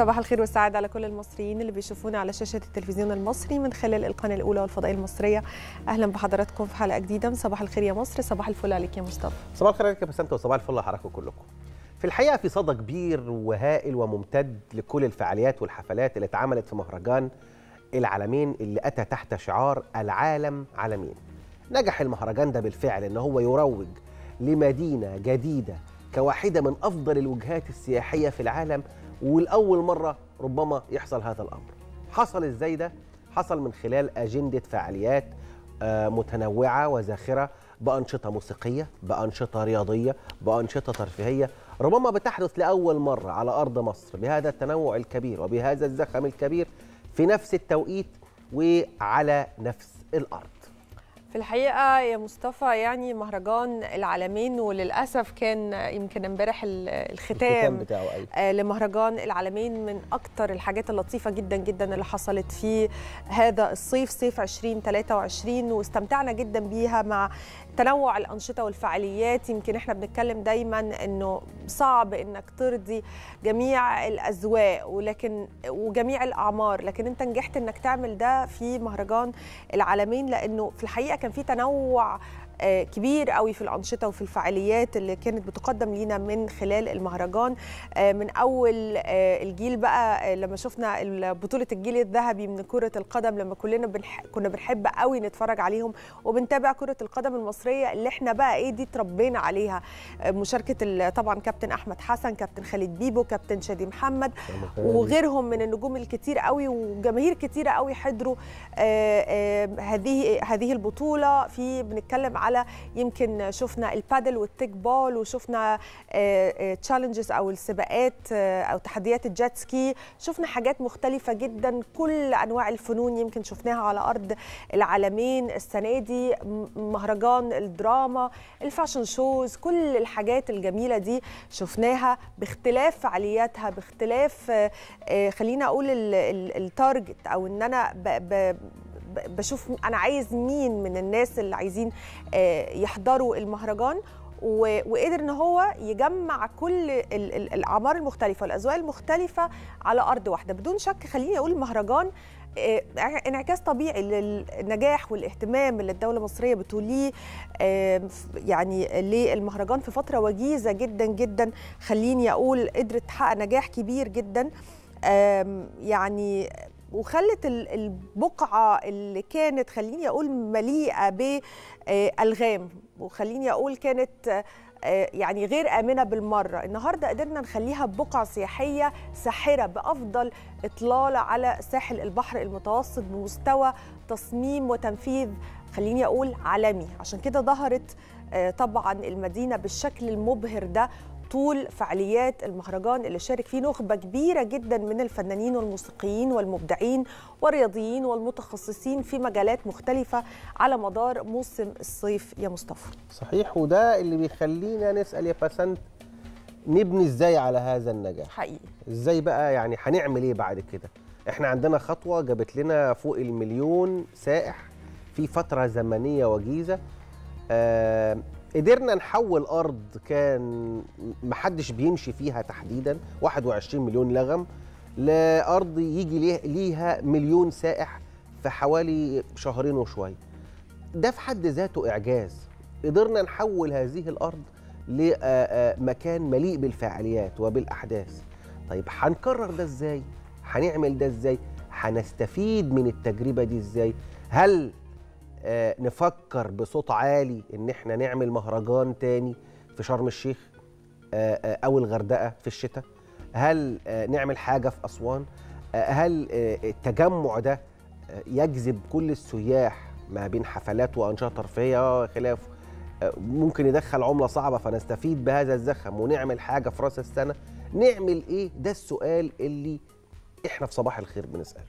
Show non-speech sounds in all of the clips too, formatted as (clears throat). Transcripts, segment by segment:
صباح الخير والسعادة على كل المصريين اللي بيشوفونا على شاشة التلفزيون المصري من خلال القناة الأولى والفضائية المصرية أهلا بحضراتكم في حلقة جديدة من صباح الخير يا مصر صباح الفل عليك يا مصطفى صباح الخير عليك يا بسنت وصباح الفل على حضراتكم كلكم في الحقيقة في صدى كبير وهائل وممتد لكل الفعاليات والحفلات اللي اتعملت في مهرجان العالمين اللي أتى تحت شعار العالم عالمين نجح المهرجان ده بالفعل ان هو يروج لمدينه جديده كواحده من افضل الوجهات السياحيه في العالم ولأول مرة ربما يحصل هذا الأمر حصل إزاي ده؟ حصل من خلال أجندة فعاليات آه، متنوعة وزاخرة بأنشطة موسيقية بأنشطة رياضية بأنشطة ترفيهية ربما بتحدث لأول مرة على أرض مصر بهذا التنوع الكبير وبهذا الزخم الكبير في نفس التوقيت وعلى نفس الأرض في الحقيقه يا مصطفى يعني مهرجان العالمين وللاسف كان يمكن امبارح الختام, الختام أيوة. آه، لمهرجان العالمين من اكتر الحاجات اللطيفه جدا جدا اللي حصلت في هذا الصيف صيف 2023 واستمتعنا جدا بيها مع تنوع الانشطه والفعاليات يمكن احنا بنتكلم دايما انه صعب انك ترضي جميع الاذواق ولكن وجميع الاعمار لكن انت نجحت انك تعمل ده في مهرجان العالمين لانه في الحقيقه كان في تنوع آه، كبير قوي في الانشطه وفي الفعاليات اللي كانت بتقدم لينا من خلال المهرجان آه، من اول آه، الجيل بقى لما شفنا بطوله الجيل الذهبي من كره القدم لما كلنا بنح... كنا بنحب قوي نتفرج عليهم وبنتابع كره القدم المصريه اللي احنا بقى ايه دي اتربينا عليها مشاركه طبعا كابتن احمد حسن كابتن خالد بيبو كابتن شادي محمد وغيرهم من النجوم الكتير قوي وجماهير كتيره قوي حضروا هذه هذه البطوله في بنتكلم على على يمكن شفنا البادل والتيك بول وشفنا تشالنجز آه، آه، او السباقات آه، او تحديات الجيت سكي شفنا حاجات مختلفه جدا كل انواع الفنون يمكن شفناها على ارض العالمين السنه دي مهرجان الدراما الفاشن شوز كل الحاجات الجميله دي شفناها باختلاف فعالياتها باختلاف خلينا اقول التارجت او ان انا بشوف انا عايز مين من الناس اللي عايزين آه، يحضروا المهرجان وقدر ان هو يجمع كل الاعمار المختلفه والاذواق المختلفه على ارض واحده بدون شك خليني اقول المهرجان آه، انعكاس طبيعي للنجاح والاهتمام اللي الدوله المصريه بتوليه آه، يعني للمهرجان في فتره وجيزه جدا جدا خليني اقول قدرت تحقق نجاح كبير جدا يعني وخلت البقعه اللي كانت خليني اقول مليئه بالغام آه، وخليني اقول كانت آه، يعني غير آمنة بالمرة النهاردة قدرنا نخليها بقعة سياحية ساحرة بأفضل إطلالة على ساحل البحر المتوسط بمستوى تصميم وتنفيذ خليني أقول عالمي عشان كده ظهرت آه، طبعا المدينة بالشكل المبهر ده طول فعاليات المهرجان اللي شارك فيه نخبة كبيرة جدا من الفنانين والموسيقيين والمبدعين والرياضيين والمتخصصين في مجالات مختلفة على مدار موسم الصيف يا مصطفى صحيح وده اللي بيخلينا نسأل يا فسنت نبني ازاي على هذا النجاح حقيقي ازاي بقى يعني هنعمل ايه بعد كده احنا عندنا خطوه جابت لنا فوق المليون سائح في فتره زمنيه وجيزه آه قدرنا نحول ارض كان محدش بيمشي فيها تحديدا 21 مليون لغم لارض يجي ليها مليون سائح في حوالي شهرين وشويه ده في حد ذاته اعجاز قدرنا نحول هذه الارض لمكان مليء بالفعاليات وبالاحداث طيب هنكرر ده ازاي هنعمل ده ازاي هنستفيد من التجربه دي ازاي هل آه، نفكر بصوت عالي ان احنا نعمل مهرجان تاني في شرم الشيخ آه، آه، او الغردقه في الشتاء هل نعمل حاجه في اسوان هل التجمع ده يجذب كل السياح ما بين حفلات وانشطه ترفيهيه وخلافه ممكن يدخل عمله صعبه فنستفيد بهذا الزخم ونعمل حاجه في راس السنه نعمل ايه ده السؤال اللي احنا في صباح الخير بنساله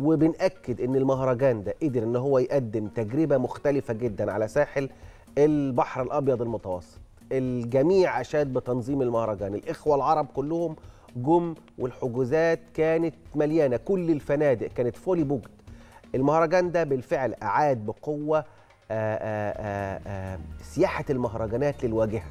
وبنأكد ان المهرجان ده قدر ان هو يقدم تجربه مختلفه جدا على ساحل البحر الابيض المتوسط الجميع اشاد بتنظيم المهرجان الاخوه العرب كلهم جم والحجوزات كانت مليانه كل الفنادق كانت فولي بوكت المهرجان ده بالفعل اعاد بقوه آآ آه، آآ آه، آآ آه، سياحه المهرجانات للواجهه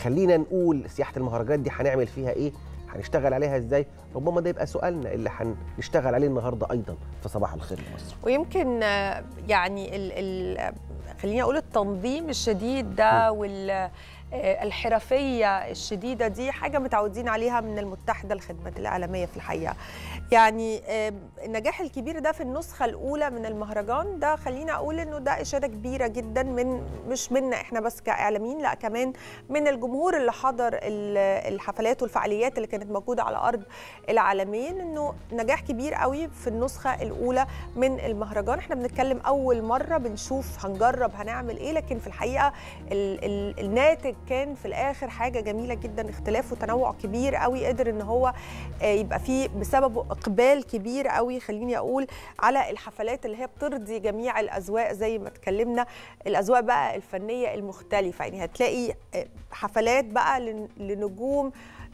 خلينا نقول سياحه المهرجانات دي هنعمل فيها ايه هنشتغل عليها ازاي ربما ده يبقى سؤالنا اللي هنشتغل عليه النهارده ايضا في صباح الخير مصر ويمكن آه، يعني ال ال خليني اقول التنظيم الشديد ده وال آه، الحرفيه الشديده دي حاجه متعودين عليها من المتحده الخدمات الاعلاميه في الحقيقه يعني آه، النجاح الكبير ده في النسخه الاولى من المهرجان ده خلينا اقول انه ده اشاده كبيره جدا من مش منا احنا بس كاعلاميين لا كمان من الجمهور اللي حضر الحفلات والفعاليات اللي كانت موجوده على ارض العالمين انه نجاح كبير قوي في النسخه الاولى من المهرجان احنا بنتكلم اول مره بنشوف هنجرب هنعمل ايه لكن في الحقيقه الناتج كان في الاخر حاجه جميله جدا اختلاف وتنوع كبير قوي قدر ان هو آه، يبقى فيه بسببه اقبال كبير قوي خليني اقول على الحفلات اللي هي بترضي جميع الاذواق زي ما اتكلمنا الاذواق بقى الفنيه المختلفه يعني هتلاقي آه، حفلات بقى لنجوم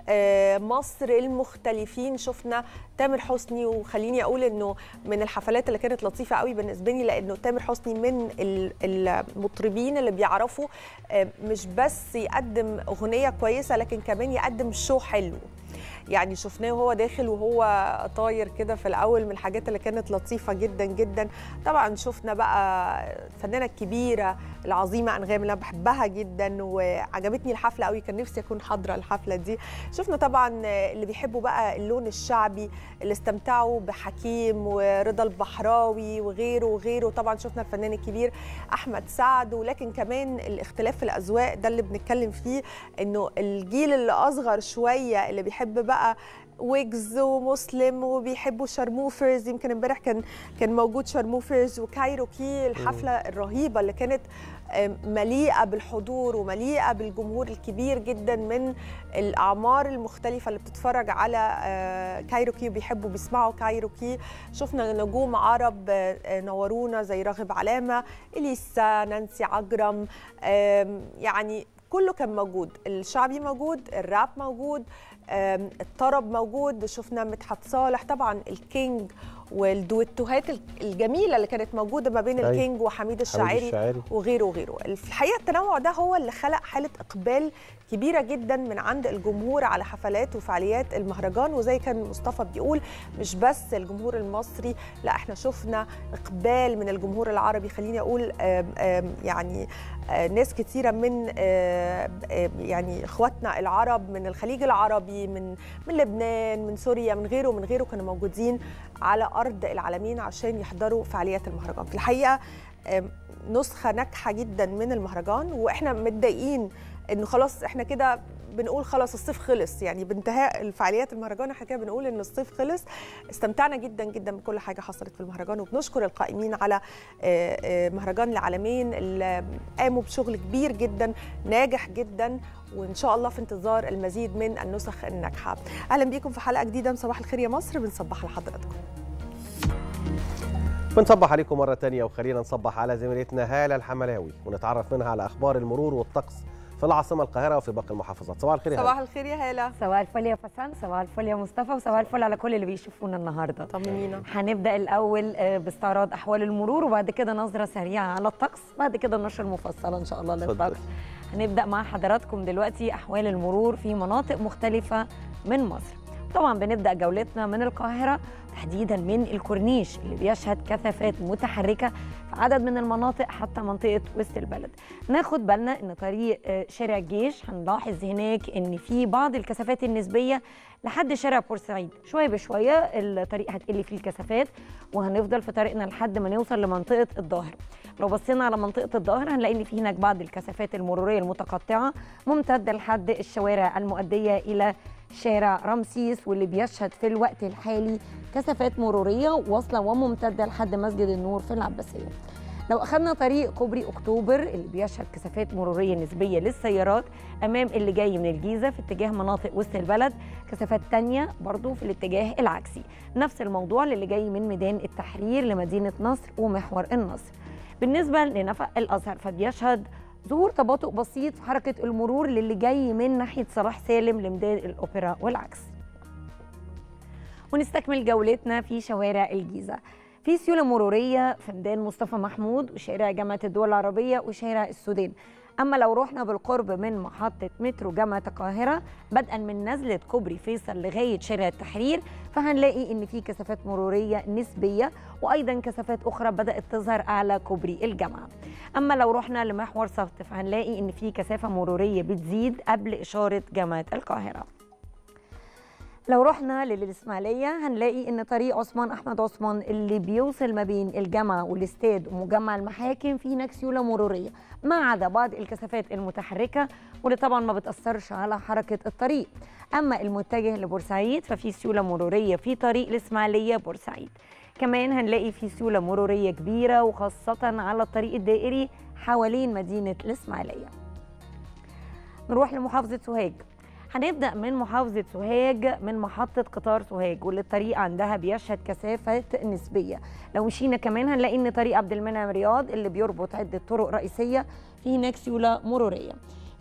آه، مصر المختلفين شفنا تامر حسني وخليني اقول انه من الحفلات اللي كانت لطيفه قوي بالنسبه لي لانه تامر حسني من المطربين اللي بيعرفوا آه، مش بس يقدم اغنيه كويسه لكن كمان يقدم شو حلو يعني شفناه وهو داخل وهو طاير كده في الاول من الحاجات اللي كانت لطيفه جدا جدا طبعا شفنا بقى الفنانه الكبيره العظيمه انغام اللي انا بحبها جدا وعجبتني الحفله قوي كان نفسي اكون حاضره الحفله دي شفنا طبعا اللي بيحبوا بقى اللون الشعبي اللي استمتعوا بحكيم ورضا البحراوي وغيره وغيره طبعا شفنا الفنان الكبير احمد سعد ولكن كمان الاختلاف في الاذواق ده اللي بنتكلم فيه انه الجيل اللي اصغر شويه اللي بيحب بقى بقى ويجز ومسلم وبيحبوا شرموفرز يمكن امبارح كان كان موجود شرموفرز وكايروكي الحفله الرهيبه اللي كانت مليئه بالحضور ومليئه بالجمهور الكبير جدا من الاعمار المختلفه اللي بتتفرج على آه، كايروكي وبيحبوا بيسمعوا كايروكي شفنا نجوم عرب آه، آه، نورونا زي راغب علامه اليسا نانسي عجرم يعني كله كان موجود الشعبي موجود الراب موجود الطرب موجود شفنا مدحت صالح طبعا الكينج والدويتوهات الجميله اللي كانت موجوده ما بين الكينج وحميد الشاعري وغيره وغيره الحقيقه التنوع ده هو اللي خلق حاله اقبال كبيره جدا من عند الجمهور على حفلات وفعاليات المهرجان وزي كان مصطفى بيقول مش بس الجمهور المصري لا احنا شفنا اقبال من الجمهور العربي خليني اقول آم آم يعني آه، ناس كثيره من آه، يعني اخواتنا العرب من الخليج العربي من من لبنان من سوريا من غيره من غيره كانوا موجودين على أرض العالمين عشان يحضروا فعاليات المهرجان في الحقيقة نسخة ناجحة جدا من المهرجان وإحنا متضايقين إنه خلاص إحنا كده بنقول خلاص الصيف خلص يعني بانتهاء الفعاليات المهرجان احنا كده بنقول ان الصيف خلص استمتعنا جدا جدا بكل حاجه حصلت في المهرجان وبنشكر القائمين على آه، آه، مهرجان العالمين اللي قاموا بشغل كبير جدا ناجح جدا وان شاء الله في انتظار المزيد من النسخ الناجحه اهلا بيكم في حلقه جديده من صباح الخير يا مصر بنصبح لحضراتكم بنصبح عليكم مرة تانية وخلينا نصبح على زميلتنا هالة الحملاوي ونتعرف منها على أخبار المرور والطقس في العاصمة القاهرة وفي باقي المحافظات صباح الخير يا هالة صباح الخير يا هالة صباح الفل يا فسان صباح الفل يا مصطفى وصباح الفل على كل اللي بيشوفونا النهاردة طمنينا هنبدأ الأول آه، باستعراض أحوال المرور وبعد كده نظرة سريعة على الطقس بعد كده نشر مفصلة إن شاء الله للطقس هنبدأ مع حضراتكم دلوقتي أحوال المرور في مناطق مختلفة من مصر طبعا بنبدأ جولتنا من القاهرة تحديدا من الكورنيش اللي بيشهد كثافات متحركة في عدد من المناطق حتى منطقة وسط البلد ناخد بالنا ان طريق آه، شارع الجيش هنلاحظ هناك ان في بعض الكثافات النسبية لحد شارع بورسعيد شوية بشوية الطريق هتقل فيه الكثافات وهنفضل في طريقنا لحد ما نوصل لمنطقة الظاهر لو بصينا على منطقة الظاهر هنلاقي ان في هناك بعض الكثافات المرورية المتقطعة ممتدة لحد الشوارع المؤدية إلى شارع رمسيس واللي بيشهد في الوقت الحالي كثافات مرورية واصلة وممتدة لحد مسجد النور في العباسية لو أخذنا طريق كوبري أكتوبر اللي بيشهد كثافات مرورية نسبية للسيارات أمام اللي جاي من الجيزة في اتجاه مناطق وسط البلد كثافات تانية برضو في الاتجاه العكسي نفس الموضوع للي جاي من ميدان التحرير لمدينة نصر ومحور النصر بالنسبة لنفق الأزهر فبيشهد ظهور تباطؤ بسيط في حركة المرور للي جاي من ناحية صلاح سالم لميدان الأوبرا والعكس ونستكمل جولتنا في شوارع الجيزة في سيولة مرورية في ميدان مصطفى محمود وشارع جامعة الدول العربية وشارع السودان أما لو رحنا بالقرب من محطة مترو جامعة القاهرة بدءا من نزلة كوبري فيصل لغاية شارع التحرير فهنلاقي إن في كثافات مرورية نسبية وأيضا كثافات أخرى بدأت تظهر أعلى كوبري الجامعة أما لو رحنا لمحور صفت فهنلاقي إن في كثافة مرورية بتزيد قبل إشارة جامعة القاهرة لو رحنا للإسماعيلية هنلاقي إن طريق عثمان أحمد عثمان اللي بيوصل ما بين الجامعة والاستاد ومجمع المحاكم فيه هناك سيولة مرورية ما عدا بعض الكثافات المتحركة واللي طبعا ما بتأثرش على حركة الطريق أما المتجه لبورسعيد ففي سيولة مرورية في طريق الإسماعيلية بورسعيد كمان هنلاقي في سيولة مرورية كبيرة وخاصة على الطريق الدائري حوالين مدينة الإسماعيلية نروح لمحافظة سوهاج هنبدأ من محافظة سوهاج من محطة قطار سوهاج واللي الطريق عندها بيشهد كثافة نسبية لو مشينا كمان هنلاقي إن طريق عبد المنعم رياض اللي بيربط عدة طرق رئيسية في هناك سيولة مرورية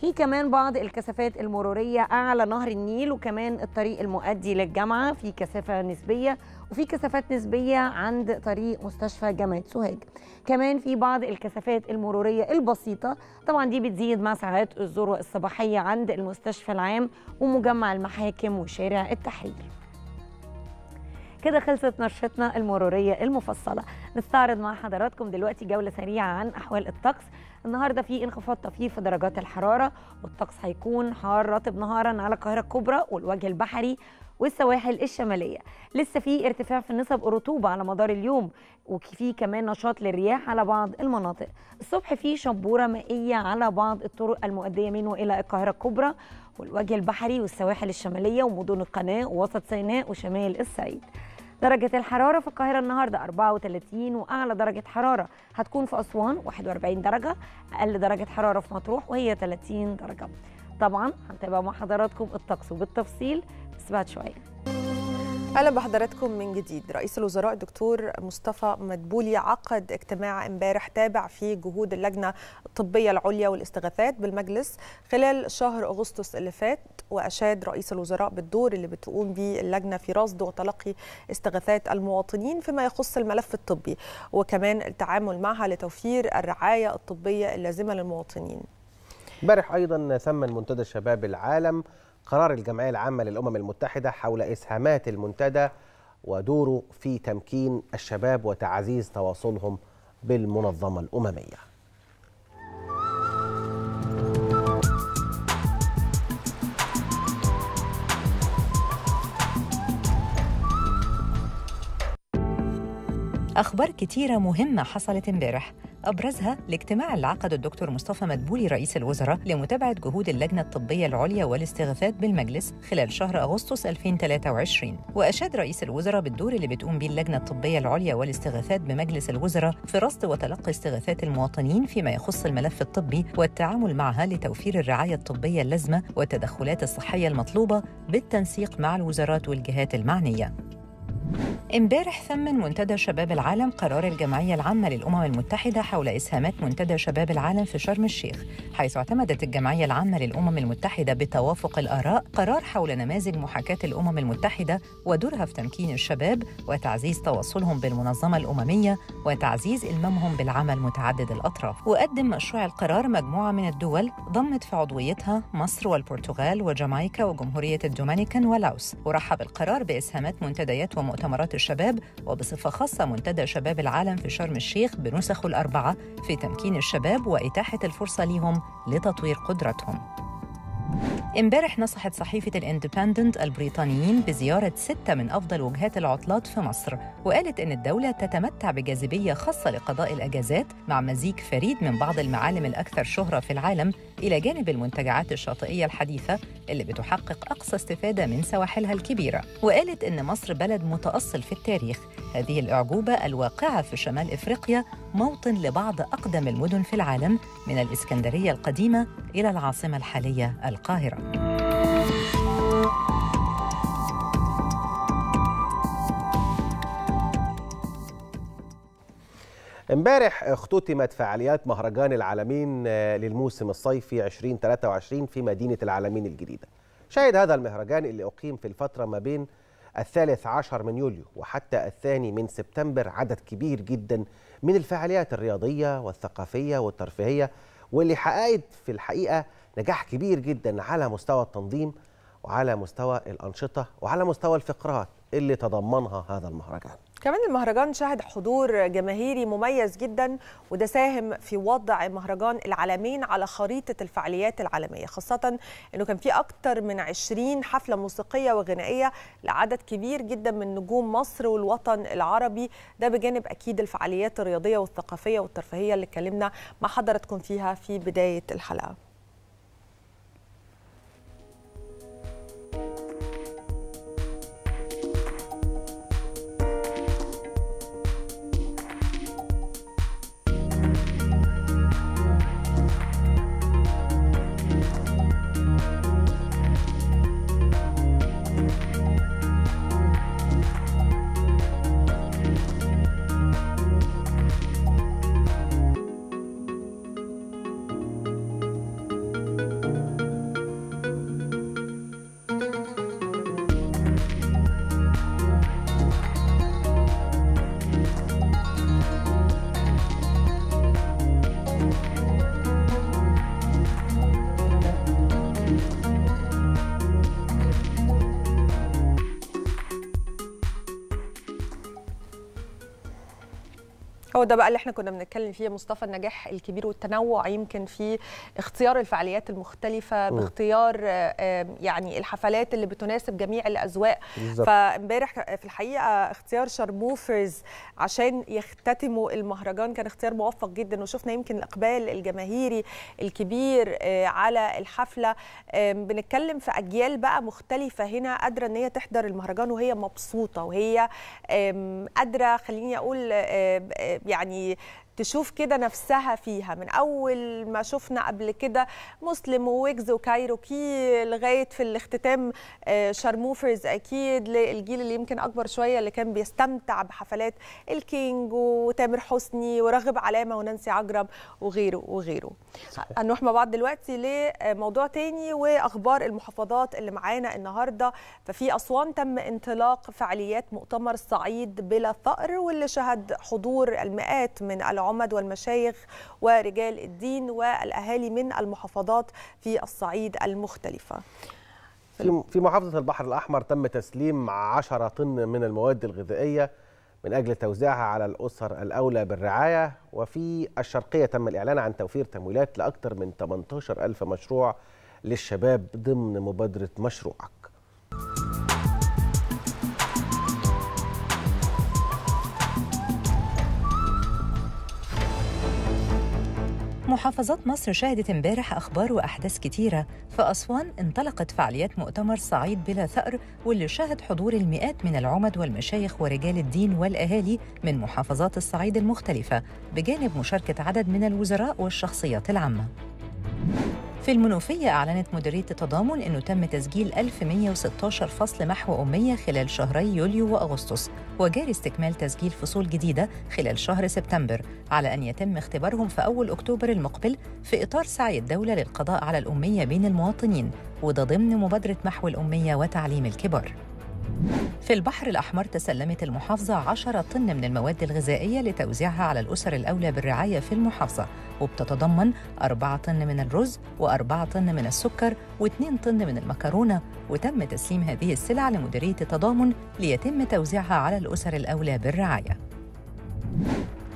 في كمان بعض الكثافات المرورية أعلى نهر النيل وكمان الطريق المؤدي للجامعة في كثافة نسبية وفي كثافات نسبيه عند طريق مستشفى جامعه سوهاج كمان في بعض الكثافات المروريه البسيطه طبعا دي بتزيد مع ساعات الذروه الصباحيه عند المستشفى العام ومجمع المحاكم وشارع التحرير كده خلصت نشرتنا المرورية المفصلة نستعرض مع حضراتكم دلوقتي جولة سريعة عن أحوال الطقس النهاردة في انخفاض طفيف في درجات الحرارة والطقس هيكون حار رطب نهارا على القاهرة الكبرى والوجه البحري والسواحل الشماليه لسه في ارتفاع في نسب الرطوبه على مدار اليوم وفي كمان نشاط للرياح على بعض المناطق الصبح في شبوره مائيه على بعض الطرق المؤديه من والى القاهره الكبرى والوجه البحري والسواحل الشماليه ومدن القناه ووسط سيناء وشمال الصعيد درجة الحرارة في القاهرة النهاردة 34 وأعلى درجة حرارة هتكون في أسوان 41 درجة أقل درجة حرارة في مطروح وهي 30 درجة طبعا هنتابع مع حضراتكم الطقس وبالتفصيل بس بعد شويه اهلا بحضراتكم من جديد رئيس الوزراء الدكتور مصطفى مدبولي عقد اجتماع امبارح تابع فيه جهود اللجنه الطبيه العليا والاستغاثات بالمجلس خلال شهر اغسطس اللي فات واشاد رئيس الوزراء بالدور اللي بتقوم به اللجنه في رصد وتلقي استغاثات المواطنين فيما يخص الملف الطبي وكمان التعامل معها لتوفير الرعايه الطبيه اللازمه للمواطنين امبارح ايضا ثمن منتدى شباب العالم قرار الجمعية العامة للأمم المتحدة حول إسهامات المنتدى ودوره في تمكين الشباب وتعزيز تواصلهم بالمنظمة الأممية أخبار كتيرة مهمة حصلت امبارح أبرزها الاجتماع اللي عقده الدكتور مصطفى مدبولي رئيس الوزراء لمتابعة جهود اللجنة الطبية العليا والاستغاثات بالمجلس خلال شهر أغسطس 2023 وأشاد رئيس الوزراء بالدور اللي بتقوم به اللجنة الطبية العليا والاستغاثات بمجلس الوزراء في رصد وتلقي استغاثات المواطنين فيما يخص الملف الطبي والتعامل معها لتوفير الرعاية الطبية اللازمة والتدخلات الصحية المطلوبة بالتنسيق مع الوزارات والجهات المعنية امبارح ثمن منتدى شباب العالم قرار الجمعية العامة للأمم المتحدة حول إسهامات منتدى شباب العالم في شرم الشيخ حيث اعتمدت الجمعية العامة للأمم المتحدة بتوافق الآراء قرار حول نماذج محاكاة الأمم المتحدة ودورها في تمكين الشباب وتعزيز تواصلهم بالمنظمة الأممية وتعزيز إلمامهم بالعمل متعدد الأطراف وقدم مشروع القرار مجموعة من الدول ضمت في عضويتها مصر والبرتغال وجامايكا وجمهورية الدومينيكان ولاوس ورحب القرار بإسهامات منتديات ومؤتمرات مؤتمرات الشباب وبصفة خاصة منتدى شباب العالم في شرم الشيخ بنسخه الأربعة في تمكين الشباب وإتاحة الفرصة لهم لتطوير قدراتهم امبارح نصحت صحيفة الاندبندنت البريطانيين بزيارة ستة من أفضل وجهات العطلات في مصر وقالت إن الدولة تتمتع بجاذبية خاصة لقضاء الأجازات مع مزيج فريد من بعض المعالم الأكثر شهرة في العالم إلى جانب المنتجعات الشاطئية الحديثة اللي بتحقق أقصى استفادة من سواحلها الكبيرة وقالت إن مصر بلد متأصل في التاريخ هذه الأعجوبة الواقعة في شمال إفريقيا موطن لبعض أقدم المدن في العالم من الإسكندرية القديمة إلى العاصمة الحالية القديمة. القاهره امبارح اختتمت فعاليات مهرجان العالمين آه، للموسم الصيفي 2023 في مدينة العالمين الجديدة شاهد هذا المهرجان اللي أقيم في الفترة ما بين الثالث عشر من يوليو وحتى الثاني من سبتمبر عدد كبير جدا من الفعاليات الرياضية والثقافية والترفيهية واللي حققت في الحقيقة نجاح كبير جدا على مستوى التنظيم وعلى مستوى الأنشطة وعلى مستوى الفقرات اللي تضمنها هذا المهرجان كمان المهرجان شهد حضور جماهيري مميز جدا وده ساهم في وضع مهرجان العالمين على خريطة الفعاليات العالمية خاصة أنه كان في اكثر من 20 حفلة موسيقية وغنائية لعدد كبير جدا من نجوم مصر والوطن العربي ده بجانب أكيد الفعاليات الرياضية والثقافية والترفيهية اللي اتكلمنا مع حضراتكم فيها في بداية الحلقة هو ده بقى اللي احنا كنا بنتكلم فيه مصطفى النجاح الكبير والتنوع يمكن في اختيار الفعاليات المختلفه باختيار آه، يعني الحفلات اللي بتناسب جميع الاذواق فامبارح في الحقيقه اختيار شارموفرز عشان يختتموا المهرجان كان اختيار موفق جدا وشفنا يمكن الاقبال الجماهيري الكبير آه، على الحفله بنتكلم في اجيال بقى مختلفه هنا قادره ان هي تحضر المهرجان وهي مبسوطه وهي قادره خليني اقول آه، يعني تشوف كده نفسها فيها من اول ما شفنا قبل كده مسلم وويجز وكايروكي لغايه في الاختتام آه، شارموفرز اكيد للجيل اللي يمكن اكبر شويه اللي كان بيستمتع بحفلات الكينج وتامر حسني ورغب علامه ونانسي عجرم وغيره وغيره هنروح مع بعض دلوقتي لموضوع تاني واخبار المحافظات اللي معانا النهارده ففي اسوان تم انطلاق فعاليات مؤتمر الصعيد بلا ثأر واللي شهد حضور المئات من العمال العمد والمشايخ ورجال الدين والأهالي من المحافظات في الصعيد المختلفة في محافظة البحر الأحمر تم تسليم 10 طن من المواد الغذائية من أجل توزيعها على الأسر الأولى بالرعاية وفي الشرقية تم الإعلان عن توفير تمويلات لأكثر من 18 ألف مشروع للشباب ضمن مبادرة مشروعك محافظات مصر شهدت امبارح أخبار وأحداث كتيرة في أسوان انطلقت فعاليات مؤتمر صعيد بلا ثأر واللي شهد حضور المئات من العمد والمشايخ ورجال الدين والأهالي من محافظات الصعيد المختلفة بجانب مشاركة عدد من الوزراء والشخصيات العامة في المنوفية أعلنت مديرية التضامن أنه تم تسجيل 1116 فصل محو أمية خلال شهري يوليو وأغسطس وجاري استكمال تسجيل فصول جديدة خلال شهر سبتمبر على أن يتم اختبارهم في أول أكتوبر المقبل في إطار سعي الدولة للقضاء على الأمية بين المواطنين وده ضمن مبادرة محو الأمية وتعليم الكبار في البحر الأحمر تسلمت المحافظة 10 طن من المواد الغذائية لتوزيعها على الأسر الأولى بالرعاية في المحافظة وبتتضمن 4 طن من الرز و4 طن من السكر و2 طن من المكرونة وتم تسليم هذه السلع لمديرية التضامن ليتم توزيعها على الأسر الأولى بالرعاية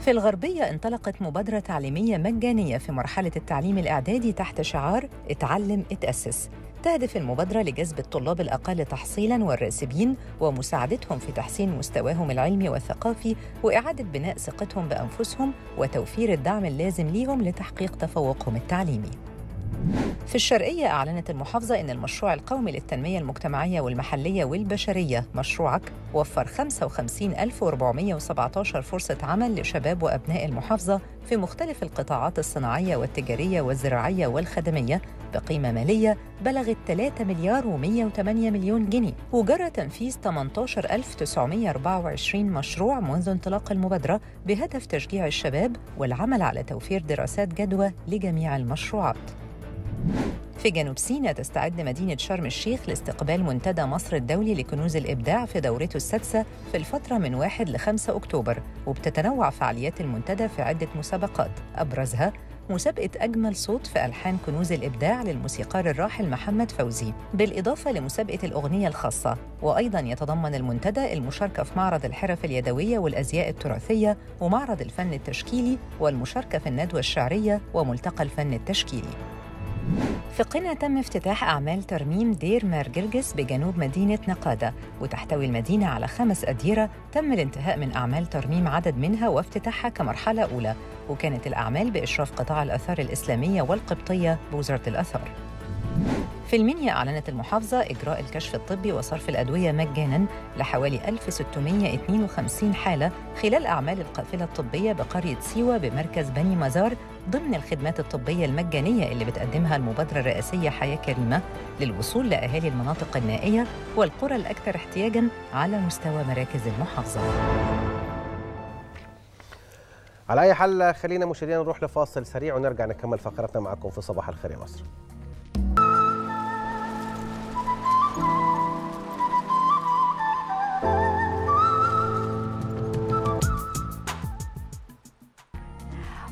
في الغربية انطلقت مبادرة تعليمية مجانية في مرحلة التعليم الإعدادي تحت شعار اتعلم اتأسس تهدف المبادرة لجذب الطلاب الأقل تحصيلا والراسبين ومساعدتهم في تحسين مستواهم العلمي والثقافي وإعادة بناء ثقتهم بأنفسهم وتوفير الدعم اللازم ليهم لتحقيق تفوقهم التعليمي في الشرقية أعلنت المحافظة أن المشروع القومي للتنمية المجتمعية والمحلية والبشرية مشروعك وفر 55417 فرصة عمل لشباب وأبناء المحافظة في مختلف القطاعات الصناعية والتجارية والزراعية والخدمية بقيمة مالية بلغت 3 مليار و108 مليون جنيه وجرى تنفيذ 18924 مشروع منذ انطلاق المبادرة بهدف تشجيع الشباب والعمل على توفير دراسات جدوى لجميع المشروعات في جنوب سيناء تستعد مدينة شرم الشيخ لاستقبال منتدى مصر الدولي لكنوز الإبداع في دورته السادسة في الفترة من 1 ل 5 أكتوبر وبتتنوع فعاليات المنتدى في عدة مسابقات أبرزها مسابقة أجمل صوت في ألحان كنوز الإبداع للموسيقار الراحل محمد فوزي بالإضافة لمسابقة الأغنية الخاصة وأيضا يتضمن المنتدى المشاركة في معرض الحرف اليدوية والأزياء التراثية ومعرض الفن التشكيلي والمشاركة في الندوة الشعرية وملتقى الفن التشكيلي في قنا تم افتتاح أعمال ترميم دير جرجس بجنوب مدينة نقادة وتحتوي المدينة على خمس أديرة تم الانتهاء من أعمال ترميم عدد منها وافتتاحها كمرحلة أولى وكانت الأعمال بإشراف قطاع الآثار الإسلامية والقبطية بوزارة الآثار في المنيا أعلنت المحافظة إجراء الكشف الطبي وصرف الأدوية مجانا لحوالي 1652 حالة خلال أعمال القافلة الطبية بقرية سيوة بمركز بني مزار ضمن الخدمات الطبية المجانية اللي بتقدمها المبادرة الرئاسية حياة كريمة للوصول لأهالي المناطق النائية والقرى الأكثر احتياجاً على مستوى مراكز المحافظة. على أي حال خلينا مشاهدينا نروح لفاصل سريع ونرجع نكمل فقرتنا معكم في صباح الخير يا مصر.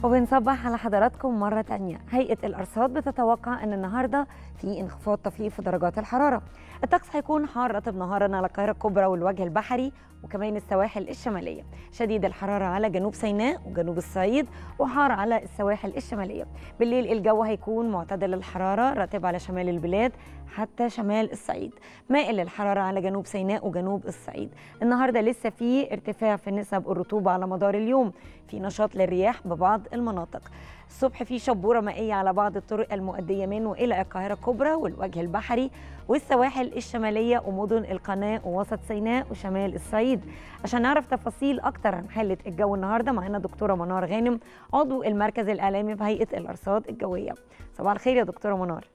وبنصبح على حضراتكم مرة تانية هيئة الأرصاد بتتوقع أن النهاردة في انخفاض طفيف في درجات الحرارة الطقس هيكون حار رطب نهارا على القاهرة الكبرى والوجه البحري وكمان السواحل الشمالية شديد الحرارة على جنوب سيناء وجنوب الصعيد وحار على السواحل الشمالية بالليل الجو هيكون معتدل الحرارة رطب على شمال البلاد حتى شمال الصعيد مائل الحرارة على جنوب سيناء وجنوب الصعيد النهاردة لسه في ارتفاع في نسب الرطوبة على مدار اليوم في نشاط للرياح ببعض المناطق الصبح في شبوره مائيه على بعض الطرق المؤديه من والى القاهره الكبرى والوجه البحري والسواحل الشماليه ومدن القناه ووسط سيناء وشمال الصعيد عشان نعرف تفاصيل اكتر عن حاله الجو النهارده معانا دكتوره منار غانم عضو المركز الاعلامي في هيئه الارصاد الجويه صباح الخير يا دكتوره منار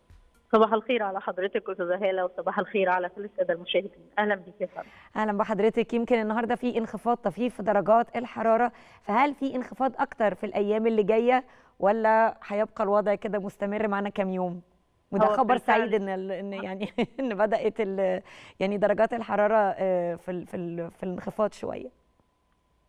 صباح الخير على حضرتك استاذه هاله وصباح الخير على كل الساده المشاهدين اهلا بك يا فندم اهلا بحضرتك يمكن النهارده في انخفاض طفيف في درجات الحراره فهل في انخفاض اكتر في الايام اللي جايه ولا هيبقى الوضع كده مستمر معانا كام يوم وده خبر سعيد ان ان يعني (laughs) ان بدات يعني درجات الحراره آه، في في في الانخفاض شويه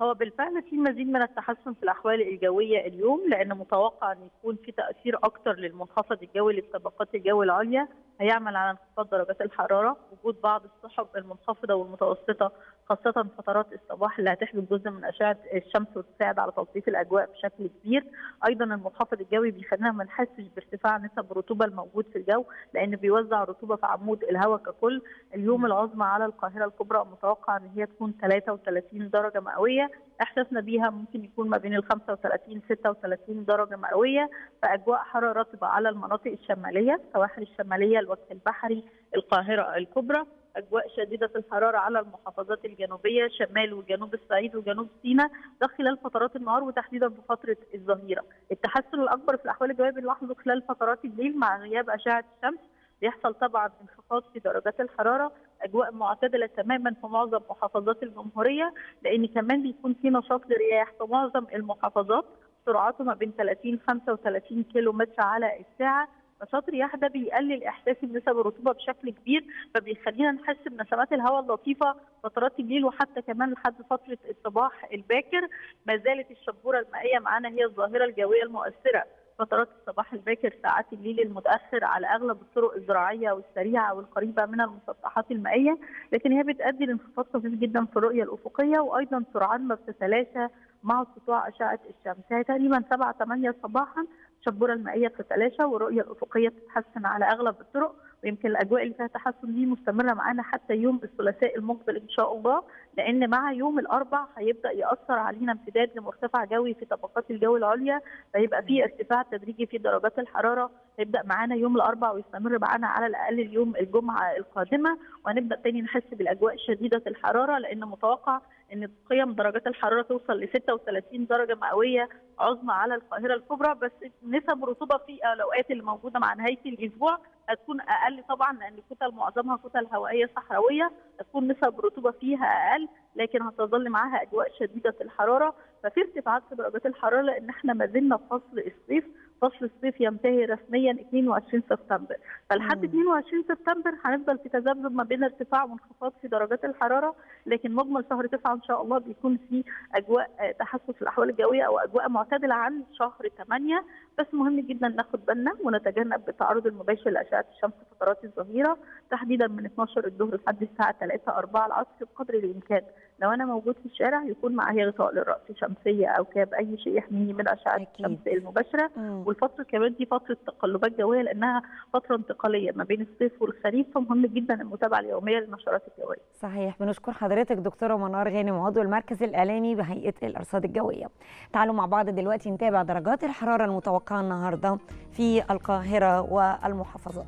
هو بالفعل في مزيد من التحسن في الاحوال الجويه اليوم لان متوقع ان يكون في تاثير اكتر للمنخفض الجوي للطبقات الجو العليا هيعمل على انخفاض درجات الحراره وجود بعض السحب المنخفضه والمتوسطه خاصة فترات الصباح اللي هتحجب جزء من أشعة الشمس وتساعد على تلطيف الأجواء بشكل كبير أيضا المنخفض الجوي بيخلينا ما نحسش بارتفاع نسب الرطوبة الموجود في الجو لأن بيوزع الرطوبة في عمود الهواء ككل اليوم العظمى على القاهرة الكبرى متوقع أن هي تكون 33 درجة مئوية احساسنا بيها ممكن يكون ما بين ال 35 36 درجه مئويه فاجواء حرارة رطبه على المناطق الشماليه السواحل الشماليه الوجه البحري القاهره الكبرى اجواء شديده الحراره على المحافظات الجنوبيه شمال وجنوب الصعيد وجنوب سيناء ده خلال فترات النهار وتحديدا في فتره الظهيره. التحسن الاكبر في الاحوال الجويه بنلاحظه خلال فترات الليل مع غياب اشعه الشمس بيحصل طبعا انخفاض في درجات الحراره اجواء معتدله تماما في معظم محافظات الجمهوريه لان كمان بيكون في نشاط لرياح في معظم المحافظات سرعته ما بين 30 35 كيلو متر على الساعه سطر ده بيقلل احساسي بنسب الرطوبه بشكل كبير فبيخلينا نحس بنسمات الهواء اللطيفه فترات الليل وحتى كمان لحد فتره الصباح الباكر ما زالت الشبوره المائيه معانا هي الظاهره الجويه المؤثره فترات الصباح الباكر ساعات الليل المتاخر على اغلب الطرق الزراعيه والسريعه والقريبه من المسطحات المائيه لكن هي بتؤدي لانخفاض خفيف جدا في الرؤيه الافقيه وايضا سرعان ما بتتلاشى مع سطوع اشعه الشمس هي تقريبا 7 8 صباحا الشبوره المائيه بتتلاشى والرؤيه الافقيه بتتحسن على اغلب الطرق ويمكن الاجواء اللي فيها تحسن دي مستمره معانا حتى يوم الثلاثاء المقبل ان شاء الله لان مع يوم الاربع هيبدا ياثر علينا امتداد لمرتفع جوي في طبقات الجو العليا فيبقى في ارتفاع تدريجي في درجات الحراره هيبدا معانا يوم الاربع ويستمر معانا على الاقل اليوم الجمعه القادمه وهنبدا تاني نحس بالاجواء شديده الحراره لان متوقع ان قيم درجات الحراره توصل ل 36 درجه مئويه عظمى على القاهره الكبرى بس نسب الرطوبه في الاوقات اللي موجوده مع نهايه الاسبوع هتكون اقل طبعا لان الكتل معظمها كتل هوائيه صحراويه هتكون نسب الرطوبه فيها اقل لكن هتظل معاها اجواء شديده الحراره ففي ارتفاعات في درجات الحراره لان احنا ما زلنا في فصل الصيف فصل الصيف ينتهي رسميا 22 سبتمبر فلحد 22 سبتمبر هنفضل في تذبذب ما بين ارتفاع وانخفاض في درجات الحراره لكن مجمل شهر 9 ان شاء الله بيكون في اجواء آه، تحسس الاحوال الجويه او اجواء معتدله عن شهر 8 بس مهم جدا ناخد بالنا ونتجنب التعرض المباشر لاشعه الشمس فترات الظهيره تحديدا من 12 الظهر لحد الساعه 3 4 العصر بقدر الامكان لو انا موجود في الشارع يكون معايا غطاء للراس شمسيه او كاب اي شيء يحميني من اشعه الشمس المباشره والفتره كمان دي فتره تقلبات جويه لانها فتره انتقاليه ما بين الصيف والخريف فمهم جدا المتابعه اليوميه للنشرات الجويه. صحيح بنشكر حضرتك دكتوره منار غانم عضو المركز الاعلامي بهيئه الارصاد الجويه. تعالوا مع بعض دلوقتي نتابع درجات الحراره المتوقعه النهارده في القاهره والمحافظات.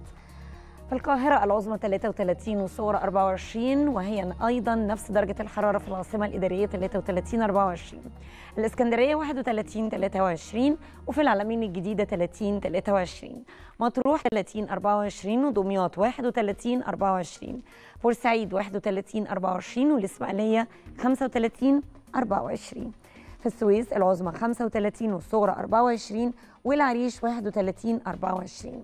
في القاهرة العظمى 33 وصورة 24 وهي أيضا نفس درجة الحرارة في العاصمة الإدارية 33 24 الإسكندرية 31 23 وفي العلمين الجديدة 30 23 مطروح 30 24 ودمياط 31 24 بورسعيد 31 24 والإسماعيلية 35 24 في السويس العظمى 35 والصغرى 24 والعريش 31 24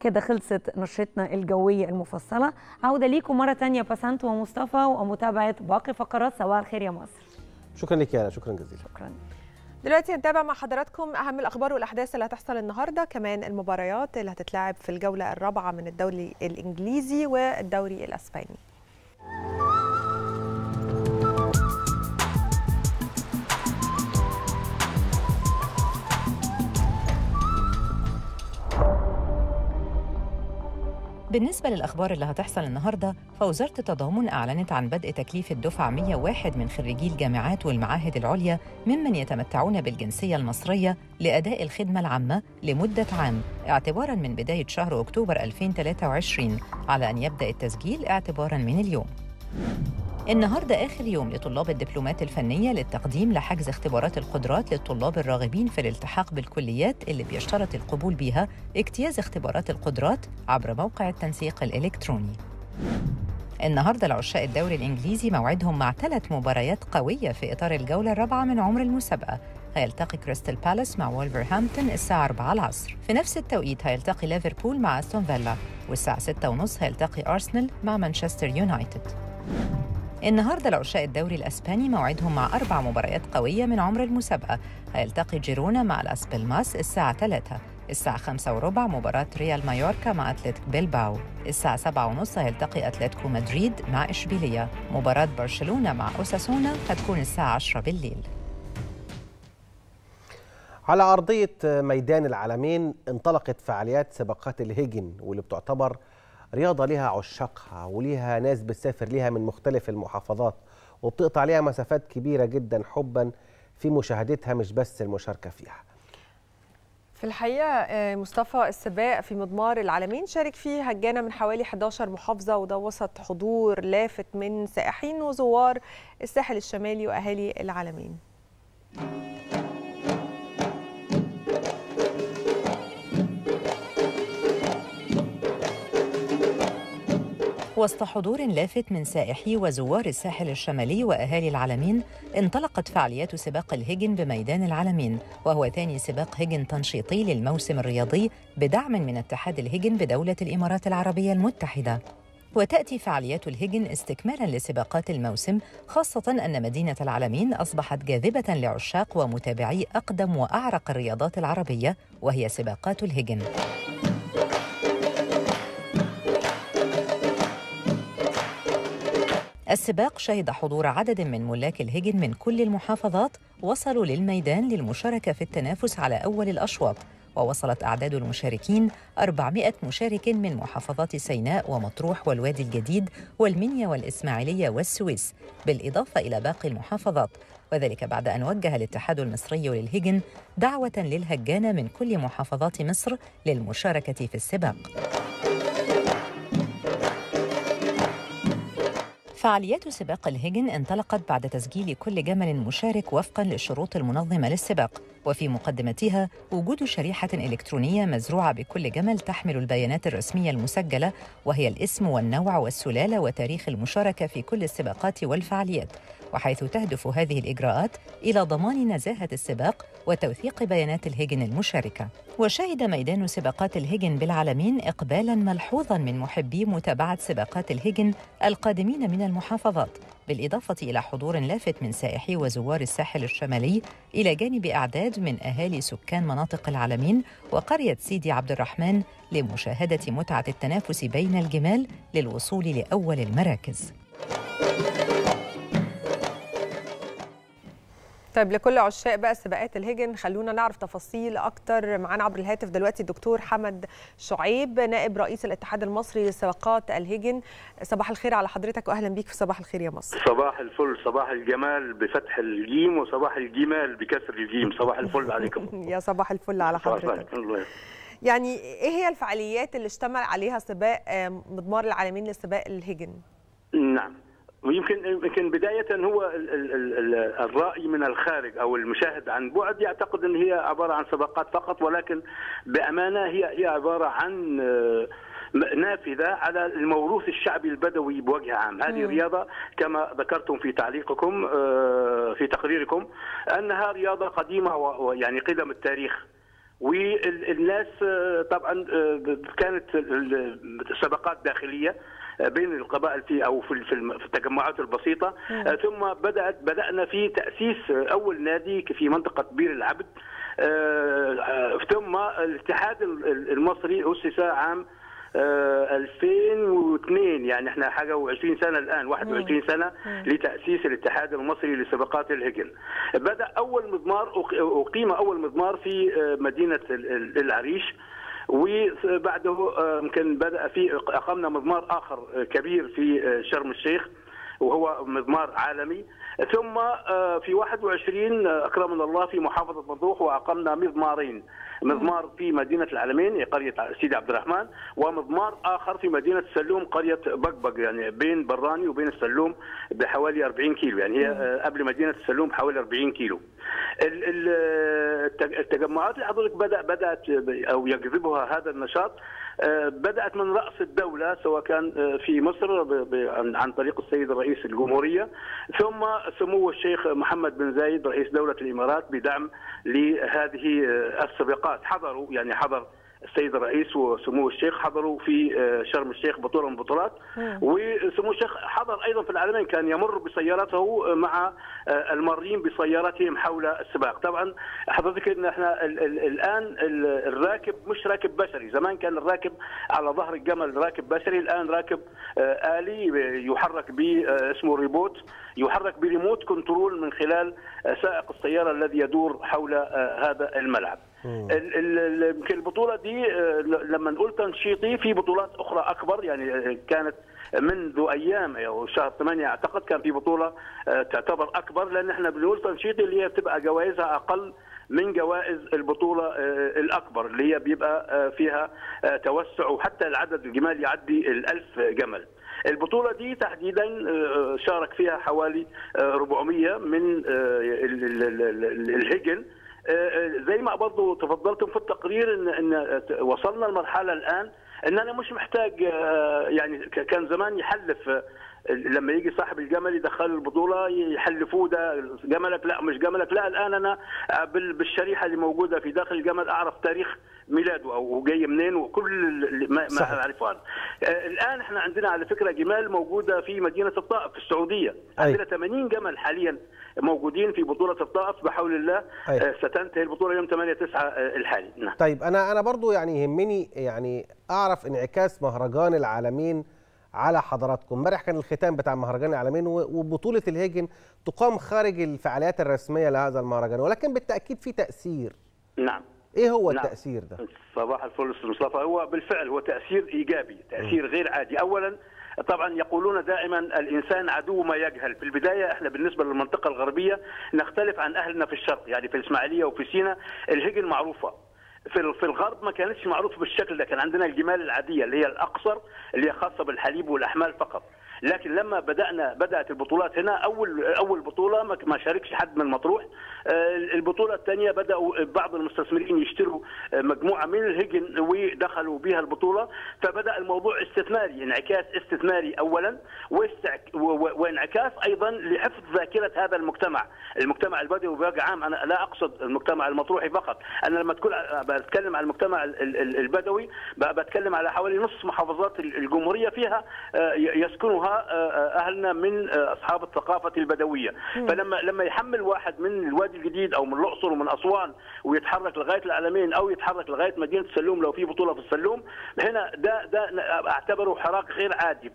كده خلصت نشرتنا الجويه المفصله عوده ليكم مره ثانيه بسنت ومصطفى ومتابعه باقي فقرات صباح الخير يا مصر شكرا لك يا شكرا جزيلا شكرا دلوقتي هنتابع مع حضراتكم اهم الاخبار والاحداث اللي هتحصل النهارده كمان المباريات اللي هتتلعب في الجوله الرابعه من الدوري الانجليزي والدوري الاسباني بالنسبة للأخبار اللي هتحصل النهاردة فوزارة التضامن أعلنت عن بدء تكليف الدفعة 101 من خريجي الجامعات والمعاهد العليا ممن يتمتعون بالجنسية المصرية لأداء الخدمة العامة لمدة عام اعتباراً من بداية شهر أكتوبر 2023 على أن يبدأ التسجيل اعتباراً من اليوم. النهارده آخر يوم لطلاب الدبلومات الفنية للتقديم لحجز اختبارات القدرات للطلاب الراغبين في الالتحاق بالكليات اللي بيشترط القبول بيها اجتياز اختبارات القدرات عبر موقع التنسيق الإلكتروني. النهارده العشاق الدوري الانجليزي موعدهم مع ثلاث مباريات قويه في اطار الجوله الرابعه من عمر المسابقه هيلتقي كريستال بالاس مع وولفرهامبتون الساعة 4 العصر في نفس التوقيت هيلتقي ليفربول مع أستون فيلا والساعة 6 ونص هيلتقي أرسنال مع مانشستر يونايتد النهارده العشاء الدوري الاسباني موعدهم مع اربع مباريات قويه من عمر المسابقه هيلتقي جيرونا مع الاس بالماس الساعه 3 الساعة 5 وربع مباراة ريال مايوركا مع أتلتيك بيلباو الساعة سبعة ونص هيلتقي أتلتيكو مدريد مع إشبيلية مباراة برشلونة مع أوساسونا هتكون الساعة 10 بالليل على أرضية ميدان العالمين انطلقت فعاليات سباقات الهيجن واللي بتعتبر رياضه ليها عشاقها وليها ناس بتسافر ليها من مختلف المحافظات وبتقطع ليها مسافات كبيره جدا حبا في مشاهدتها مش بس المشاركه فيها في الحقيقة آه، مصطفى السباق في مضمار العالمين شارك فيه هجانة من حوالي 11 محافظة وده وسط حضور لافت من سائحين وزوار الساحل الشمالي وأهالي العالمين. وسط حضور لافت من سائحي وزوار الساحل الشمالي وأهالي العالمين انطلقت فعاليات سباق الهجن بميدان العالمين وهو ثاني سباق هجن تنشيطي للموسم الرياضي بدعم من اتحاد الهجن بدولة الإمارات العربية المتحدة وتأتي فعاليات الهجن استكمالا لسباقات الموسم خاصة أن مدينة العالمين أصبحت جاذبة لعشاق ومتابعي أقدم وأعرق الرياضات العربية وهي سباقات الهجن السباق شهد حضور عدد من ملاك الهجن من كل المحافظات وصلوا للميدان للمشاركة في التنافس على أول الأشواط ووصلت أعداد المشاركين 400 مشارك من محافظات سيناء ومطروح والوادي الجديد والمنيا والإسماعيلية والسويس بالإضافة إلى باقي المحافظات وذلك بعد أن وجه الاتحاد المصري للهجن دعوة للهجانة من كل محافظات مصر للمشاركة في السباق فعاليات سباق الهيجن انطلقت بعد تسجيل كل جمل مشارك وفقا للشروط المنظمة للسباق وفي مقدمتها وجود شريحة إلكترونية مزروعة بكل جمل تحمل البيانات الرسمية المسجلة وهي الاسم والنوع والسلالة وتاريخ المشاركة في كل السباقات والفعاليات وحيث تهدف هذه الإجراءات إلى ضمان نزاهة السباق وتوثيق بيانات الهيجن المشاركة وشهد ميدان سباقات الهيجن بالعالمين إقبالا ملحوظا من محبي متابعة سباقات الهيجن القادمين من المحافظات بالإضافة إلى حضور لافت من سائحي وزوار الساحل الشمالي إلى جانب أعداد من أهالي سكان مناطق العالمين وقرية سيدي عبد الرحمن لمشاهدة متعة التنافس بين الجمال للوصول لأول المراكز. طيب لكل عشاق بقى سباقات الهجن خلونا نعرف تفاصيل اكتر معانا عبر الهاتف دلوقتي الدكتور حمد شعيب نائب رئيس الاتحاد المصري لسباقات الهجن صباح الخير على حضرتك واهلا بيك في صباح الخير يا مصر صباح الفل صباح الجمال بفتح الجيم وصباح الجمال بكسر الجيم صباح الفل عليكم (laughs) يا صباح الفل على حضرتك يعني ايه هي الفعاليات اللي اشتمل عليها سباق مضمار العالمين لسباق الهجن نعم ويمكن يمكن بداية هو الرأي من الخارج أو المشاهد عن بعد يعتقد أن هي عبارة عن سباقات فقط ولكن بأمانة هي هي عبارة عن آه، نافذة على الموروث الشعبي البدوي بوجه عام هذه رياضة كما ذكرتم في تعليقكم آه، في تقريركم أنها رياضة قديمة ويعني قدم التاريخ والناس آه، طبعا كانت سباقات داخليه بين القبائل في او في في التجمعات البسيطه آه، ثم بدات بدانا في تاسيس اول نادي في منطقه بير العبد آه، آه، ثم الاتحاد المصري اسس عام 2002 يعني احنا حاجه و20 سنه الان 21 سنه لتاسيس الاتحاد المصري لسباقات الهجن. بدا اول مضمار اقيم اول مضمار في مدينه العريش وبعده آه، يمكن بدا في اقمنا مضمار اخر آه، كبير في آه، شرم الشيخ وهو مضمار عالمي ثم في 21 اكرمنا الله في محافظه مطروح واقمنا مضمارين مضمار في مدينه العلمين قريه سيدي عبد الرحمن ومضمار اخر في مدينه السلوم قريه بقبق يعني بين براني وبين السلوم بحوالي 40 كيلو يعني هي آه، قبل مدينه السلوم بحوالي 40 كيلو آه، التجمعات اللي حضرتك بدا بدات او يجذبها هذا النشاط آه، بدأت من رأس الدولة سواء كان آه، في مصر عن طريق السيد رئيس الجمهورية ثم سمو الشيخ محمد بن زايد رئيس دولة الإمارات بدعم لهذه آه، السباقات حضروا يعني حضر السيد الرئيس وسمو الشيخ حضروا في آه، شرم الشيخ بطوله من البطولات وسمو الشيخ حضر ايضا في العالمين كان يمر بسيارته مع آه، المارين بسياراتهم حول السباق طبعا حضرتك ان احنا الـ الـ الان الراكب مش راكب بشري زمان كان الراكب على ظهر الجمل راكب بشري الان راكب آه، الي يحرك ب اسمه ريبوت يحرك بريموت كنترول من خلال سائق السياره الذي يدور حول هذا الملعب يمكن البطوله دي آه، لما نقول تنشيطي في بطولات اخرى اكبر يعني آه، كانت منذ ايام او شهر 8 اعتقد كان في بطوله آه، تعتبر اكبر لان احنا بنقول تنشيطي اللي هي بتبقى جوائزها اقل من جوائز البطوله الاكبر اللي هي بيبقى فيها توسع وحتى العدد الجمال يعدي الألف جمل. البطولة دي تحديدا شارك فيها حوالي 400 من الهجن آه، آه، زي ما برضه تفضلتم في التقرير ان ان وصلنا لمرحله الان ان انا مش محتاج آه، يعني كان زمان يحلف لما يجي صاحب الجمل يدخله البطوله يحلفوه ده جملك لا مش جملك لا الان انا آه، بالشريحه اللي موجوده في داخل الجمل اعرف تاريخ ميلاده او جاي منين وكل ما اعرفه انا آه، الان احنا عندنا على فكره جمال موجوده في مدينه الطائف في السعوديه عندنا 80 جمل حاليا موجودين في بطوله الطائف بحول الله أيه. ستنتهي البطوله يوم 8 9 الحالي نعم. طيب انا انا برضو يعني يهمني يعني اعرف انعكاس مهرجان العالمين على حضراتكم امبارح كان الختام بتاع مهرجان العالمين وبطوله الهيجن تقام خارج الفعاليات الرسميه لهذا المهرجان ولكن بالتاكيد في تاثير نعم ايه هو نعم. التاثير ده صباح الفل استاذ مصطفى هو بالفعل هو تاثير ايجابي تاثير غير عادي اولا طبعا يقولون دائما الانسان عدو ما يجهل في البدايه احنا بالنسبه للمنطقه الغربيه نختلف عن اهلنا في الشرق يعني في الاسماعيليه وفي سينا الهجن معروفه في في الغرب ما كانتش معروفه بالشكل ده كان عندنا الجمال العاديه اللي هي الاقصر اللي هي خاصه بالحليب والاحمال فقط لكن لما بدانا بدات البطولات هنا اول اول بطوله ما شاركش حد من المطروح آه، البطوله الثانيه بداوا بعض المستثمرين يشتروا آه، مجموعه من الهجن ودخلوا بها البطوله فبدا الموضوع استثماري انعكاس استثماري اولا وانعكاس ايضا لحفظ ذاكره هذا المجتمع المجتمع البدوي بوجه عام انا لا اقصد المجتمع المطروحي فقط انا لما تكون بتكلم على المجتمع البدوي بتكلم على حوالي نص محافظات الجمهوريه فيها آه، يسكنها آه، اهلنا من آه، اصحاب الثقافه البدويه فلما لما يحمل واحد من الوادي الجديد او من الاقصر ومن اسوان ويتحرك لغايه العلمين او يتحرك لغايه مدينه السلوم لو في بطوله في السلوم هنا ده ده اعتبره حراك غير عادي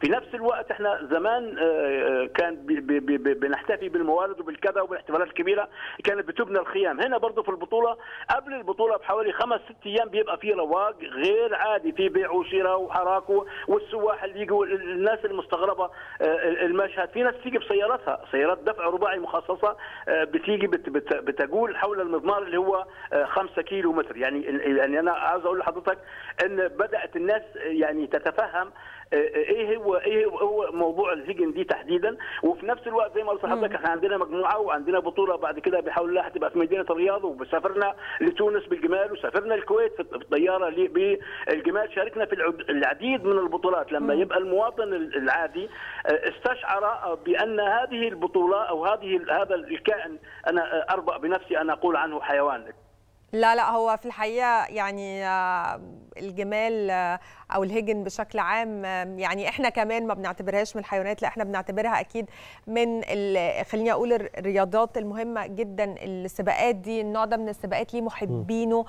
في نفس الوقت احنا زمان آه، كان بنحتفي بالموارد وبالكذا وبالاحتفالات الكبيره كانت بتبنى الخيام هنا برضه في البطوله قبل البطوله بحوالي خمس ست ايام بيبقى في رواق غير عادي في بيع وشراء وحراك والسواح اللي يجوا الناس الناس المستغربه آه، المشهد في ناس بتيجي بسياراتها سيارات دفع رباعي مخصصه آه، بتيجي بتجول حول المضمار اللي هو 5 آه، كيلو متر يعني يعني انا عاوز اقول لحضرتك ان بدات الناس يعني تتفهم ايه هو ايه هو موضوع الفيجن دي تحديدا وفي نفس الوقت زي ما قلت لحضرتك احنا عندنا مجموعه وعندنا بطوله بعد كده بحول الله هتبقى في مدينه الرياض وسافرنا لتونس بالجمال وسافرنا الكويت في الطياره بالجمال شاركنا في العديد من البطولات لما يبقى المواطن العادي آه، استشعر بان هذه البطوله او هذه هذا الكائن انا آه، اربأ بنفسي ان اقول عنه حيوان لا لا هو في الحقيقه يعني آه، الجمال آه، او الهجن بشكل عام آه، يعني احنا كمان ما بنعتبرهاش من الحيوانات لا احنا بنعتبرها اكيد من خليني اقول الرياضات المهمه جدا السباقات دي النوع ده من السباقات ليه محبينه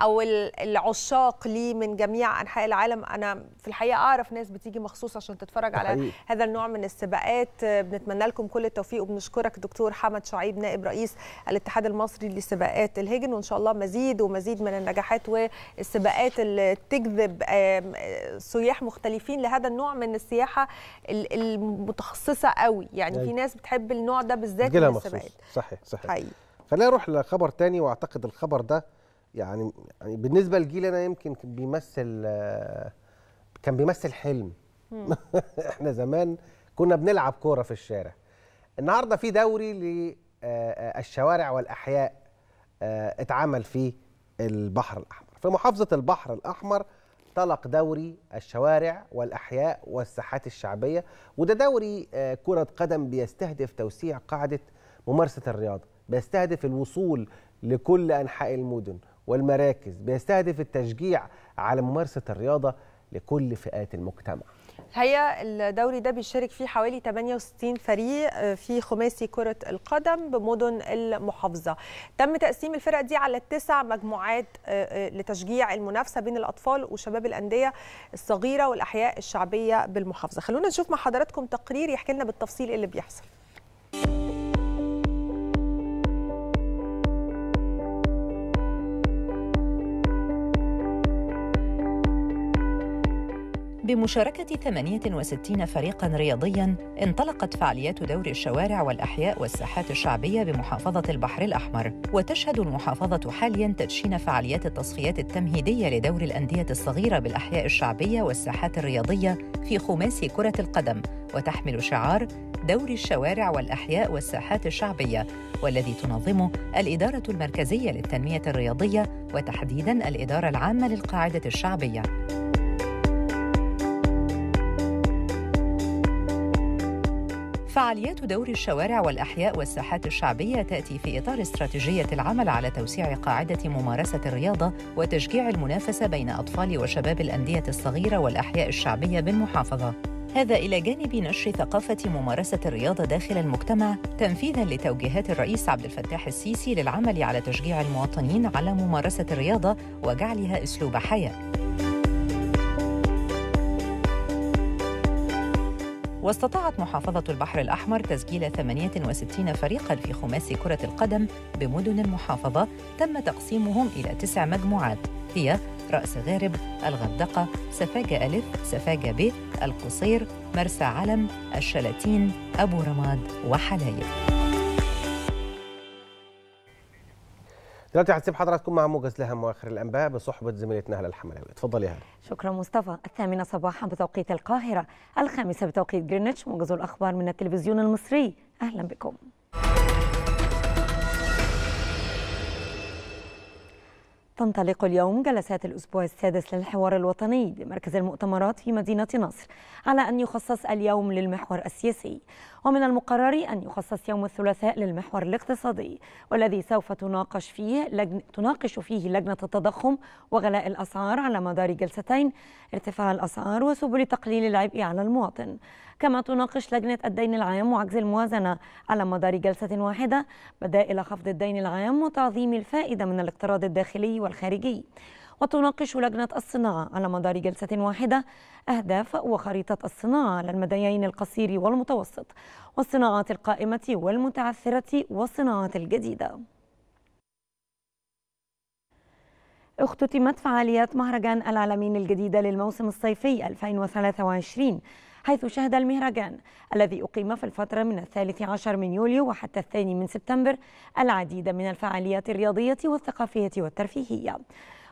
او العشاق ليه من جميع انحاء العالم انا في الحقيقه اعرف ناس بتيجي مخصوص عشان تتفرج على هذا النوع من السباقات بنتمنى لكم كل التوفيق وبنشكرك دكتور حمد شعيب نائب رئيس الاتحاد المصري لسباقات الهجن وان شاء الله مزيد ومزيد من النجاحات والسباقات اللي تجذب سياح مختلفين لهذا النوع من السياحه المتخصصه قوي يعني في أيوة. ناس بتحب النوع ده بالذات من السباقات صحيح صحيح خلينا نروح لخبر تاني واعتقد الخبر ده يعني يعني بالنسبه لجيل انا يمكن كان بيمثل كان بيمثل حلم (laughs) احنا زمان كنا بنلعب كوره في الشارع النهارده في دوري للشوارع آه، آه، والاحياء آه، اتعمل في البحر الاحمر في محافظه البحر الاحمر طلق دوري الشوارع والاحياء والساحات الشعبيه وده دوري كره قدم بيستهدف توسيع قاعده ممارسه الرياضه بيستهدف الوصول لكل انحاء المدن والمراكز بيستهدف التشجيع على ممارسة الرياضة لكل فئات المجتمع الحقيقه الدوري ده بيشارك فيه حوالي 68 فريق آه، في خماسي كرة القدم بمدن المحافظة تم تقسيم الفرق دي على التسع مجموعات آه، آه، لتشجيع المنافسة بين الأطفال وشباب الأندية الصغيرة والأحياء الشعبية بالمحافظة خلونا نشوف مع حضراتكم تقرير يحكي لنا بالتفصيل إيه اللي بيحصل بمشاركة 68 فريقا رياضيا انطلقت فعاليات دور الشوارع والأحياء والساحات الشعبية بمحافظة البحر الأحمر وتشهد المحافظة حاليا تدشين فعاليات التصفيات التمهيدية لدور الأندية الصغيرة بالأحياء الشعبية والساحات الرياضية في خماس كرة القدم وتحمل شعار دور الشوارع والأحياء والساحات الشعبية والذي تنظمه الإدارة المركزية للتنمية الرياضية وتحديدا الإدارة العامة للقاعدة الشعبية فعاليات دور الشوارع والأحياء والساحات الشعبية تأتي في إطار استراتيجية العمل على توسيع قاعدة ممارسة الرياضة وتشجيع المنافسة بين أطفال وشباب الأندية الصغيرة والأحياء الشعبية بالمحافظة هذا إلى جانب نشر ثقافة ممارسة الرياضة داخل المجتمع تنفيذاً لتوجيهات الرئيس عبد الفتاح السيسي للعمل على تشجيع المواطنين على ممارسة الرياضة وجعلها أسلوب حياة. واستطاعت محافظة البحر الأحمر تسجيل 68 فريقا في خماس كرة القدم بمدن المحافظة تم تقسيمهم إلى تسع مجموعات هي رأس غارب، الغردقة، سفاجة ألف، سفاجة ب، القصير، مرسى علم، الشلاتين، أبو رماد وحلايب. دلوقتي هسيب حضراتكم مع موجز لهم واخر الانباء بصحبه زميلتنا هلا الحملاوي اتفضلي هلا شكرا مصطفى الثامنه صباحا بتوقيت القاهره الخامسه بتوقيت جرينتش موجز الاخبار من التلفزيون المصري اهلا بكم تنطلق اليوم جلسات الأسبوع السادس للحوار الوطني بمركز المؤتمرات في مدينة نصر على أن يخصص اليوم للمحور السياسي ومن المقرر أن يخصص يوم الثلاثاء للمحور الاقتصادي والذي سوف تناقش فيه لجن... تناقش فيه لجنة التضخم وغلاء الأسعار على مدار جلستين ارتفاع الأسعار وسبل تقليل العبء على المواطن كما تناقش لجنة الدين العام وعجز الموازنة على مدار جلسة واحدة بدائل خفض الدين العام وتعظيم الفائدة من الاقتراض الداخلي والخارجي وتناقش لجنة الصناعة على مدار جلسة واحدة أهداف وخريطة الصناعة للمديين القصير والمتوسط والصناعات القائمة والمتعثرة والصناعات الجديدة اختتمت فعاليات مهرجان العالمين الجديدة للموسم الصيفي 2023 حيث شهد المهرجان الذي أقيم في الفترة من الثالث عشر من يوليو وحتى الثاني من سبتمبر العديد من الفعاليات الرياضية والثقافية والترفيهية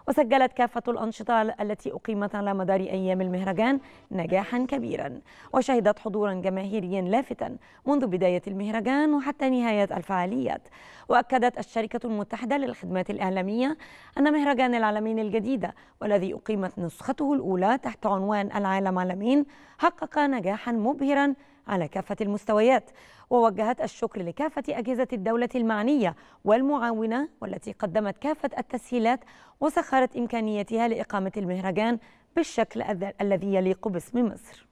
وسجلت كافة الأنشطة التي أقيمت على مدار أيام المهرجان نجاحا كبيرا وشهدت حضورا جماهيريا لافتا منذ بداية المهرجان وحتى نهاية الفعاليات وأكدت الشركة المتحدة للخدمات الإعلامية أن مهرجان العالمين الجديدة والذي أقيمت نسخته الأولى تحت عنوان العالم عالمين حقق نجاحا مبهرا على كافة المستويات ووجهت الشكر لكافة أجهزة الدولة المعنية والمعاونة والتي قدمت كافة التسهيلات وسخرت إمكانيتها لإقامة المهرجان بالشكل الذي يليق باسم مصر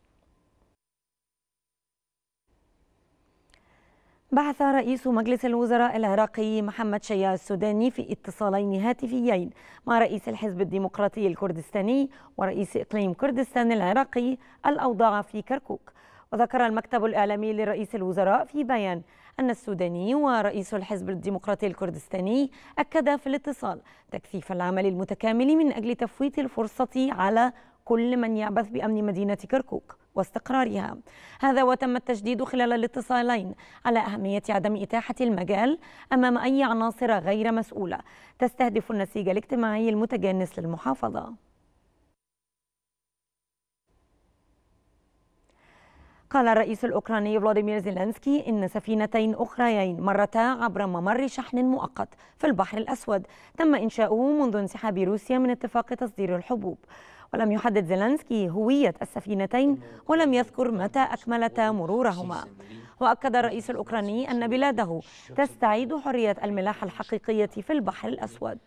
بعث رئيس مجلس الوزراء العراقي محمد شياع السوداني في اتصالين هاتفيين مع رئيس الحزب الديمقراطي الكردستاني ورئيس إقليم كردستان العراقي الأوضاع في كركوك وذكر المكتب الإعلامي لرئيس الوزراء في بيان أن السوداني ورئيس الحزب الديمقراطي الكردستاني أكد في الاتصال تكثيف العمل المتكامل من أجل تفويت الفرصة على كل من يعبث بأمن مدينة كركوك واستقرارها هذا وتم التشديد خلال الاتصالين على أهمية عدم إتاحة المجال أمام أي عناصر غير مسؤولة تستهدف النسيج الاجتماعي المتجانس للمحافظة قال الرئيس الأوكراني فلاديمير زيلينسكي إن سفينتين أخريين مرتا عبر ممر شحن مؤقت في البحر الأسود تم إنشاؤه منذ انسحاب روسيا من اتفاق تصدير الحبوب ولم يحدد زيلينسكي هوية السفينتين ولم يذكر متى أكملتا مرورهما وأكد الرئيس الأوكراني أن بلاده تستعيد حرية الملاحة الحقيقية في البحر الأسود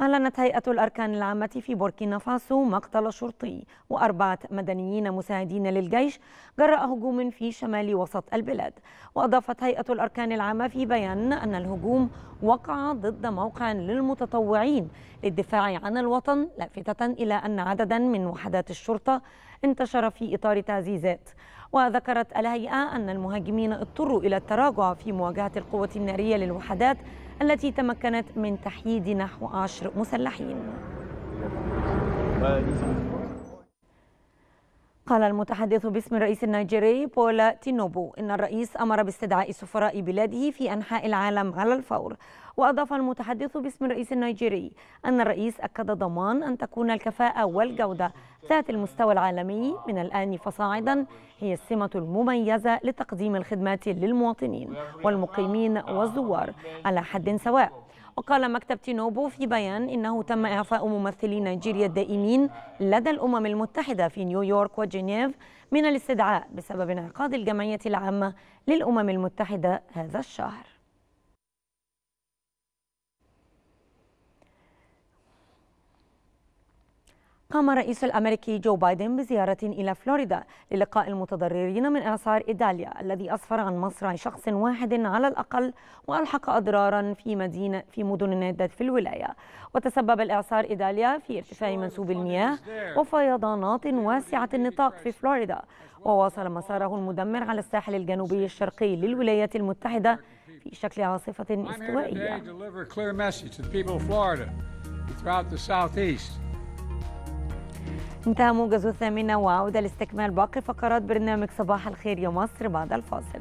أعلنت هيئة الأركان العامة في بوركينا فاسو مقتل شرطي وأربعة مدنيين مساعدين للجيش جراء هجوم في شمال وسط البلاد وأضافت هيئة الأركان العامة في بيان أن الهجوم وقع ضد موقع للمتطوعين للدفاع عن الوطن لافتة إلى أن عددا من وحدات الشرطة انتشر في إطار تعزيزات وذكرت الهيئة أن المهاجمين اضطروا إلى التراجع في مواجهة القوة النارية للوحدات التي تمكنت من تحييد نحو عشر مسلحين قال المتحدث باسم الرئيس النيجيري بولا تينوبو إن الرئيس أمر باستدعاء سفراء بلاده في أنحاء العالم على الفور وأضاف المتحدث باسم الرئيس النيجيري أن الرئيس أكد ضمان أن تكون الكفاءة والجودة ذات المستوى العالمي من الآن فصاعدا هي السمة المميزة لتقديم الخدمات للمواطنين والمقيمين والزوار على حد سواء وقال مكتب تينوبو في بيان إنه تم إعفاء ممثلي نيجيريا الدائمين لدى الأمم المتحدة في نيويورك وجنيف من الاستدعاء بسبب انعقاد الجمعية العامة للأمم المتحدة هذا الشهر قام الرئيس الأمريكي جو بايدن بزيارة إلى فلوريدا للقاء المتضررين من إعصار إيداليا الذي أسفر عن مصرع شخص واحد على الأقل وألحق أضرارا في مدينة في مدن عدة في الولاية وتسبب الإعصار إيداليا في ارتفاع منسوب المياه وفيضانات واسعة النطاق في فلوريدا وواصل مساره المدمر على الساحل الجنوبي الشرقي للولايات المتحدة في شكل عاصفة استوائية. انتهى موجز الثامنة وعودة لاستكمال باقي فقرات برنامج صباح الخير يا مصر بعد الفاصل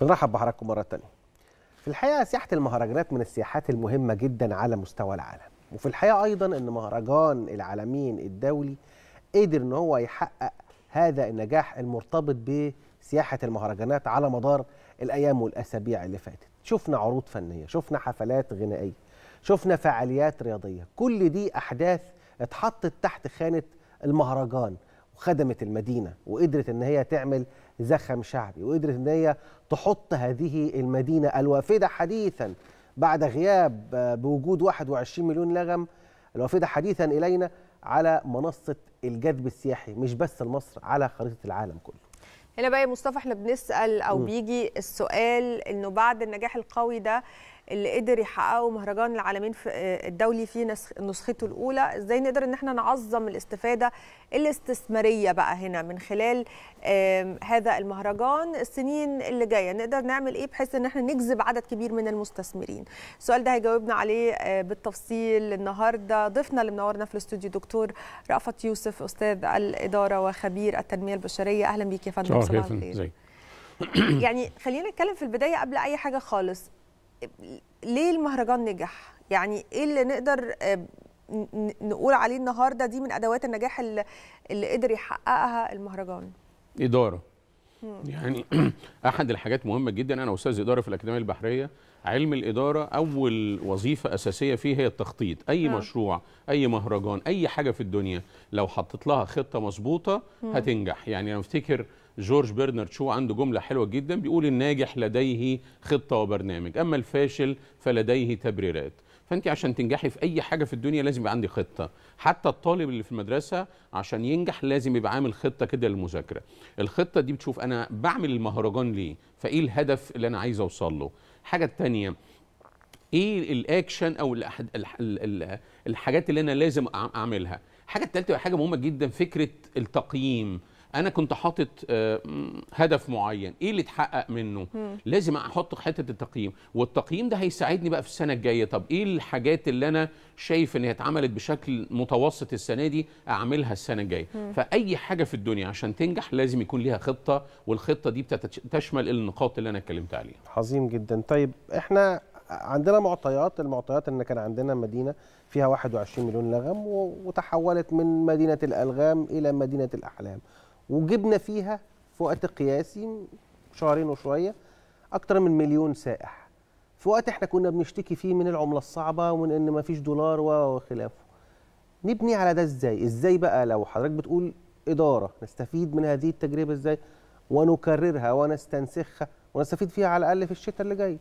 بنرحب بحضراتكم مرة تانية في الحقيقة سياحة المهرجانات من السياحات المهمة جدا على مستوى العالم وفي الحقيقة أيضا أن مهرجان العالمين الدولي قدر أن هو يحقق هذا النجاح المرتبط بسياحة المهرجانات على مدار الأيام والأسابيع اللي فاتت شفنا عروض فنية شفنا حفلات غنائية شفنا فعاليات رياضية كل دي أحداث اتحطت تحت خانة المهرجان وخدمت المدينة وقدرت ان هي تعمل زخم شعبي وقدرت ان هي تحط هذه المدينة الوافدة حديثا بعد غياب بوجود 21 مليون نغم الوافدة حديثا إلينا على منصه الجذب السياحي مش بس لمصر على خريطه العالم كله هنا بقى مصطفى احنا بنسال او م. بيجي السؤال انه بعد النجاح القوي ده اللي قدر يحققه مهرجان العالمين آه، الدولي في نسخته الاولى ازاي نقدر ان احنا نعظم الاستفاده الاستثماريه بقى هنا من خلال هذا المهرجان السنين اللي جايه نقدر نعمل ايه بحيث ان احنا نجذب عدد كبير من المستثمرين السؤال ده هيجاوبنا عليه آه، بالتفصيل النهارده ضيفنا اللي منورنا في الاستوديو دكتور رأفت يوسف استاذ الاداره وخبير التنميه البشريه اهلا بيك يا فندم يعني خلينا نتكلم في البدايه قبل اي حاجه خالص ليه المهرجان نجح يعني ايه اللي نقدر آه، نقول عليه النهارده دي من ادوات النجاح اللي, قدر يحققها المهرجان اداره يعني (clears throat) احد الحاجات مهمه جدا انا استاذ اداره في الاكاديميه البحريه علم الإدارة أول وظيفة أساسية فيه هي التخطيط أي م. نعم. مشروع أي مهرجان أي حاجة في الدنيا لو حطيت لها خطة مظبوطة هتنجح يعني أنا أفتكر جورج برنارد شو عنده جملة حلوة جدا بيقول الناجح لديه خطة وبرنامج أما الفاشل فلديه تبريرات فانت عشان تنجحي في اي حاجه في الدنيا لازم يبقى عندي خطه حتى الطالب اللي في المدرسه عشان ينجح لازم يبقى عامل خطه كده للمذاكره الخطه دي بتشوف انا بعمل المهرجان ليه فايه الهدف اللي انا عايز اوصل له الحاجه التانية ايه الاكشن او الحاجات اللي انا لازم اعملها الحاجه التالتة حاجه مهمه جدا فكره التقييم انا كنت حاطط آه، هدف معين ايه اللي اتحقق منه مم. لازم احط حته التقييم والتقييم ده هيساعدني بقى في السنه الجايه طب ايه الحاجات اللي انا شايف ان هي اتعملت بشكل متوسط السنه دي اعملها السنه الجايه فاي حاجه في الدنيا عشان تنجح لازم يكون ليها خطه والخطه دي بتشمل النقاط اللي انا اتكلمت عليها عظيم جدا طيب احنا عندنا معطيات المعطيات ان كان عندنا مدينه فيها 21 مليون لغم وتحولت من مدينه الالغام الى مدينه الاحلام وجبنا فيها في وقت قياسي شهرين وشويه اكتر من مليون سائح في وقت احنا كنا بنشتكي فيه من العمله الصعبه ومن ان ما فيش دولار وخلافه نبني على ده ازاي ازاي بقى لو حضرتك بتقول اداره نستفيد من هذه التجربه ازاي ونكررها ونستنسخها ونستفيد فيها على الاقل في الشتاء اللي جاي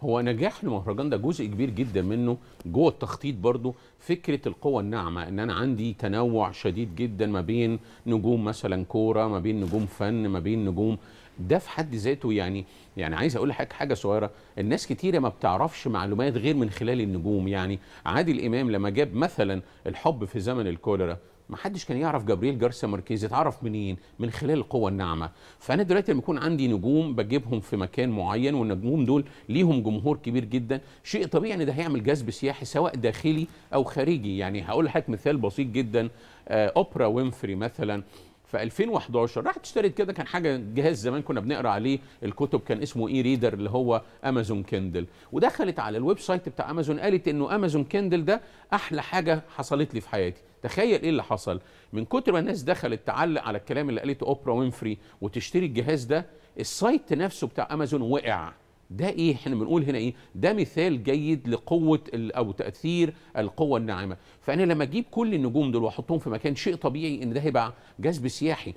هو نجاح المهرجان ده جزء كبير جدا منه جوه التخطيط برضو فكره القوى الناعمه ان انا عندي تنوع شديد جدا ما بين نجوم مثلا كوره ما بين نجوم فن ما بين نجوم ده في حد ذاته يعني يعني عايز اقول لحضرتك حاجه صغيره الناس كتيره ما بتعرفش معلومات غير من خلال النجوم يعني عادل امام لما جاب مثلا الحب في زمن الكوليرا ما حدش كان يعرف جبريل جارسيا ماركيز يتعرف منين من خلال القوه الناعمه فانا دلوقتي لما يكون عندي نجوم بجيبهم في مكان معين والنجوم دول ليهم جمهور كبير جدا شيء طبيعي ان ده هيعمل جذب سياحي سواء داخلي او خارجي يعني هقول لحضرتك مثال بسيط جدا آه، اوبرا وينفري مثلا في 2011 راحت اشتريت كده كان حاجه جهاز زمان كنا بنقرا عليه الكتب كان اسمه اي ريدر اللي هو امازون كندل ودخلت على الويب سايت بتاع امازون قالت انه امازون كندل ده احلى حاجه حصلت لي في حياتي تخيل ايه اللي حصل من كتر ما الناس دخلت تعلق على الكلام اللي قالته اوبرا وينفري وتشتري الجهاز ده السايت نفسه بتاع امازون وقع ده ايه احنا بنقول هنا ايه ده مثال جيد لقوه او تاثير القوه الناعمه فانا لما اجيب كل النجوم دول واحطهم في مكان شيء طبيعي ان ده هيبقى جذب سياحي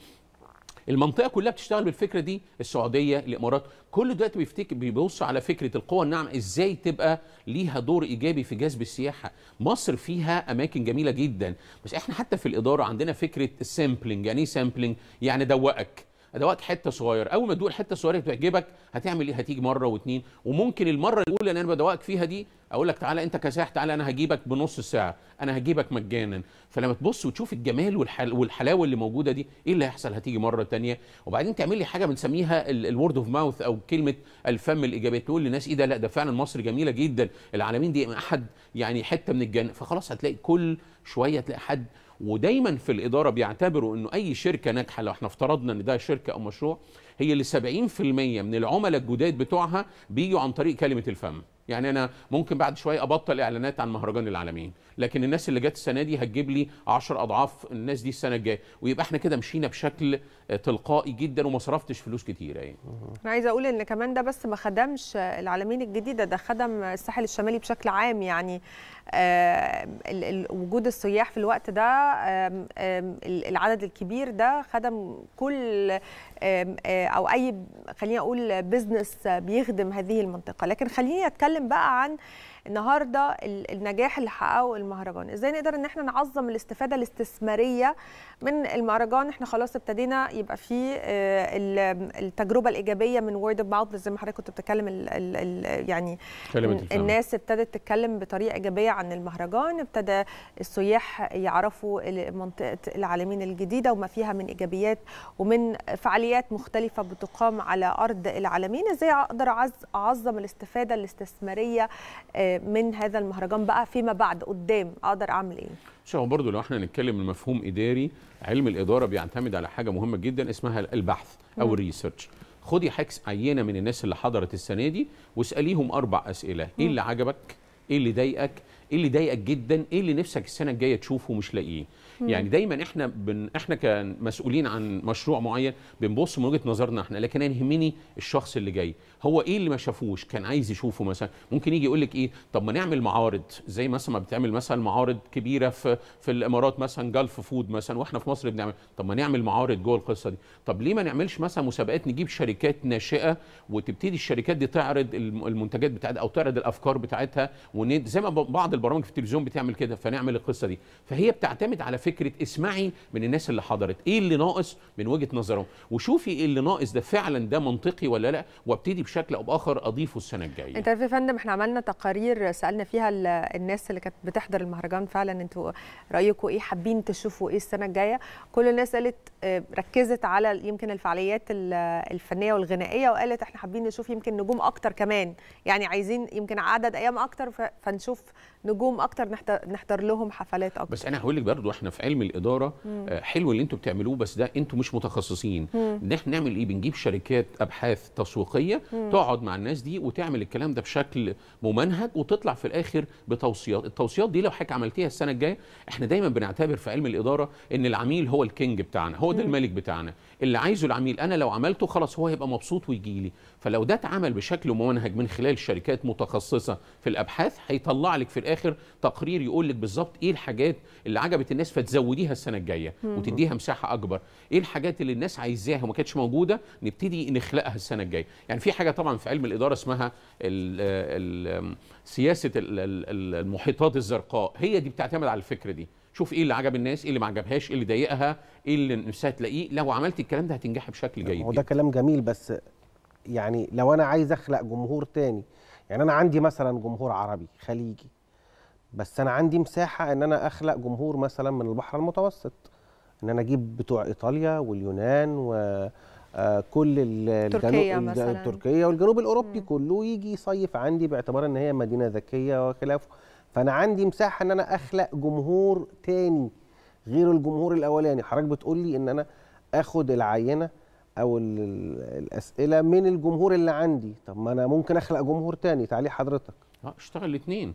المنطقه كلها بتشتغل بالفكره دي السعوديه الامارات كل دلوقتي بيفتكر بيبص على فكره القوى الناعمه ازاي تبقى ليها دور ايجابي في جذب السياحه مصر فيها اماكن جميله جدا بس احنا حتى في الاداره عندنا فكره السامبلنج يعني ايه سامبلنج يعني دوقك ادوات حته صغيره اول ما تدوق الحته الصغيره بتعجبك هتعمل ايه هتيجي مره واثنين وممكن المره الاولى اللي انا بدوقك فيها دي اقول لك تعالى انت كساح تعالى انا هجيبك بنص ساعه انا هجيبك مجانا فلما تبص وتشوف الجمال والحل والحلاوه اللي موجوده دي ايه اللي هيحصل هتيجي مره ثانيه وبعدين تعمل لي حاجه بنسميها الورد اوف ماوث او كلمه الفم الايجابيه تقول للناس ايه ده لا ده فعلا مصر جميله جدا العالمين دي احد يعني حته من الجنه فخلاص هتلاقي كل شويه تلاقي حد ودايما في الاداره بيعتبروا انه اي شركه ناجحه لو احنا افترضنا ان ده شركه او مشروع هي اللي 70% من العملاء الجداد بتوعها بيجوا عن طريق كلمه الفم يعني انا ممكن بعد شويه ابطل اعلانات عن مهرجان العالمين لكن الناس اللي جت السنه دي هتجيب لي 10 اضعاف الناس دي السنه الجايه ويبقى احنا كده مشينا بشكل آه، تلقائي جدا وما صرفتش فلوس كتيره يعني انا عايزه اقول ان كمان ده بس ما خدمش آه، العالمين الجديده ده خدم الساحل الشمالي بشكل عام يعني آه، وجود السياح في الوقت ده العدد الكبير ده خدم كل او اي خليني اقول بزنس بيخدم هذه المنطقه لكن خليني اتكلم بقى عن النهارده النجاح اللي حققه المهرجان ازاي نقدر ان احنا نعظم الاستفاده الاستثماريه من المهرجان احنا خلاص ابتدينا يبقى في آه، التجربه الايجابيه من وورد اوف ماوث زي ما حضرتك كنت بتتكلم يعني الناس ابتدت تتكلم بطريقه ايجابيه عن المهرجان ابتدى السياح يعرفوا منطقه العالمين الجديده وما فيها من ايجابيات ومن فعاليات مختلفه بتقام على ارض العالمين ازاي اقدر اعظم الاستفاده الاستثماريه آه، من هذا المهرجان بقى فيما بعد قدام اقدر اعمل ايه شوف برضو لو احنا نتكلم مفهوم اداري علم الاداره بيعتمد على حاجه مهمه جدا اسمها البحث او الريسيرش خدي حكس عينه من الناس اللي حضرت السنه دي واساليهم اربع اسئله ايه اللي عجبك ايه اللي ضايقك ايه اللي ضايقك جدا ايه اللي نفسك السنه الجايه تشوفه ومش لاقيه يعني دايما احنا بن احنا كمسؤولين عن مشروع معين بنبص من وجهه نظرنا احنا لكن انا يهمني الشخص اللي جاي هو ايه اللي ما شافوش كان عايز يشوفه مثلا ممكن يجي يقول لك ايه طب ما نعمل معارض زي مثلا ما بتعمل مثلا معارض كبيره في في الامارات مثلا جلف فود مثلا واحنا في مصر بنعمل طب ما نعمل معارض جوه القصه دي طب ليه ما نعملش مثلا مسابقات نجيب شركات ناشئه وتبتدي الشركات دي تعرض المنتجات بتاعتها او تعرض الافكار بتاعتها زي ما بعض البرامج في التلفزيون بتعمل كده فنعمل القصه دي فهي بتعتمد على فكره فكره اسمعي من الناس اللي حضرت ايه اللي ناقص من وجهه نظرهم وشوفي ايه اللي ناقص ده فعلا ده منطقي ولا لا وابتدي بشكل او باخر اضيفه السنه الجايه انت عارف يا فندم احنا عملنا تقارير سالنا فيها الناس اللي كانت بتحضر المهرجان فعلا انتوا رايكم ايه حابين تشوفوا ايه السنه الجايه كل الناس قالت آه، ركزت على يمكن الفعاليات الفنيه والغنائيه وقالت احنا حابين نشوف يمكن نجوم اكتر كمان يعني عايزين يمكن عدد ايام اكتر فنشوف نجوم اكتر نحضر لهم حفلات اكتر بس انا هقول لك برضه احنا في علم الاداره مم. آه، حلو اللي انتم بتعملوه بس ده انتم مش متخصصين ان احنا نعمل ايه بنجيب شركات ابحاث تسويقيه تقعد مع الناس دي وتعمل الكلام ده بشكل ممنهج وتطلع في الاخر بتوصيات التوصيات دي لو حضرتك عملتيها السنه الجايه احنا دايما بنعتبر في علم الاداره ان العميل هو الكينج بتاعنا هو ده الملك بتاعنا اللي عايزه العميل انا لو عملته خلاص هو هيبقى مبسوط ويجي لي فلو ده اتعمل بشكل ممنهج من خلال شركات متخصصه في الابحاث هيطلع لك في الاخر تقرير يقول لك بالظبط ايه الحاجات اللي عجبت الناس فتزوديها السنه الجايه وتديها مساحه اكبر ايه الحاجات اللي الناس عايزاها وما كانتش موجوده نبتدي نخلقها السنه الجايه يعني في حاجه طبعا في علم الاداره اسمها سياسه المحيطات الزرقاء هي دي بتعتمد على الفكره دي شوف ايه اللي عجب الناس ايه اللي ما عجبهاش ايه اللي ضايقها ايه اللي نفسها تلاقيه لو عملت الكلام ده هتنجح بشكل جيد هو ده كلام جميل بس يعني لو انا عايز اخلق جمهور تاني يعني انا عندي مثلا جمهور عربي خليجي بس انا عندي مساحه ان انا اخلق جمهور مثلا من البحر المتوسط ان انا اجيب بتوع ايطاليا واليونان و آه، كل تركيا مثلا تركيا والجنوب الاوروبي م. كله يجي يصيف عندي باعتبار ان هي مدينه ذكيه وخلافه فانا عندي مساحه ان انا اخلق جمهور تاني غير الجمهور الاولاني يعني حضرتك بتقول لي ان انا اخد العينه او الاسئله من الجمهور اللي عندي طب ما انا ممكن اخلق جمهور تاني تعالي حضرتك اه اشتغل الاثنين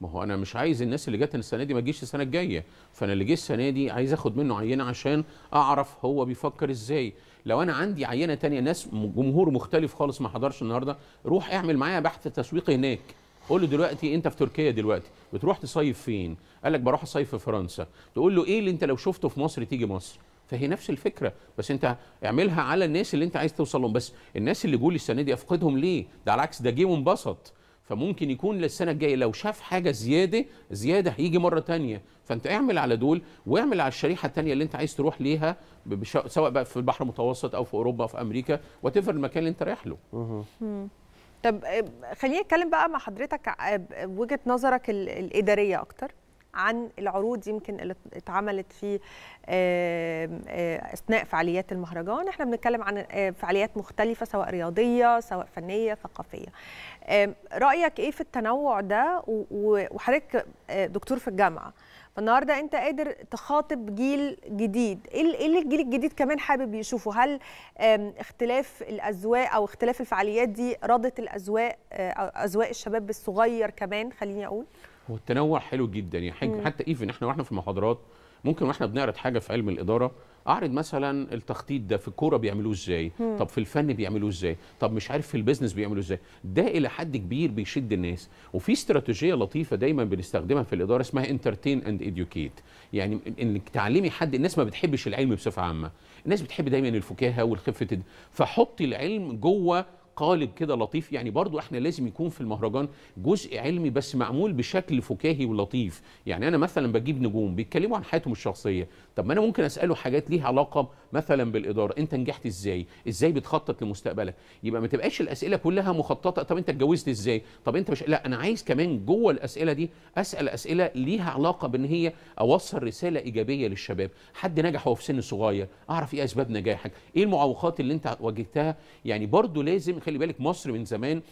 ما هو انا مش عايز الناس اللي جت السنه دي ما تجيش السنه الجايه فانا اللي جه السنه دي عايز اخد منه عينه عشان اعرف هو بيفكر ازاي لو انا عندي عينه تانية ناس جمهور مختلف خالص ما حضرش النهارده روح اعمل معايا بحث تسويقي هناك قول له دلوقتي انت في تركيا دلوقتي بتروح تصيف فين قال لك بروح اصيف في فرنسا تقول له ايه اللي انت لو شفته في مصر تيجي مصر فهي نفس الفكره بس انت اعملها على الناس اللي انت عايز توصل لهم بس الناس اللي جولي السنه دي افقدهم ليه ده على العكس ده جه وانبسط فممكن يكون للسنه الجايه لو شاف حاجه زياده زياده هيجي مره تانية فانت اعمل على دول واعمل على الشريحه التانية اللي انت عايز تروح ليها سواء بقى في البحر المتوسط او في اوروبا او في امريكا وتفر المكان اللي انت رايح له طب آه، خليني اتكلم بقى مع حضرتك آه، وجهه نظرك الاداريه اكتر عن العروض يمكن اللي اتعملت في آه، اثناء فعاليات المهرجان احنا بنتكلم عن فعاليات مختلفه سواء رياضيه سواء فنيه ثقافيه رايك ايه في التنوع ده وحضرتك دكتور في الجامعه فالنهارده انت قادر تخاطب جيل جديد ايه, ايه اللي الجيل الجديد كمان حابب يشوفه هل اختلاف الاذواق او اختلاف الفعاليات دي راضت الاذواق آه، اذواق الشباب الصغير كمان خليني اقول هو التنوع حلو جدا يعني حتى ايفن احنا واحنا في المحاضرات ممكن واحنا بنعرض حاجه في علم الاداره اعرض مثلا التخطيط ده في الكوره بيعملوه ازاي طب في الفن بيعملوه ازاي طب مش عارف في البيزنس بيعملوه ازاي ده الى حد كبير بيشد الناس وفي استراتيجيه لطيفه دايما بنستخدمها في الاداره اسمها انترتين اند اديوكيت يعني انك تعلمي حد الناس ما بتحبش العلم بصفه عامه الناس بتحب دايما الفكاهه والخفه فحطي العلم جوه قالب كده لطيف يعني برضو احنا لازم يكون في المهرجان جزء علمي بس معمول بشكل فكاهي ولطيف يعني انا مثلا بجيب نجوم بيتكلموا عن حياتهم الشخصيه طب ما انا ممكن اساله حاجات ليها علاقه مثلا بالاداره انت نجحت ازاي ازاي بتخطط لمستقبلك يبقى ما تبقاش الاسئله كلها مخططه طب انت اتجوزت ازاي طب انت مش لا انا عايز كمان جوه الاسئله دي اسال اسئله ليها علاقه بان هي اوصل رساله ايجابيه للشباب حد نجح وهو في سن صغير اعرف ايه اسباب نجاحك ايه المعوقات اللي انت واجهتها يعني برضو لازم خلي بالك مصر من زمان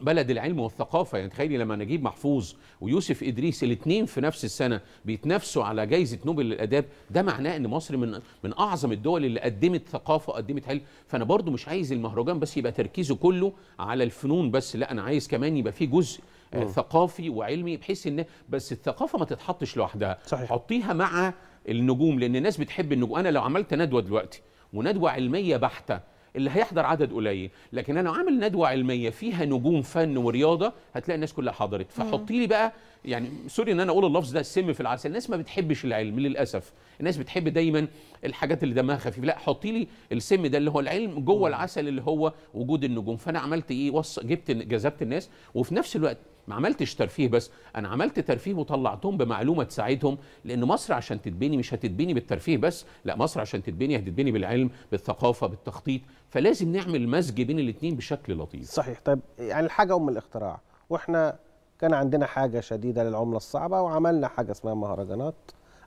بلد العلم والثقافه يعني تخيلي لما نجيب محفوظ ويوسف ادريس الاثنين في نفس السنه بيتنافسوا على جائزه نوبل للاداب ده معناه ان مصر من من اعظم الدول اللي قدمت ثقافه وقدمت علم فانا برضو مش عايز المهرجان بس يبقى تركيزه كله على الفنون بس لا انا عايز كمان يبقى فيه جزء آه، مم. ثقافي وعلمي بحيث ان بس الثقافه ما تتحطش لوحدها صحيح. حطيها مع النجوم لان الناس بتحب النجوم انا لو عملت ندوه دلوقتي وندوه علميه بحته اللي هيحضر عدد قليل لكن انا عامل ندوه علميه فيها نجوم فن ورياضه هتلاقي الناس كلها حضرت فحطي لي بقى يعني سوري ان انا اقول اللفظ ده السم في العسل الناس ما بتحبش العلم للاسف الناس بتحب دايما الحاجات اللي دمها خفيف لا حطي لي السم ده اللي هو العلم جوه العسل اللي هو وجود النجوم فانا عملت ايه وص... جبت جذبت الناس وفي نفس الوقت ما عملتش ترفيه بس انا عملت ترفيه وطلعتهم بمعلومه تساعدهم لان مصر عشان تتبني مش هتتبني بالترفيه بس لا مصر عشان تتبني هتتبني بالعلم بالثقافه بالتخطيط فلازم نعمل مزج بين الاثنين بشكل لطيف صحيح طيب يعني الحاجه ام الاختراع واحنا كان عندنا حاجه شديده للعمله الصعبه وعملنا حاجه اسمها مهرجانات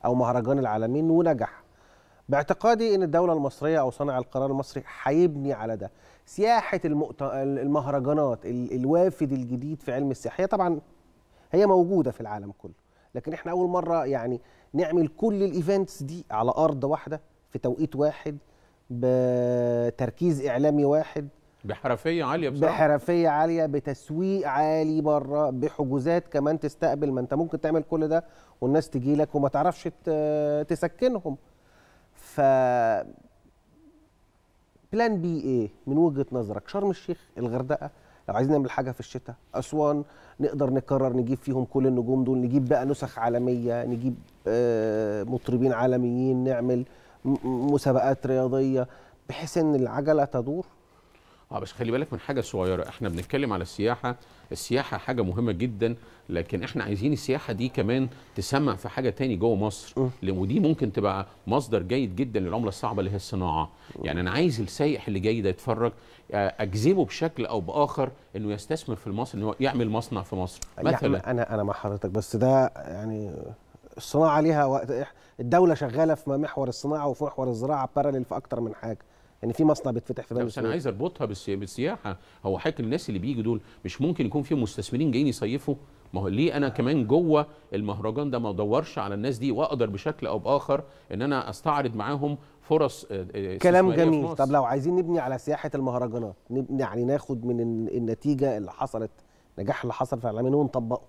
او مهرجان العالمين ونجح باعتقادي ان الدوله المصريه او صانع القرار المصري هيبني على ده سياحه المؤت... المهرجانات الوافد الجديد في علم السياحه طبعا هي موجوده في العالم كله لكن احنا اول مره يعني نعمل كل الايفنتس دي على ارض واحده في توقيت واحد بتركيز اعلامي واحد بحرفيه عاليه بصراحه بحرفيه عاليه بتسويق عالي بره بحجوزات كمان تستقبل ما انت ممكن تعمل كل ده والناس تجي لك وما تعرفش تسكنهم ف بلان بي ايه من وجهه نظرك شرم الشيخ الغردقه لو عايزين نعمل حاجه في الشتاء اسوان نقدر نكرر نجيب فيهم كل النجوم دول نجيب بقى نسخ عالميه نجيب آه، مطربين عالميين نعمل مسابقات رياضيه بحيث ان العجله تدور اه بس خلي بالك من حاجه صغيره احنا بنتكلم على السياحه السياحه حاجه مهمه جدا لكن احنا عايزين السياحه دي كمان تسمع في حاجه تاني جوه مصر ودي ممكن تبقى مصدر جيد جدا للعمله الصعبه اللي هي الصناعه يعني انا عايز السائح اللي جاي ده يتفرج آه، اجذبه بشكل او باخر انه يستثمر في مصر انه يعمل مصنع في مصر يعني مثلا انا انا مع حضرتك بس ده يعني الصناعه ليها وقت الدوله شغاله في محور الصناعه وفي محور الزراعه بارلل في اكتر من حاجه يعني في مصنع بيتفتح في بلد بس انا عايز اربطها بالسياحه هو حضرتك الناس اللي بيجي دول مش ممكن يكون في مستثمرين جايين يصيفوا ما هو ليه انا كمان جوه المهرجان ده ما ادورش على الناس دي واقدر بشكل او باخر ان انا استعرض معاهم فرص آه، آه، كلام جميل طب لو عايزين نبني على سياحه المهرجانات يعني ناخد من النتيجه اللي حصلت النجاح اللي حصل في العالمين ونطبقه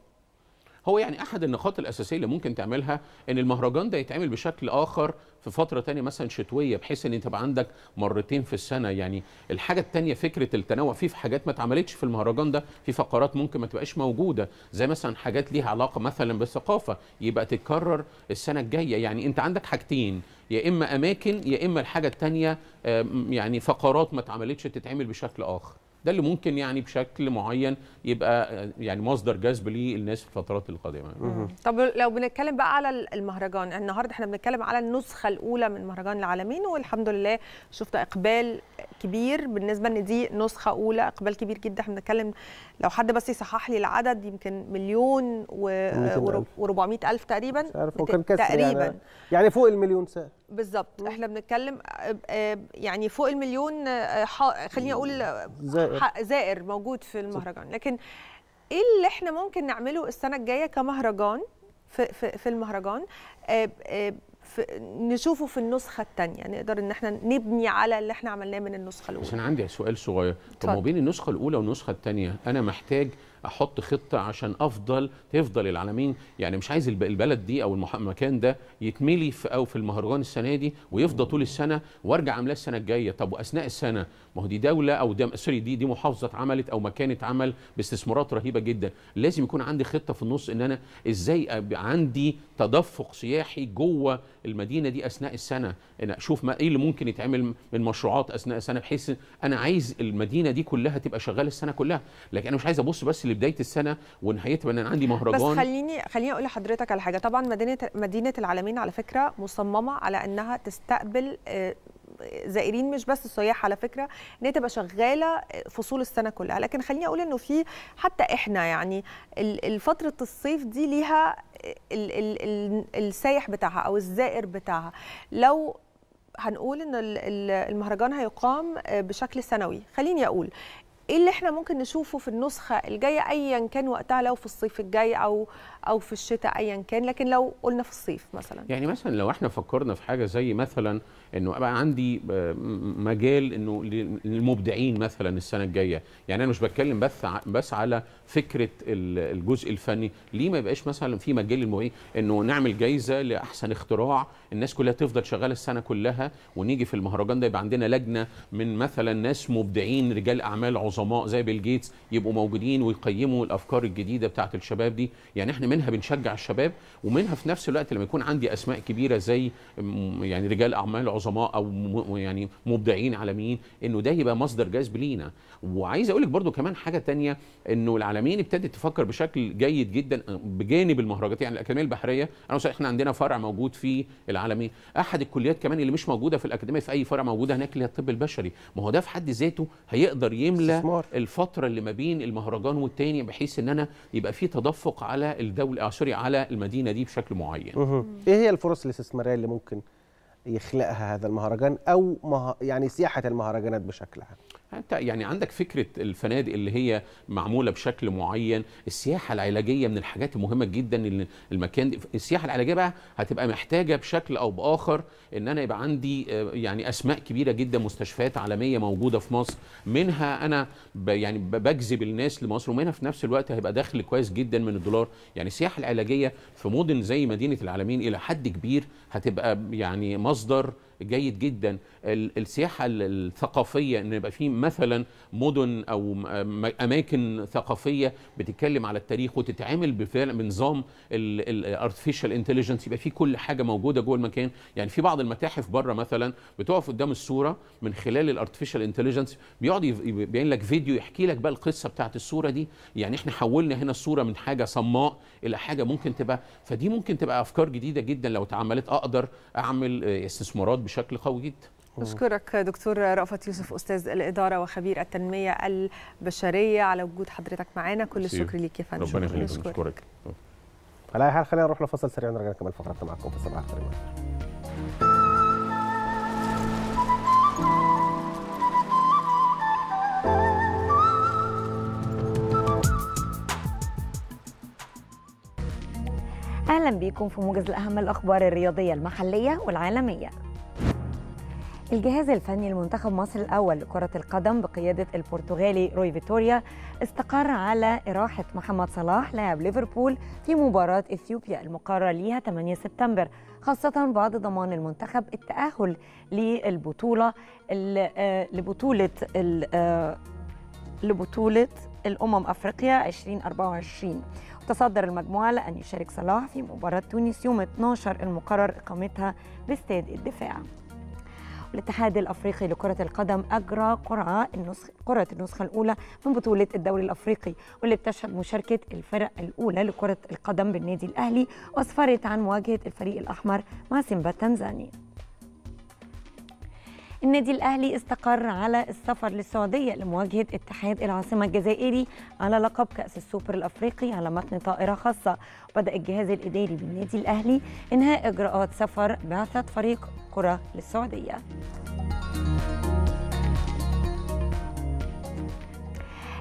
هو يعني احد النقاط الاساسيه اللي ممكن تعملها ان المهرجان ده يتعمل بشكل اخر في فتره تانية مثلا شتويه بحيث ان انت يبقى عندك مرتين في السنه يعني الحاجه الثانيه فكره التنوع فيه في حاجات ما اتعملتش في المهرجان ده في فقرات ممكن ما تبقاش موجوده زي مثلا حاجات ليها علاقه مثلا بالثقافه يبقى تتكرر السنه الجايه يعني انت عندك حاجتين يا اما اماكن يا اما الحاجه الثانيه آه، يعني فقرات ما اتعملتش تتعمل بشكل اخر ده اللي ممكن يعني بشكل معين يبقى يعني مصدر جذب للناس في الفترات القادمه طب لو بنتكلم بقى على المهرجان النهارده احنا بنتكلم على النسخه الاولى من مهرجان العالمين والحمد لله شفت اقبال كبير بالنسبه ان دي نسخه اولى اقبال كبير جدا احنا بنتكلم لو حد بس يصحح لي العدد يمكن مليون و 400 الف تقريبا مش عارف هو كان كسر يعني. تقريبا يعني, يعني فوق المليون سعر بالظبط احنا بنتكلم آه، آه، يعني فوق المليون آه، خليني اقول زائر. زائر موجود في المهرجان لكن ايه اللي احنا ممكن نعمله السنه الجايه كمهرجان في, في, في المهرجان في نشوفه في النسخه الثانيه نقدر ان احنا نبني على اللي احنا عملناه من النسخه الاولى عشان عندي سؤال صغير طب ما بين النسخه الاولى والنسخه الثانيه انا محتاج احط خطه عشان افضل تفضل العالمين يعني مش عايز البلد دي او المكان ده يتملي في او في المهرجان السنه دي ويفضى طول السنه وارجع عاملاه السنه الجايه طب واثناء السنه ما هو دي دوله او دي سوري دي دي محافظه اتعملت او مكان اتعمل باستثمارات رهيبه جدا لازم يكون عندي خطه في النص ان انا ازاي عندي تدفق سياحي جوه المدينه دي اثناء السنه انا اشوف ما ايه اللي ممكن يتعمل من مشروعات اثناء السنه بحيث انا عايز المدينه دي كلها تبقى شغاله السنه كلها لكن انا مش عايز ابص بس لبدايه السنه ونهايتها ان انا عندي مهرجان بس خليني خليني اقول لحضرتك على حاجه طبعا مدينه مدينه العالمين على فكره مصممه على انها تستقبل آه، زائرين مش بس السياح على فكره ان هي تبقى شغاله فصول السنه كلها لكن خليني اقول انه في حتى احنا يعني فتره الصيف دي ليها السايح بتاعها او الزائر بتاعها لو هنقول ان المهرجان هيقام بشكل سنوي خليني اقول ايه اللي احنا ممكن نشوفه في النسخه الجايه ايا كان وقتها لو في الصيف الجاي او او في الشتاء ايا كان لكن لو قلنا في الصيف مثلا يعني مثلا لو احنا فكرنا في حاجه زي مثلا انه ابقى عندي آه، مجال انه للمبدعين مثلا السنه الجايه يعني انا مش بتكلم بس بس على فكره الجزء الفني ليه ما يبقاش مثلا في مجال للمبدعين انه نعمل جايزه لاحسن اختراع الناس كلها تفضل شغاله السنه كلها ونيجي في المهرجان ده يبقى عندنا لجنه من مثلا ناس مبدعين رجال اعمال عظماء زي بيل جيتس يبقوا موجودين ويقيموا الافكار الجديده بتاعه الشباب دي يعني احنا منها بنشجع الشباب ومنها في نفس الوقت لما يكون عندي اسماء كبيره زي يعني رجال اعمال عظماء او يعني مبدعين عالميين انه ده يبقى مصدر جذب لينا وعايز اقول لك برده كمان حاجه تانية انه العالميين ابتدت تفكر بشكل جيد جدا آه، بجانب المهرجانات يعني الاكاديميه البحريه انا احنا عندنا فرع موجود في العالمي احد الكليات كمان اللي مش موجوده في الاكاديميه في اي فرع موجوده هناك اللي هي الطب البشري ما هو ده في حد ذاته هيقدر يملى استثمار. الفتره اللي ما بين المهرجان والتاني بحيث ان انا يبقى في تدفق على الدوله آه، سوري على المدينه دي بشكل معين ايه هي الفرص الاستثماريه اللي ممكن يخلقها هذا المهرجان او مه... يعني سياحه المهرجانات بشكل عام انت يعني عندك فكره الفنادق اللي هي معموله بشكل معين السياحه العلاجيه من الحاجات المهمه جدا ان المكان دي. السياحه العلاجيه بقى هتبقى محتاجه بشكل او باخر ان انا يبقى عندي آه، يعني اسماء كبيره جدا مستشفيات عالميه موجوده في مصر منها انا يعني بجذب الناس لمصر ومنها في نفس الوقت هيبقى دخل كويس جدا من الدولار يعني السياحه العلاجيه في مدن زي مدينه العالمين الى حد كبير هتبقى يعني مصدر جيد جدا السياحه الثقافيه ان يبقى في مثلا مدن او اماكن ثقافيه بتتكلم على التاريخ وتتعامل بنظام الارتفيشال انتليجنس يبقى في كل حاجه موجوده جوه المكان يعني في بعض المتاحف بره مثلا بتقف قدام الصوره من خلال الارتفيشال انتليجنس بيقعد يبين لك فيديو يحكي لك بقى القصه بتاعت الصوره دي يعني احنا حولنا هنا الصوره من حاجه صماء الى حاجه ممكن تبقى فدي ممكن تبقى افكار جديده جدا لو اتعملت اقدر اعمل آه، استثمارات بشكل قوي جدا أشكرك دكتور رأفت يوسف أستاذ الإدارة وخبير التنمية البشرية على وجود حضرتك معانا كل الشكر ليك يا فندم ربنا يخليك نشكرك على حال خلينا نروح لفصل سريع ونرجع نكمل فقرتنا معكم في صباح الخير اهلا بيكم في موجز الاهم الاخبار الرياضيه المحليه والعالميه الجهاز الفني لمنتخب مصر الأول لكرة القدم بقيادة البرتغالي روي فيتوريا استقر على إراحة محمد صلاح لاعب ليفربول في مباراة إثيوبيا المقرر ليها 8 سبتمبر خاصة بعد ضمان المنتخب التأهل للبطولة آه، لبطولة آه، لبطولة الأمم أفريقيا 2024 تصدر المجموعة لأن يشارك صلاح في مباراة تونس يوم 12 المقرر إقامتها باستاد الدفاع والاتحاد الافريقي لكره القدم اجرى قرعه النسخ قرعه النسخه الاولى من بطوله الدوري الافريقي واللي بتشهد مشاركه الفرق الاولى لكره القدم بالنادي الاهلي واسفرت عن مواجهه الفريق الاحمر مع سيمبا التنزاني النادي الأهلي استقر على السفر للسعودية لمواجهة اتحاد العاصمة الجزائري على لقب كأس السوبر الأفريقي على متن طائرة خاصة بدأ الجهاز الإداري بالنادي الأهلي إنهاء إجراءات سفر بعثة فريق كرة للسعودية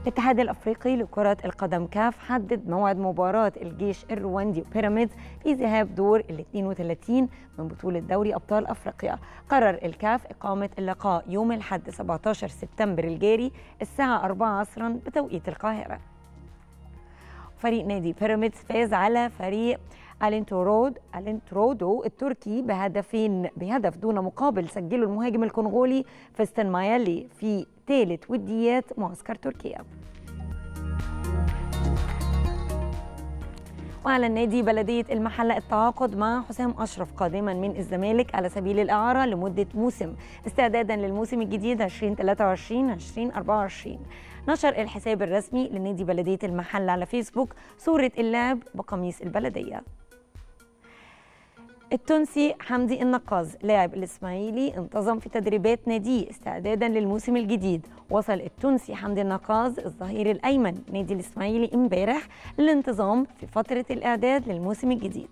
الاتحاد الافريقي لكره القدم كاف حدد موعد مباراه الجيش الرواندي وبيراميدز في ذهاب دور ال 32 من بطوله دوري ابطال افريقيا قرر الكاف اقامه اللقاء يوم الاحد 17 سبتمبر الجاري الساعه 4 عصرا بتوقيت القاهره فريق نادي بيراميدز فاز على فريق الينترود الينترودو التركي بهدفين بهدف دون مقابل سجله المهاجم الكونغولي فيستن مايلي في ثالث وديات معسكر تركيا وعلى نادي بلدية المحلة التعاقد مع حسام أشرف قادما من الزمالك على سبيل الإعارة لمدة موسم استعدادا للموسم الجديد 2023 2024 نشر الحساب الرسمي لنادي بلدية المحلة على فيسبوك صورة اللعب بقميص البلدية التونسي حمدي النقاز لاعب الإسماعيلي انتظم في تدريبات ناديه استعدادا للموسم الجديد وصل التونسي حمدي النقاز الظهير الأيمن نادي الإسماعيلي امبارح للانتظام في فترة الإعداد للموسم الجديد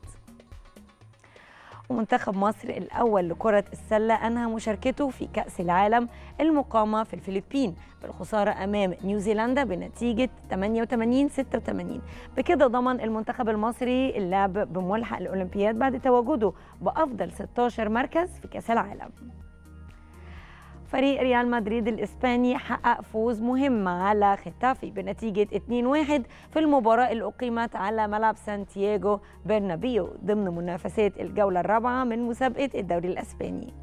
ومنتخب مصر الأول لكرة السلة أنهى مشاركته في كأس العالم المقامة في الفلبين بالخسارة أمام نيوزيلندا بنتيجة 88-86 بكده ضمن المنتخب المصري اللعب بملحق الأولمبياد بعد تواجده بأفضل 16 مركز في كأس العالم فريق ريال مدريد الإسباني حقق فوز مهم على ختافي بنتيجة 2-1 في المباراة اللي أقيمت على ملعب سانتياغو برنابيو ضمن منافسات الجولة الرابعة من مسابقة الدوري الإسباني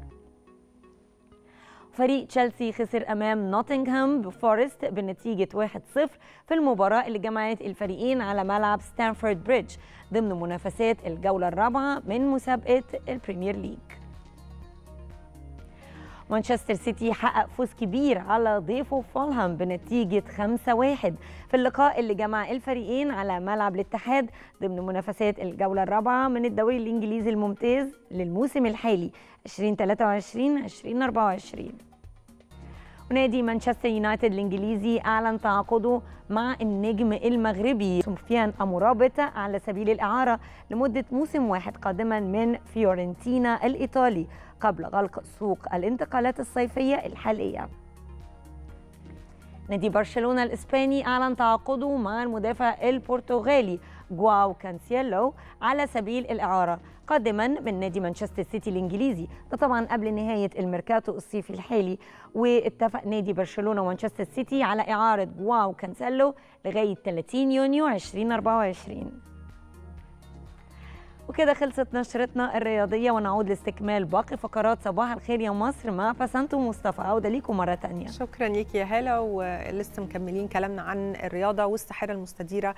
فريق تشيلسي خسر امام نوتنغهام بفورست بنتيجه 1-0 في المباراه اللي جمعت الفريقين على ملعب ستانفورد بريدج ضمن منافسات الجوله الرابعه من مسابقه البريمير ليج مانشستر سيتي حقق فوز كبير على ضيفه فولهام بنتيجة 5-1 في اللقاء اللي جمع الفريقين على ملعب الاتحاد ضمن منافسات الجولة الرابعة من الدوري الإنجليزي الممتاز للموسم الحالي 2023-2024 نادي مانشستر يونايتد الانجليزي اعلن تعاقده مع النجم المغربي سفيان امرابط على سبيل الاعاره لمده موسم واحد قادما من فيورنتينا الايطالي قبل غلق سوق الانتقالات الصيفية الحالية نادي برشلونة الإسباني أعلن تعاقده مع المدافع البرتغالي جواو كانسيلو على سبيل الإعارة قادما من نادي مانشستر سيتي الإنجليزي ده طبعا قبل نهاية الميركاتو الصيفي الحالي واتفق نادي برشلونة ومانشستر سيتي على إعارة جواو كانسيلو لغاية 30 يونيو 2024 وكده خلصت نشرتنا الرياضية ونعود لاستكمال باقي فقرات صباح الخير يا مصر مع فسانتو مصطفى عودة ليكم مرة تانية شكرا ليك يا هالة ولسه مكملين كلامنا عن الرياضة والساحرة المستديرة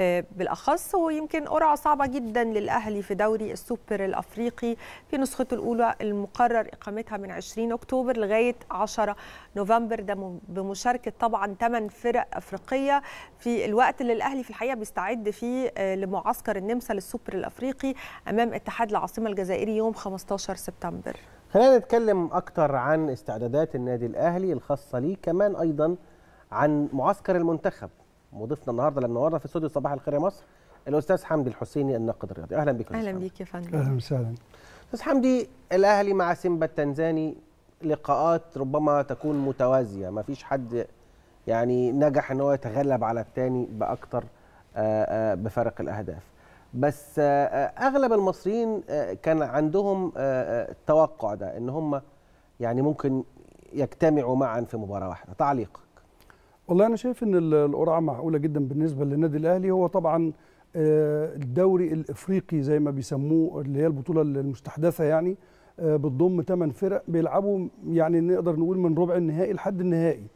آه، بالاخص ويمكن قرعه صعبه جدا للاهلي في دوري السوبر الافريقي في نسخته الاولى المقرر اقامتها من 20 اكتوبر لغايه 10 نوفمبر ده بمشاركه طبعا 8 فرق افريقيه في الوقت اللي الاهلي في الحقيقه بيستعد فيه آه، لمعسكر النمسا للسوبر الافريقي امام اتحاد العاصمه الجزائري يوم 15 سبتمبر خلينا نتكلم اكتر عن استعدادات النادي الاهلي الخاصه ليه كمان ايضا عن معسكر المنتخب مضيفنا النهارده لان النهارده في استوديو صباح الخير يا مصر الاستاذ حمدي الحسيني الناقد الرياضي اهلا بك اهلا بيك يا فندم اهلا وسهلا استاذ حمدي الاهلي مع سيمبا التنزاني لقاءات ربما تكون متوازيه ما فيش حد يعني نجح ان هو يتغلب على الثاني باكثر آه، آه، بفرق الاهداف بس آه، اغلب المصريين كان عندهم التوقع ده ان هم يعني ممكن يجتمعوا معا في مباراه واحده تعليق والله انا شايف ان القرعه معقوله جدا بالنسبه للنادي الاهلي هو طبعا آه، الدوري الافريقي زي ما بيسموه اللي هي البطوله المستحدثه يعني آه، بتضم 8 فرق بيلعبوا يعني نقدر نقول من ربع النهائي لحد النهائي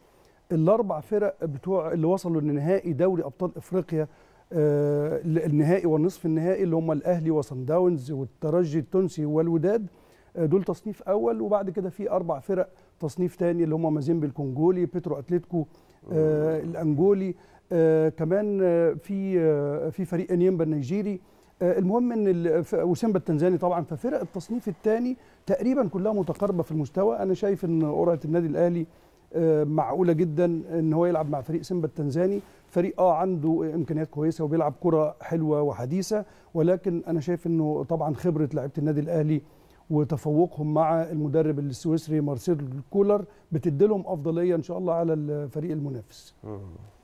الاربع فرق بتوع اللي وصلوا لنهائي دوري ابطال افريقيا آه، النهائي والنصف النهائي اللي هم الاهلي وصن داونز والترجي التونسي والوداد دول تصنيف اول وبعد كده في اربع فرق تصنيف تاني اللي هم مازيمبي الكونجولي بترو اتلتيكو آه، الانجولي آه، كمان آه، في في فريق انيمبا النيجيري المهم ان وسيمبا التنزاني طبعا ففرق التصنيف الثاني تقريبا كلها متقاربه في المستوى انا شايف ان قرعه النادي الاهلي معقوله جدا ان هو يلعب مع فريق سيمبا التنزاني فريق اه عنده امكانيات كويسه وبيلعب كره حلوه وحديثه ولكن انا شايف انه طبعا خبره لعيبه النادي الاهلي وتفوقهم مع المدرب السويسري مارسيل كولر بتديلهم افضليه ان شاء الله على الفريق المنافس.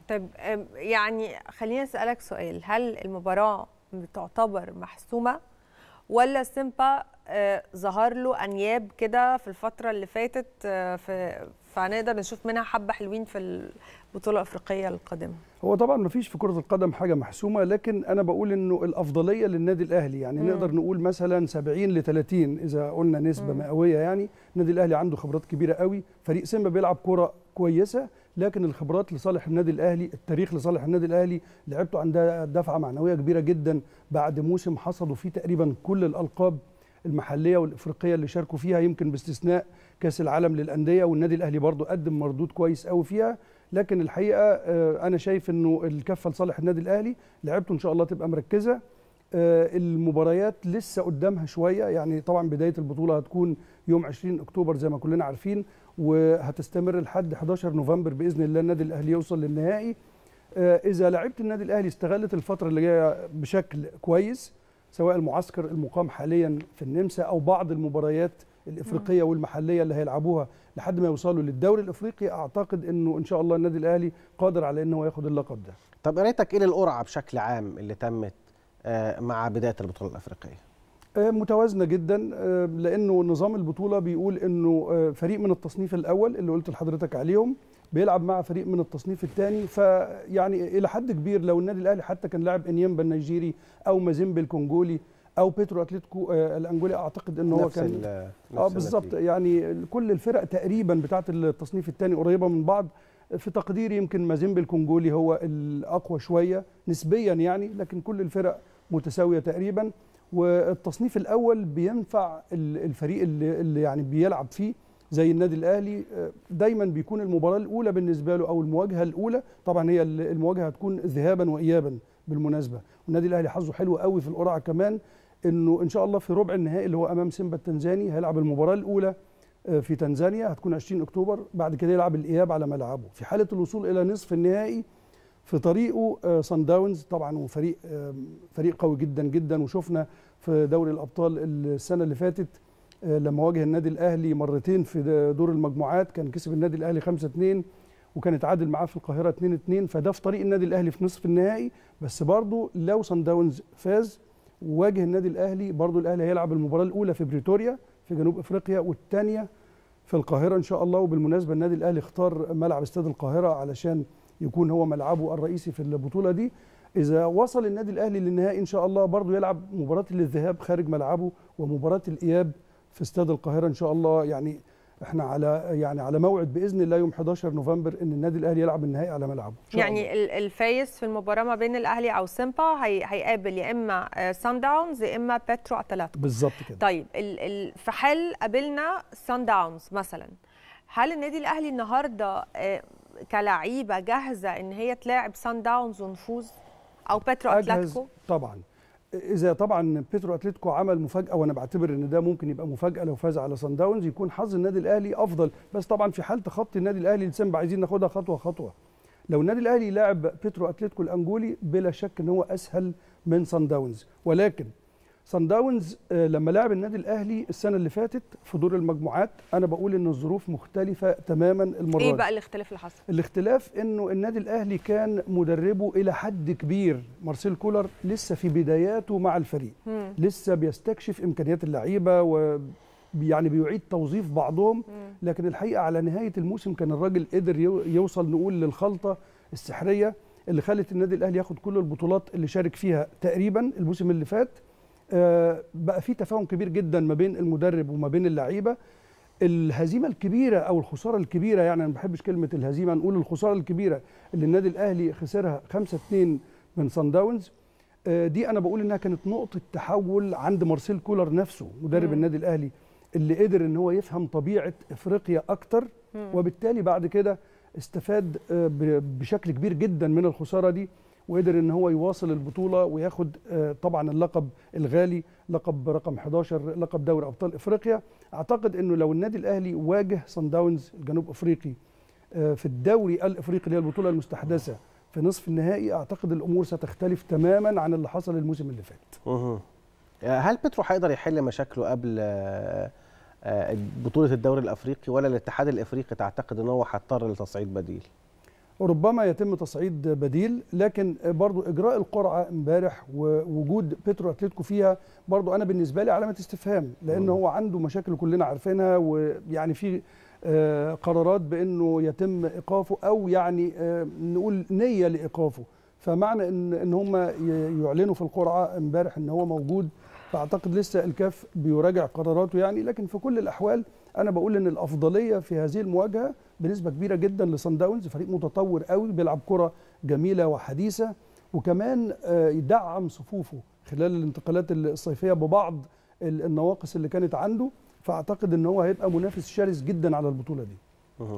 طيب يعني خليني اسالك سؤال هل المباراه بتعتبر محسومه ولا سيمبا أه، ظهر له انياب كده في الفتره اللي فاتت أه، في فهنقدر نشوف منها حبه حلوين في البطوله الافريقيه القادمه هو طبعا ما فيش في كره القدم حاجه محسومه لكن انا بقول انه الافضليه للنادي الاهلي يعني مم. نقدر نقول مثلا 70 ل 30 اذا قلنا نسبه مم. مئويه يعني النادي الاهلي عنده خبرات كبيره قوي فريق سيمبا بيلعب كره كويسه لكن الخبرات لصالح النادي الاهلي التاريخ لصالح النادي الاهلي لعبته عندها دفعه معنويه كبيره جدا بعد موسم حصدوا فيه تقريبا كل الالقاب المحليه والافريقيه اللي شاركوا فيها يمكن باستثناء كاس العالم للانديه والنادي الاهلي برضه قدم مردود كويس قوي فيها لكن الحقيقه آه، انا شايف انه الكفه لصالح النادي الاهلي لعبته ان شاء الله تبقى مركزه آه، المباريات لسه قدامها شويه يعني طبعا بدايه البطوله هتكون يوم 20 اكتوبر زي ما كلنا عارفين وهتستمر لحد 11 نوفمبر باذن الله النادي الاهلي يوصل للنهائي آه، اذا لعبت النادي الاهلي استغلت الفتره اللي جايه بشكل كويس سواء المعسكر المقام حاليا في النمسا او بعض المباريات الافريقيه والمحليه اللي هيلعبوها لحد ما يوصلوا للدوري الافريقي اعتقد انه ان شاء الله النادي الاهلي قادر على ان هو ياخد اللقب ده طب قريتك ايه القرعه بشكل عام اللي تمت آه، مع بدايه البطوله الافريقيه آه، متوازنة جدا آه، لأنه نظام البطولة بيقول أنه فريق من التصنيف الأول اللي قلت لحضرتك عليهم بيلعب مع فريق من التصنيف الثاني فيعني إلى حد كبير لو النادي الأهلي حتى كان لاعب إنيمبا النيجيري أو مازيمبي الكونجولي او بيترو اتلتيكو آه، الانجولي اعتقد ان هو كان اه بالظبط يعني كل الفرق تقريبا بتاعه التصنيف الثاني قريبه من بعض في تقديري يمكن مازيمبي الكونجولي هو الاقوى شويه نسبيا يعني لكن كل الفرق متساويه تقريبا والتصنيف الاول بينفع الفريق اللي, اللي يعني بيلعب فيه زي النادي الاهلي آه، دايما بيكون المباراه الاولى بالنسبه له او المواجهه الاولى طبعا هي المواجهه هتكون ذهابا وايابا بالمناسبه والنادي الاهلي حظه حلو قوي في القرعه كمان انه ان شاء الله في ربع النهائي اللي هو امام سيمبا التنزاني هيلعب المباراه الاولى آه، في تنزانيا هتكون 20 اكتوبر بعد كده يلعب الاياب على ملعبه في حاله الوصول الى نصف النهائي في طريقه سان آه، داونز طبعا وفريق فريق قوي جدا جدا وشفنا في دوري الابطال السنه اللي فاتت آه، لما واجه النادي الاهلي مرتين في دور المجموعات كان كسب النادي الاهلي 5 2 وكان اتعادل معاه في القاهره 2 2 فده في طريق النادي الاهلي في نصف النهائي بس برضه لو سان داونز فاز وواجه النادي الاهلي برضو الاهلي هيلعب المباراه الاولى في بريتوريا في جنوب افريقيا والثانيه في القاهره ان شاء الله وبالمناسبه النادي الاهلي اختار ملعب استاد القاهره علشان يكون هو ملعبه الرئيسي في البطوله دي اذا وصل النادي الاهلي للنهائي ان شاء الله برضو يلعب مباراه الذهاب خارج ملعبه ومباراه الاياب في استاد القاهره ان شاء الله يعني احنا على يعني على موعد باذن الله يوم 11 نوفمبر ان النادي الاهلي يلعب النهائي على ملعبه يعني الله. الفايز في المباراه ما بين الاهلي او سيمبا هي هيقابل يا اما سان آه، داونز يا اما بترو اتلتيكو بالظبط كده طيب ال ال في حال قابلنا سان داونز مثلا هل النادي الاهلي النهارده آه، كلعيبه جاهزه ان هي تلاعب سان داونز ونفوز او بترو اتلتيكو طبعا اذا طبعا بيترو اتلتيكو عمل مفاجاه وانا بعتبر ان ده ممكن يبقى مفاجاه لو فاز على سان داونز يكون حظ النادي الاهلي افضل بس طبعا في حال تخطي النادي الاهلي لسان عايزين ناخدها خطوه خطوه لو النادي الاهلي لاعب بيترو اتلتيكو الانجولي بلا شك ان هو اسهل من سان داونز ولكن سان آه، داونز لما لعب النادي الاهلي السنه اللي فاتت في دور المجموعات انا بقول ان الظروف مختلفه تماما المره إيه دي ايه بقى الاختلاف اللي حصل الاختلاف انه النادي الاهلي كان مدربه الى حد كبير مارسيل كولر لسه في بداياته مع الفريق مم. لسه بيستكشف امكانيات اللعيبه و يعني بيعيد توظيف بعضهم لكن الحقيقه على نهايه الموسم كان الراجل قدر يوصل نقول للخلطه السحريه اللي خلت النادي الاهلي ياخد كل البطولات اللي شارك فيها تقريبا الموسم اللي فات آه، بقى في تفاهم كبير جدا ما بين المدرب وما بين اللعيبه الهزيمه الكبيره او الخساره الكبيره يعني انا ما بحبش كلمه الهزيمه نقول الخساره الكبيره اللي النادي الاهلي خسرها 5 2 من سان داونز آه، دي انا بقول انها كانت نقطه تحول عند مارسيل كولر نفسه مدرب مم. النادي الاهلي اللي قدر ان هو يفهم طبيعه افريقيا اكتر مم. وبالتالي بعد كده استفاد آه، بشكل كبير جدا من الخساره دي وقدر ان هو يواصل البطوله وياخد آه، طبعا اللقب الغالي لقب رقم 11 لقب دوري ابطال افريقيا اعتقد انه لو النادي الاهلي واجه صن داونز الجنوب افريقي آه، في الدوري الافريقي اللي هي البطوله المستحدثه في نصف النهائي اعتقد الامور ستختلف تماما عن اللي حصل الموسم اللي فات آه، هل بترو هيقدر يحل مشاكله قبل بطوله الدوري الافريقي ولا الاتحاد الافريقي تعتقد ان هو هيضطر لتصعيد بديل ربما يتم تصعيد بديل لكن برضو اجراء القرعه امبارح ووجود بيترو اتلتيكو فيها برضو انا بالنسبه لي علامه استفهام لان هو عنده مشاكل كلنا عارفينها ويعني في آه، قرارات بانه يتم ايقافه او يعني آه، نقول نيه لايقافه فمعنى ان ان هم يعلنوا في القرعه امبارح ان هو موجود فاعتقد لسه الكاف بيراجع قراراته يعني لكن في كل الاحوال انا بقول ان الافضليه في هذه المواجهه بنسبه كبيره جدا لصن داونز فريق متطور قوي بيلعب كره جميله وحديثه وكمان آه، يدعم صفوفه خلال الانتقالات الصيفيه ببعض النواقص اللي كانت عنده فاعتقد ان هو هيبقى منافس شرس جدا على البطوله دي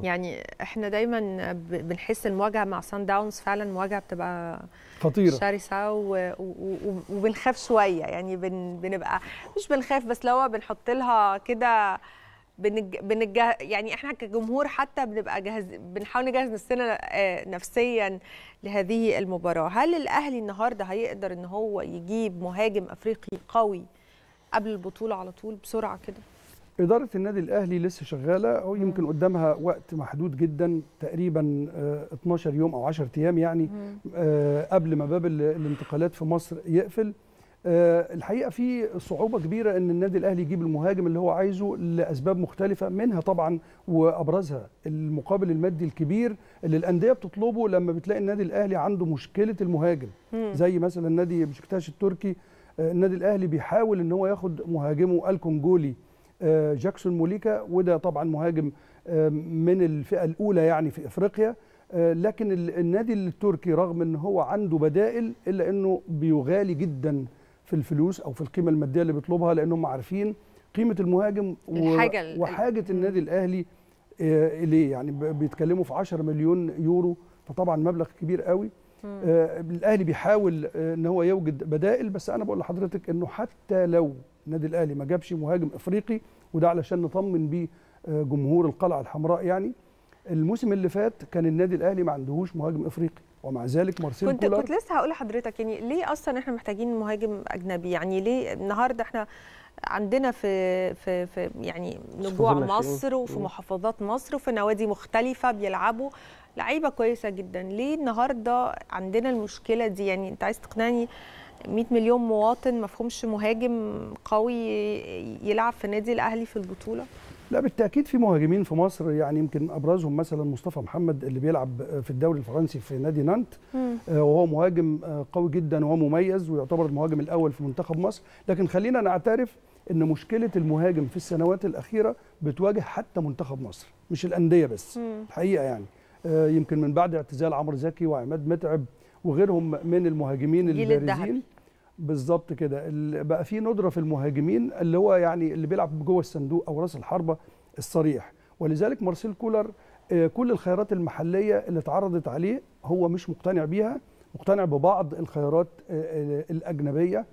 يعني احنا دايما بنحس المواجهه مع سان داونز فعلا مواجهه بتبقى خطيره شرسه وبنخاف شويه يعني بنبقى مش بنخاف بس لو بنحط لها كده بنج... بنج... يعني احنا كجمهور حتى بنبقى جاهز بنحاول نجهز نفسنا آه، نفسيا لهذه المباراه هل الاهلي النهارده هيقدر ان هو يجيب مهاجم افريقي قوي قبل البطوله على طول بسرعه كده إدارة النادي الأهلي لسه شغالة يمكن قدامها وقت محدود جدا تقريبا 12 آه، يوم أو 10 أيام يعني آه، قبل ما باب الانتقالات في مصر يقفل آه، الحقيقه في صعوبه كبيره ان النادي الاهلي يجيب المهاجم اللي هو عايزه لاسباب مختلفه منها طبعا وابرزها المقابل المادي الكبير اللي الانديه بتطلبه لما بتلاقي النادي الاهلي عنده مشكله المهاجم زي مثلا نادي بشكتاش التركي آه، النادي الاهلي بيحاول ان هو ياخد مهاجمه الكونجولي آه، جاكسون موليكا وده طبعا مهاجم من الفئه الاولى يعني في افريقيا لكن النادي التركي رغم ان هو عنده بدائل الا انه بيغالي جدا في الفلوس او في القيمه الماديه اللي بيطلبها لانهم عارفين قيمه المهاجم الحاجة و... وحاجه النادي الاهلي آه، ليه يعني بيتكلموا في 10 مليون يورو فطبعا مبلغ كبير قوي آه الاهلي بيحاول آه ان هو يوجد بدائل بس انا بقول لحضرتك انه حتى لو النادي الاهلي ما جابش مهاجم افريقي وده علشان نطمن بيه آه جمهور القلعه الحمراء يعني الموسم اللي فات كان النادي الاهلي ما عندهوش مهاجم افريقي ومع ذلك مارسيل كنت كولر كنت لسه هقول لحضرتك يعني ليه اصلا احنا محتاجين مهاجم اجنبي يعني ليه النهارده احنا عندنا في في في يعني نجوع مصر وفي محافظات مصر وفي نوادي مختلفه بيلعبوا لعيبه كويسه جدا ليه النهارده عندنا المشكله دي يعني انت عايز تقنعني 100 مليون مواطن مفهومش مهاجم قوي يلعب في نادي الاهلي في البطوله لا بالتاكيد في مهاجمين في مصر يعني يمكن ابرزهم مثلا مصطفى محمد اللي بيلعب في الدوري الفرنسي في نادي نانت آه، وهو مهاجم آه، قوي جدا ومميز ويعتبر المهاجم الاول في منتخب مصر لكن خلينا نعترف ان مشكله المهاجم في السنوات الاخيره بتواجه حتى منتخب مصر مش الانديه بس الحقيقه يعني آه، يمكن من بعد اعتزال عمرو زكي وعماد متعب وغيرهم من المهاجمين البارزين بالظبط كده بقى في ندره في المهاجمين اللي هو يعني اللي بيلعب جوه الصندوق او راس الحربه الصريح ولذلك مارسيل كولر آه، كل الخيارات المحليه اللي اتعرضت عليه هو مش مقتنع بيها مقتنع ببعض الخيارات آه، آه، الاجنبيه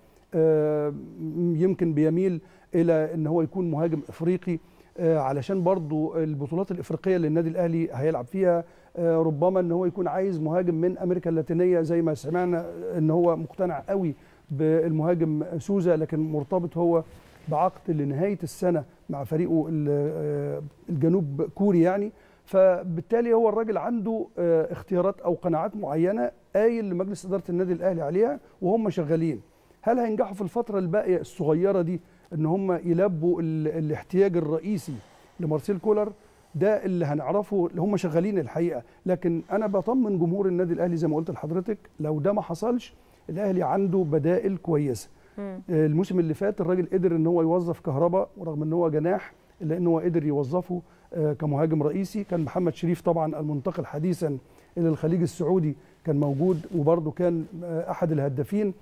يمكن بيميل الى ان هو يكون مهاجم افريقي علشان برضو البطولات الافريقيه اللي النادي الاهلي هيلعب فيها ربما ان هو يكون عايز مهاجم من امريكا اللاتينيه زي ما سمعنا ان هو مقتنع قوي بالمهاجم سوزا لكن مرتبط هو بعقد لنهايه السنه مع فريقه آه، الجنوب كوري يعني فبالتالي هو الراجل عنده آه، اختيارات او قناعات معينه قايل لمجلس اداره النادي الاهلي عليها وهم شغالين هل هينجحوا في الفتره الباقيه الصغيره دي ان هم يلبوا الاحتياج الرئيسي لمارسيل كولر ده اللي هنعرفه اللي هم شغالين الحقيقه لكن انا بطمن جمهور النادي الاهلي زي ما قلت لحضرتك لو ده ما حصلش الاهلي عنده بدائل كويسه مم. آه، الموسم اللي فات الراجل قدر ان هو يوظف كهرباء ورغم ان هو جناح الا ان هو قدر يوظفه آه، كمهاجم رئيسي كان محمد شريف طبعا المنتقل حديثا الى الخليج السعودي كان موجود وبرده كان آه، احد الهدافين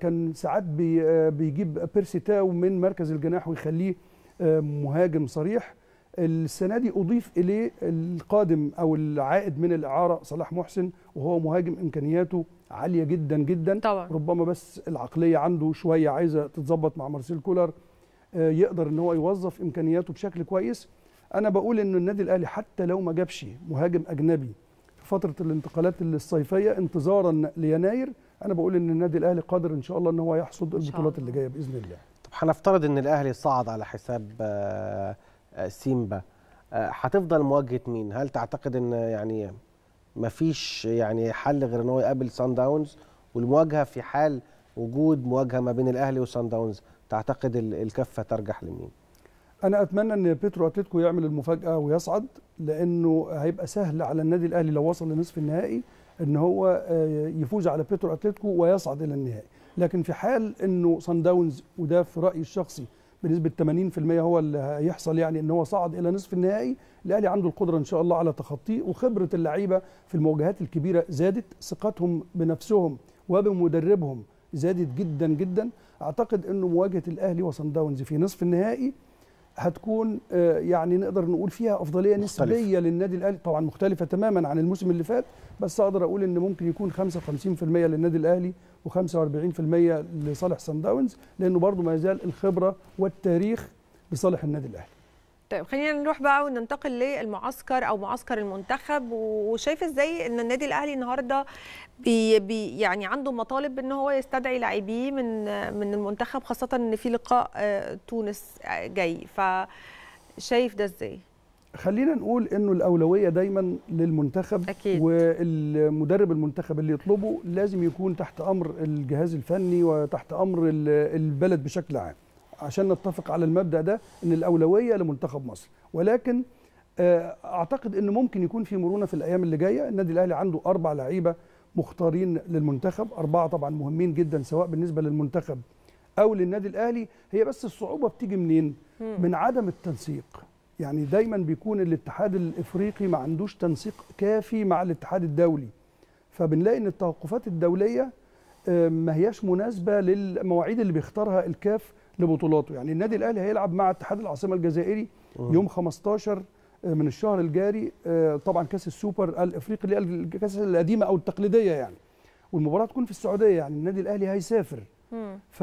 كان ساعات بيجيب بيرسي تاو من مركز الجناح ويخليه مهاجم صريح السنه دي اضيف اليه القادم او العائد من الاعاره صلاح محسن وهو مهاجم امكانياته عاليه جدا جدا طبعا. ربما بس العقليه عنده شويه عايزه تتظبط مع مارسيل كولر آه، يقدر ان هو يوظف امكانياته بشكل كويس انا بقول ان النادي الاهلي حتى لو ما جابش مهاجم اجنبي في فتره الانتقالات الصيفيه انتظارا ليناير انا بقول ان النادي الاهلي قادر ان شاء الله ان هو يحصد البطولات اللي جايه باذن الله طب هنفترض ان الاهلي صعد على حساب آه، آه، سيمبا آه، هتفضل مواجهه مين؟ هل تعتقد ان يعني مفيش يعني حل غير ان هو يقابل سان داونز والمواجهه في حال وجود مواجهه ما بين الاهلي وسان داونز تعتقد الكفه ترجح لمين؟ انا اتمنى ان بيترو اتلتيكو يعمل المفاجاه ويصعد لانه هيبقى سهل على النادي الاهلي لو وصل لنصف النهائي ان هو آه، يفوز على بيترو اتلتيكو ويصعد الى النهائي لكن في حال انه سان داونز وده في رايي الشخصي بنسبه 80% هو اللي هيحصل يعني ان هو صعد الى نصف النهائي الاهلي عنده القدره ان شاء الله على تخطيه وخبره اللعيبه في المواجهات الكبيره زادت ثقتهم بنفسهم وبمدربهم زادت جدا جدا اعتقد انه مواجهه الاهلي وصن داونز في نصف النهائي هتكون آه، يعني نقدر نقول فيها افضليه مختلف. نسبيه للنادي الاهلي طبعا مختلفه تماما عن الموسم اللي فات بس اقدر اقول ان ممكن يكون 55% للنادي الاهلي و45% لصالح سان داونز لانه برضه ما زال الخبره والتاريخ لصالح النادي الاهلي طيب خلينا نروح بقى وننتقل للمعسكر او معسكر المنتخب وشايف ازاي ان النادي الاهلي النهارده بي بي يعني عنده مطالب ان هو يستدعي لاعبيه من من المنتخب خاصه ان في لقاء آه، تونس آه، جاي فشايف ده ازاي؟ خلينا نقول انه الاولويه دايما للمنتخب أكيد. والمدرب المنتخب اللي يطلبه لازم يكون تحت امر الجهاز الفني وتحت امر البلد بشكل عام عشان نتفق على المبدا ده ان الاولويه لمنتخب مصر ولكن آه، اعتقد انه ممكن يكون في مرونه في الايام اللي جايه النادي الاهلي عنده اربع لعيبه مختارين للمنتخب اربعه طبعا مهمين جدا سواء بالنسبه للمنتخب او للنادي الاهلي هي بس الصعوبه بتيجي منين من عدم التنسيق يعني دايما بيكون الاتحاد الافريقي ما عندوش تنسيق كافي مع الاتحاد الدولي فبنلاقي ان التوقفات الدوليه آه، ما هياش مناسبه للمواعيد اللي بيختارها الكاف لبطولاته يعني النادي الاهلي هيلعب مع اتحاد العاصمه الجزائري يوم 15 آه، من الشهر الجاري آه، طبعا كاس السوبر الافريقي الكاس القديمه او التقليديه يعني والمباراه تكون في السعوديه يعني النادي الاهلي هيسافر ف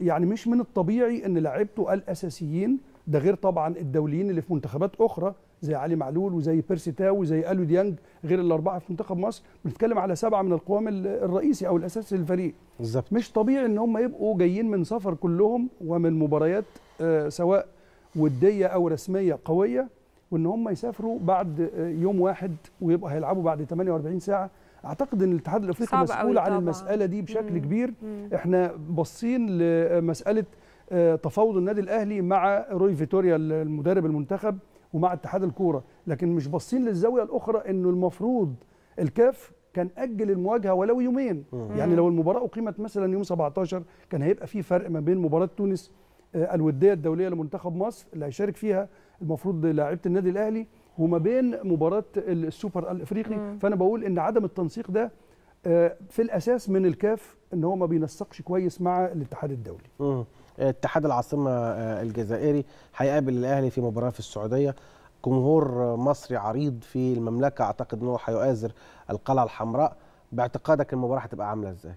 يعني مش من الطبيعي ان لعبته الاساسيين ده غير طبعا الدوليين اللي في منتخبات اخرى زي علي معلول وزي بيرسي تاو وزي الو ديانج غير الاربعه في منتخب مصر بنتكلم على سبعه من القوام الرئيسي او الاساسي للفريق بالظبط مش طبيعي ان هم يبقوا جايين من سفر كلهم ومن مباريات آه، سواء وديه او رسميه قويه وان هم يسافروا بعد آه، يوم واحد ويبقوا هيلعبوا بعد 48 ساعه اعتقد ان الاتحاد الافريقي مسؤول عن المساله دي بشكل مم. كبير مم. احنا باصين لمساله آه، تفاوض النادي الاهلي مع روي فيتوريا المدرب المنتخب ومع اتحاد الكوره لكن مش باصين للزاويه الاخرى انه المفروض الكاف كان اجل المواجهه ولو يومين يعني لو المباراه اقيمت مثلا يوم 17 كان هيبقى في فرق ما بين مباراه تونس آه، الوديه الدوليه لمنتخب مصر اللي هيشارك فيها المفروض لاعيبه النادي الاهلي وما بين مباراه السوبر الافريقي فانا بقول ان عدم التنسيق ده آه، في الاساس من الكاف ان هو ما بينسقش كويس مع الاتحاد الدولي مم. اتحاد العاصمه آه، الجزائري هيقابل الاهلي في مباراه في السعوديه جمهور مصري عريض في المملكه اعتقد ان هو هيؤازر القلعه الحمراء باعتقادك المباراه هتبقى عامله ازاي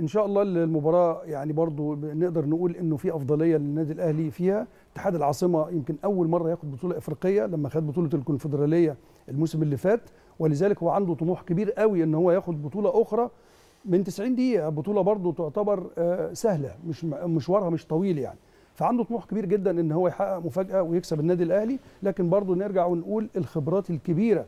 ان شاء الله المباراه يعني برضو نقدر نقول انه في افضليه للنادي الاهلي فيها اتحاد العاصمه يمكن اول مره ياخد بطوله افريقيه لما خد بطوله الكونفدراليه الموسم اللي فات ولذلك هو عنده طموح كبير قوي ان هو ياخد بطوله اخرى من 90 دقيقه بطوله برضه تعتبر آه، سهله مش مشوارها مش طويل يعني فعنده طموح كبير جدا ان هو يحقق مفاجاه ويكسب النادي الاهلي لكن برضه نرجع ونقول الخبرات الكبيره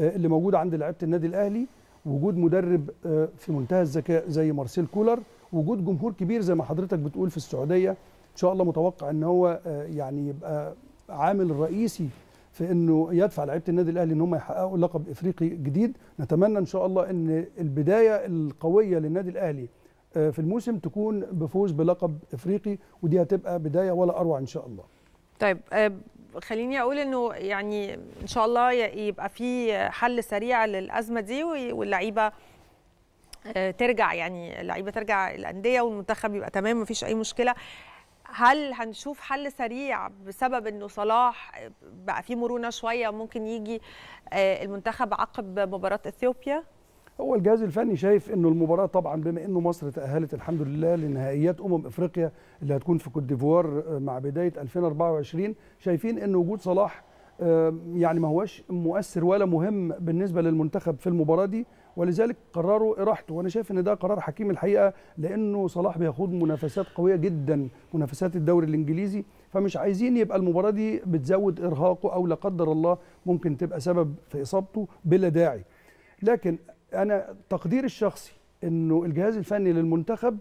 آه، اللي موجوده عند لعيبه النادي الاهلي وجود مدرب آه، في منتهى الذكاء زي مارسيل كولر وجود جمهور كبير زي ما حضرتك بتقول في السعوديه ان شاء الله متوقع ان هو يعني يبقى عامل رئيسي في انه يدفع لعيبه النادي الاهلي ان هم يحققوا لقب افريقي جديد نتمنى ان شاء الله ان البدايه القويه للنادي الاهلي آه، في الموسم تكون بفوز بلقب افريقي ودي هتبقى بدايه ولا اروع ان شاء الله طيب آه، خليني اقول انه يعني ان شاء الله يبقى في حل سريع للازمه دي واللعيبه آه، ترجع يعني اللعيبه ترجع الانديه والمنتخب يبقى تمام مفيش اي مشكله هل هنشوف حل سريع بسبب انه صلاح بقى في مرونه شويه ممكن يجي آه، المنتخب عقب مباراه اثيوبيا؟ هو الجهاز الفني شايف انه المباراه طبعا بما انه مصر تاهلت الحمد لله لنهائيات امم افريقيا اللي هتكون في كوت ديفوار آه، مع بدايه 2024 شايفين ان وجود صلاح آه، يعني ما هوش مؤثر ولا مهم بالنسبه للمنتخب في المباراه دي ولذلك قرروا اراحته وانا شايف ان ده قرار حكيم الحقيقه لانه صلاح بيخوض منافسات قويه جدا منافسات الدوري الانجليزي فمش عايزين يبقى المباراه دي بتزود ارهاقه او لا قدر الله ممكن تبقى سبب في اصابته بلا داعي لكن انا تقديري الشخصي انه الجهاز الفني للمنتخب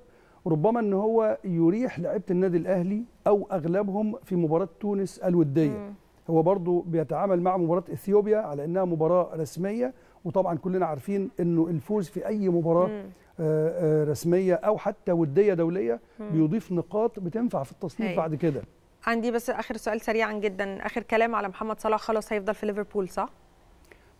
ربما ان هو يريح لعيبه النادي الاهلي او اغلبهم في مباراه تونس الوديه م. هو برضه بيتعامل مع مباراه اثيوبيا على انها مباراه رسميه وطبعا كلنا عارفين انه الفوز في اي مباراه آآ آآ آه، آه، رسميه او حتى وديه دوليه مم. بيضيف نقاط بتنفع في التصنيف هي. بعد كده عندي بس اخر سؤال سريعا جدا اخر كلام على محمد صلاح خلاص هيفضل في ليفربول صح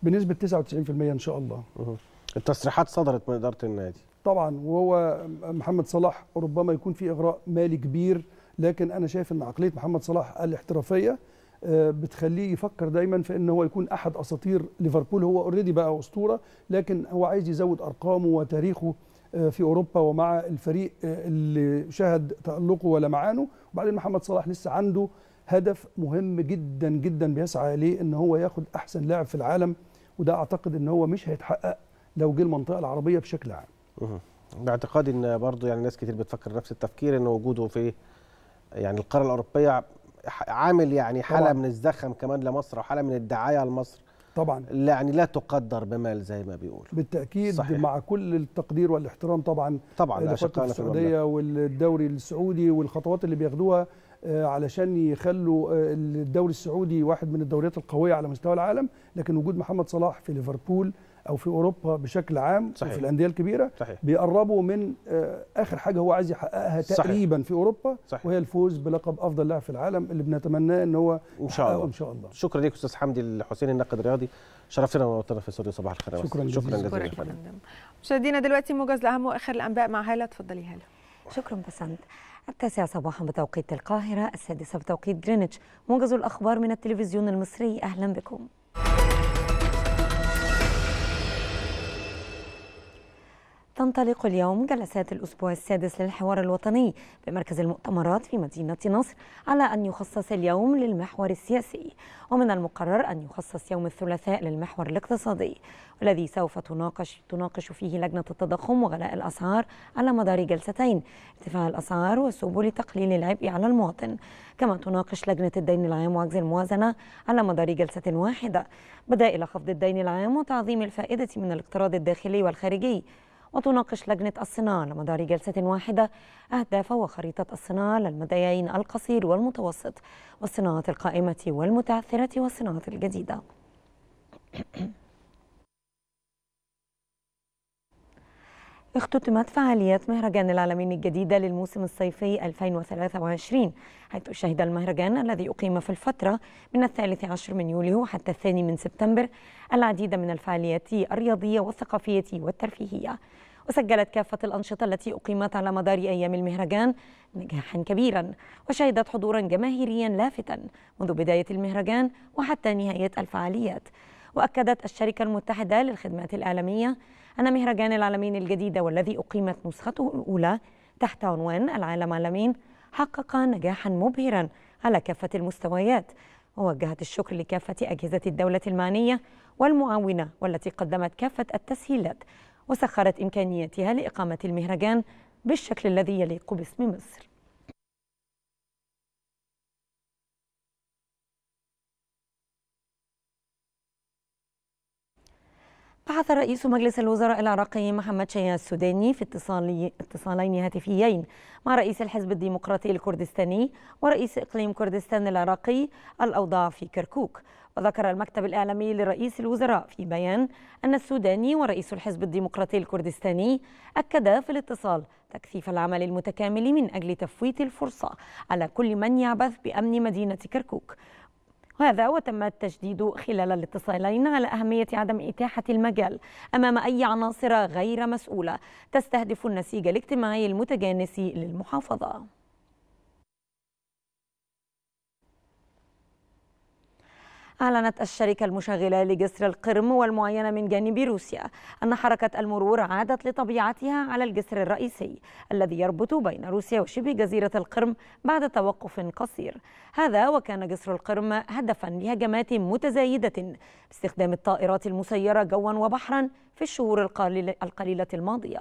بنسبه 99% ان شاء الله مم. التصريحات صدرت من اداره النادي طبعا وهو محمد صلاح ربما يكون في اغراء مالي كبير لكن انا شايف ان عقليه محمد صلاح الاحترافيه آه، بتخليه يفكر دايما في ان هو يكون احد اساطير ليفربول هو اوريدي بقى اسطوره لكن هو عايز يزود ارقامه وتاريخه آه، في اوروبا ومع الفريق آه، اللي شهد تالقه ولمعانه وبعدين محمد صلاح لسه عنده هدف مهم جدا جدا بيسعى اليه ان هو ياخد احسن لاعب في العالم وده اعتقد ان هو مش هيتحقق لو جه المنطقه العربيه بشكل عام. باعتقادي ان برضه يعني ناس كتير بتفكر نفس التفكير ان وجوده في يعني القاره الاوروبيه عامل يعني حاله طبعًا. من الزخم كمان لمصر وحاله من الدعايه لمصر طبعا يعني لا تقدر بمال زي ما بيقولوا بالتاكيد صحيح. مع كل التقدير والاحترام طبعا طبعا لفتره السعوديه والدوري السعودي والخطوات اللي بياخدوها آه، علشان يخلوا آه، الدوري السعودي واحد من الدوريات القويه على مستوى العالم لكن وجود محمد صلاح في ليفربول او في اوروبا بشكل عام صحيح. وفي الانديه الكبيره صحيح. بيقربوا من آه، اخر حاجه هو عايز يحققها تقريبا صحيح. في اوروبا صحيح. وهي الفوز بلقب افضل لاعب في العالم اللي بنتمناه ان هو ان شاء الله ان شاء الله شكرا ليك استاذ حمدي الحسيني الناقد الرياضي شرفتنا ونورتنا في استوديو صباح الخير شكرا جزيلا شكرا جزيلا, مشاهدينا دلوقتي موجز لاهم واخر الانباء مع هاله تفضلي هاله شكرا بسنت التاسعة صباحا بتوقيت القاهرة السادسة بتوقيت جرينتش موجز الأخبار من التلفزيون المصري أهلا بكم تنطلق اليوم جلسات الأسبوع السادس للحوار الوطني بمركز المؤتمرات في مدينة نصر على أن يخصص اليوم للمحور السياسي ومن المقرر أن يخصص يوم الثلاثاء للمحور الاقتصادي والذي سوف تناقش, تناقش فيه لجنة التضخم وغلاء الأسعار على مدار جلستين ارتفاع الأسعار وسبل تقليل العبء على المواطن كما تناقش لجنة الدين العام وعجز الموازنة على مدار جلسة واحدة بدائل خفض الدين العام وتعظيم الفائدة من الاقتراض الداخلي والخارجي وتناقش لجنة الصناعة لمدار جلسة واحدة أهداف وخريطة الصناعة للمديين القصير والمتوسط والصناعات القائمة والمتعثرة والصناعات الجديدة اختتمت فعاليات مهرجان العالمين الجديدة للموسم الصيفي 2023 حيث شهد المهرجان الذي أقيم في الفترة من الثالث عشر من يوليو حتى الثاني من سبتمبر العديد من الفعاليات الرياضية والثقافية والترفيهية وسجلت كافة الأنشطة التي أقيمت على مدار أيام المهرجان نجاحا كبيرا وشهدت حضورا جماهيريا لافتا منذ بداية المهرجان وحتى نهاية الفعاليات وأكدت الشركة المتحدة للخدمات الإعلامية أن مهرجان العالمين الجديدة والذي أقيمت نسخته الأولى تحت عنوان العالم عالمين حقق نجاحا مبهرا على كافة المستويات ووجهت الشكر لكافة أجهزة الدولة المعنية والمعاونة والتي قدمت كافة التسهيلات وسخرت إمكانياتها لإقامة المهرجان بالشكل الذي يليق باسم مصر بعث رئيس مجلس الوزراء العراقي محمد شيا السوداني في اتصال اتصالين هاتفيين مع رئيس الحزب الديمقراطي الكردستاني ورئيس إقليم كردستان العراقي الأوضاع في كركوك وذكر المكتب الإعلامي لرئيس الوزراء في بيان أن السوداني ورئيس الحزب الديمقراطي الكردستاني أكدا في الاتصال تكثيف العمل المتكامل من أجل تفويت الفرصة على كل من يعبث بأمن مدينة كركوك وهذا وتم التشديد خلال الاتصالين على أهمية عدم إتاحة المجال أمام أي عناصر غير مسؤولة تستهدف النسيج الاجتماعي المتجانس للمحافظة أعلنت الشركة المشغلة لجسر القرم والمعينة من جانب روسيا أن حركة المرور عادت لطبيعتها على الجسر الرئيسي الذي يربط بين روسيا وشبه جزيرة القرم بعد توقف قصير هذا وكان جسر القرم هدفا لهجمات متزايدة باستخدام الطائرات المسيرة جوا وبحرا في الشهور القليلة الماضية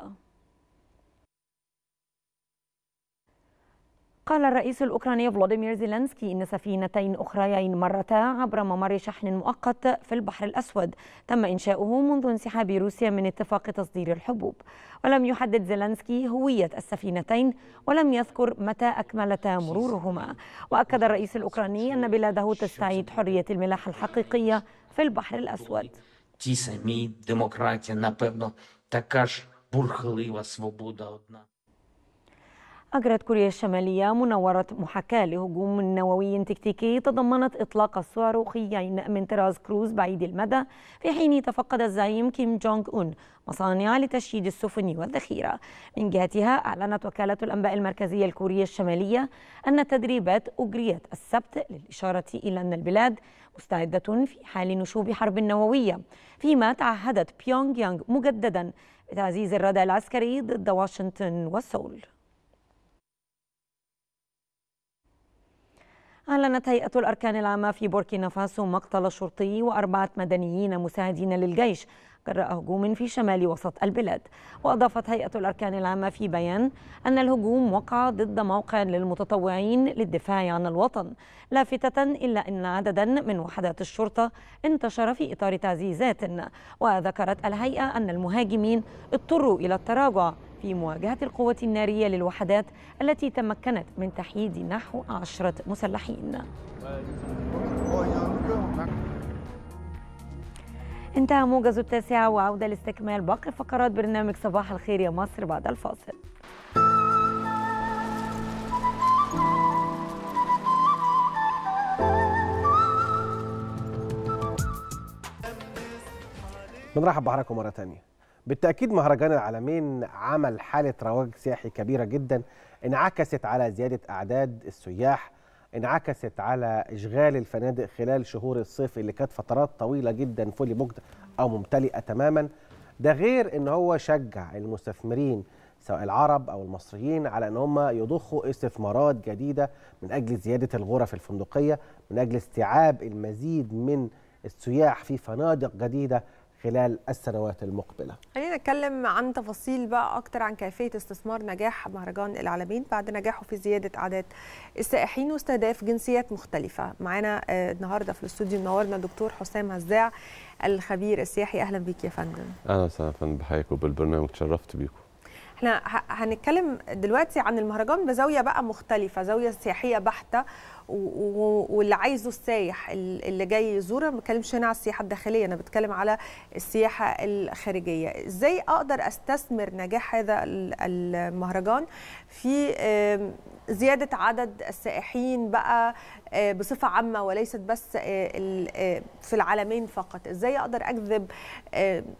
قال الرئيس الأوكراني فلاديمير زيلنسكي إن سفينتين أخريين مرتا عبر ممر شحن مؤقت في البحر الأسود تم إنشاؤه منذ انسحاب روسيا من اتفاق تصدير الحبوب ولم يحدد زيلنسكي هوية السفينتين ولم يذكر متى أكملتا مرورهما وأكد الرئيس الأوكراني أن بلاده تستعيد حرية الملاحة الحقيقية في البحر الأسود أجرت كوريا الشمالية منورة محاكاة لهجوم نووي تكتيكي تضمنت إطلاق الصاروخيين من طراز كروز بعيد المدى في حين تفقد الزعيم كيم جونغ أون مصانع لتشييد السفن والذخيرة من جهتها أعلنت وكالة الأنباء المركزية الكورية الشمالية أن التدريبات أجريت السبت للإشارة إلى أن البلاد مستعدة في حال نشوب حرب نووية فيما تعهدت بيونغ يانغ مجددا بتعزيز الردع العسكري ضد واشنطن وسول أعلنت هيئة الأركان العامة في بوركينا فاسو مقتل شرطي وأربعة مدنيين مساعدين للجيش جراء هجوم في شمال وسط البلاد وأضافت هيئة الأركان العامة في بيان أن الهجوم وقع ضد موقع للمتطوعين للدفاع عن الوطن لافتة إلا أن عددا من وحدات الشرطة انتشر في إطار تعزيزات وذكرت الهيئة أن المهاجمين اضطروا إلى التراجع في مواجهة القوة النارية للوحدات التي تمكنت من تحييد نحو عشرة مسلحين انتهى موجز التاسعة وعودة لاستكمال باقي فقرات برنامج صباح الخير يا مصر بعد الفاصل بنرحب بحضراتكم مرة ثانية. بالتأكيد مهرجان العالمين عمل حالة رواج سياحي كبيرة جدا انعكست على زيادة أعداد السياح انعكست على إشغال الفنادق خلال شهور الصيف اللي كانت فترات طويلة جدا فولي بوكت أو ممتلئة تماما ده غير إن هو شجع المستثمرين سواء العرب أو المصريين على أن هم يضخوا استثمارات جديدة من أجل زيادة الغرف الفندقية من أجل استيعاب المزيد من السياح في فنادق جديدة خلال السنوات المقبله. خلينا نتكلم عن تفاصيل بقى اكتر عن كيفيه استثمار نجاح مهرجان العالمين بعد نجاحه في زياده اعداد السائحين واستهداف جنسيات مختلفه. معانا آه، النهارده في الاستوديو منورنا دكتور حسام هزاع الخبير السياحي اهلا بيك يا فندم. اهلا وسهلا يا فندم بحياتكم بالبرنامج تشرفت بيكم. احنا هنتكلم دلوقتي عن المهرجان بزاويه بقى مختلفه، زاويه سياحيه بحته واللي عايزه السايح اللي جاي يزور ما بتكلمش هنا على السياحه الداخليه انا بتكلم على السياحه الخارجيه ازاي اقدر استثمر نجاح هذا المهرجان في زياده عدد السائحين بقى آه، بصفه عامه وليست بس آه، آه، في العالمين فقط ازاي اقدر اجذب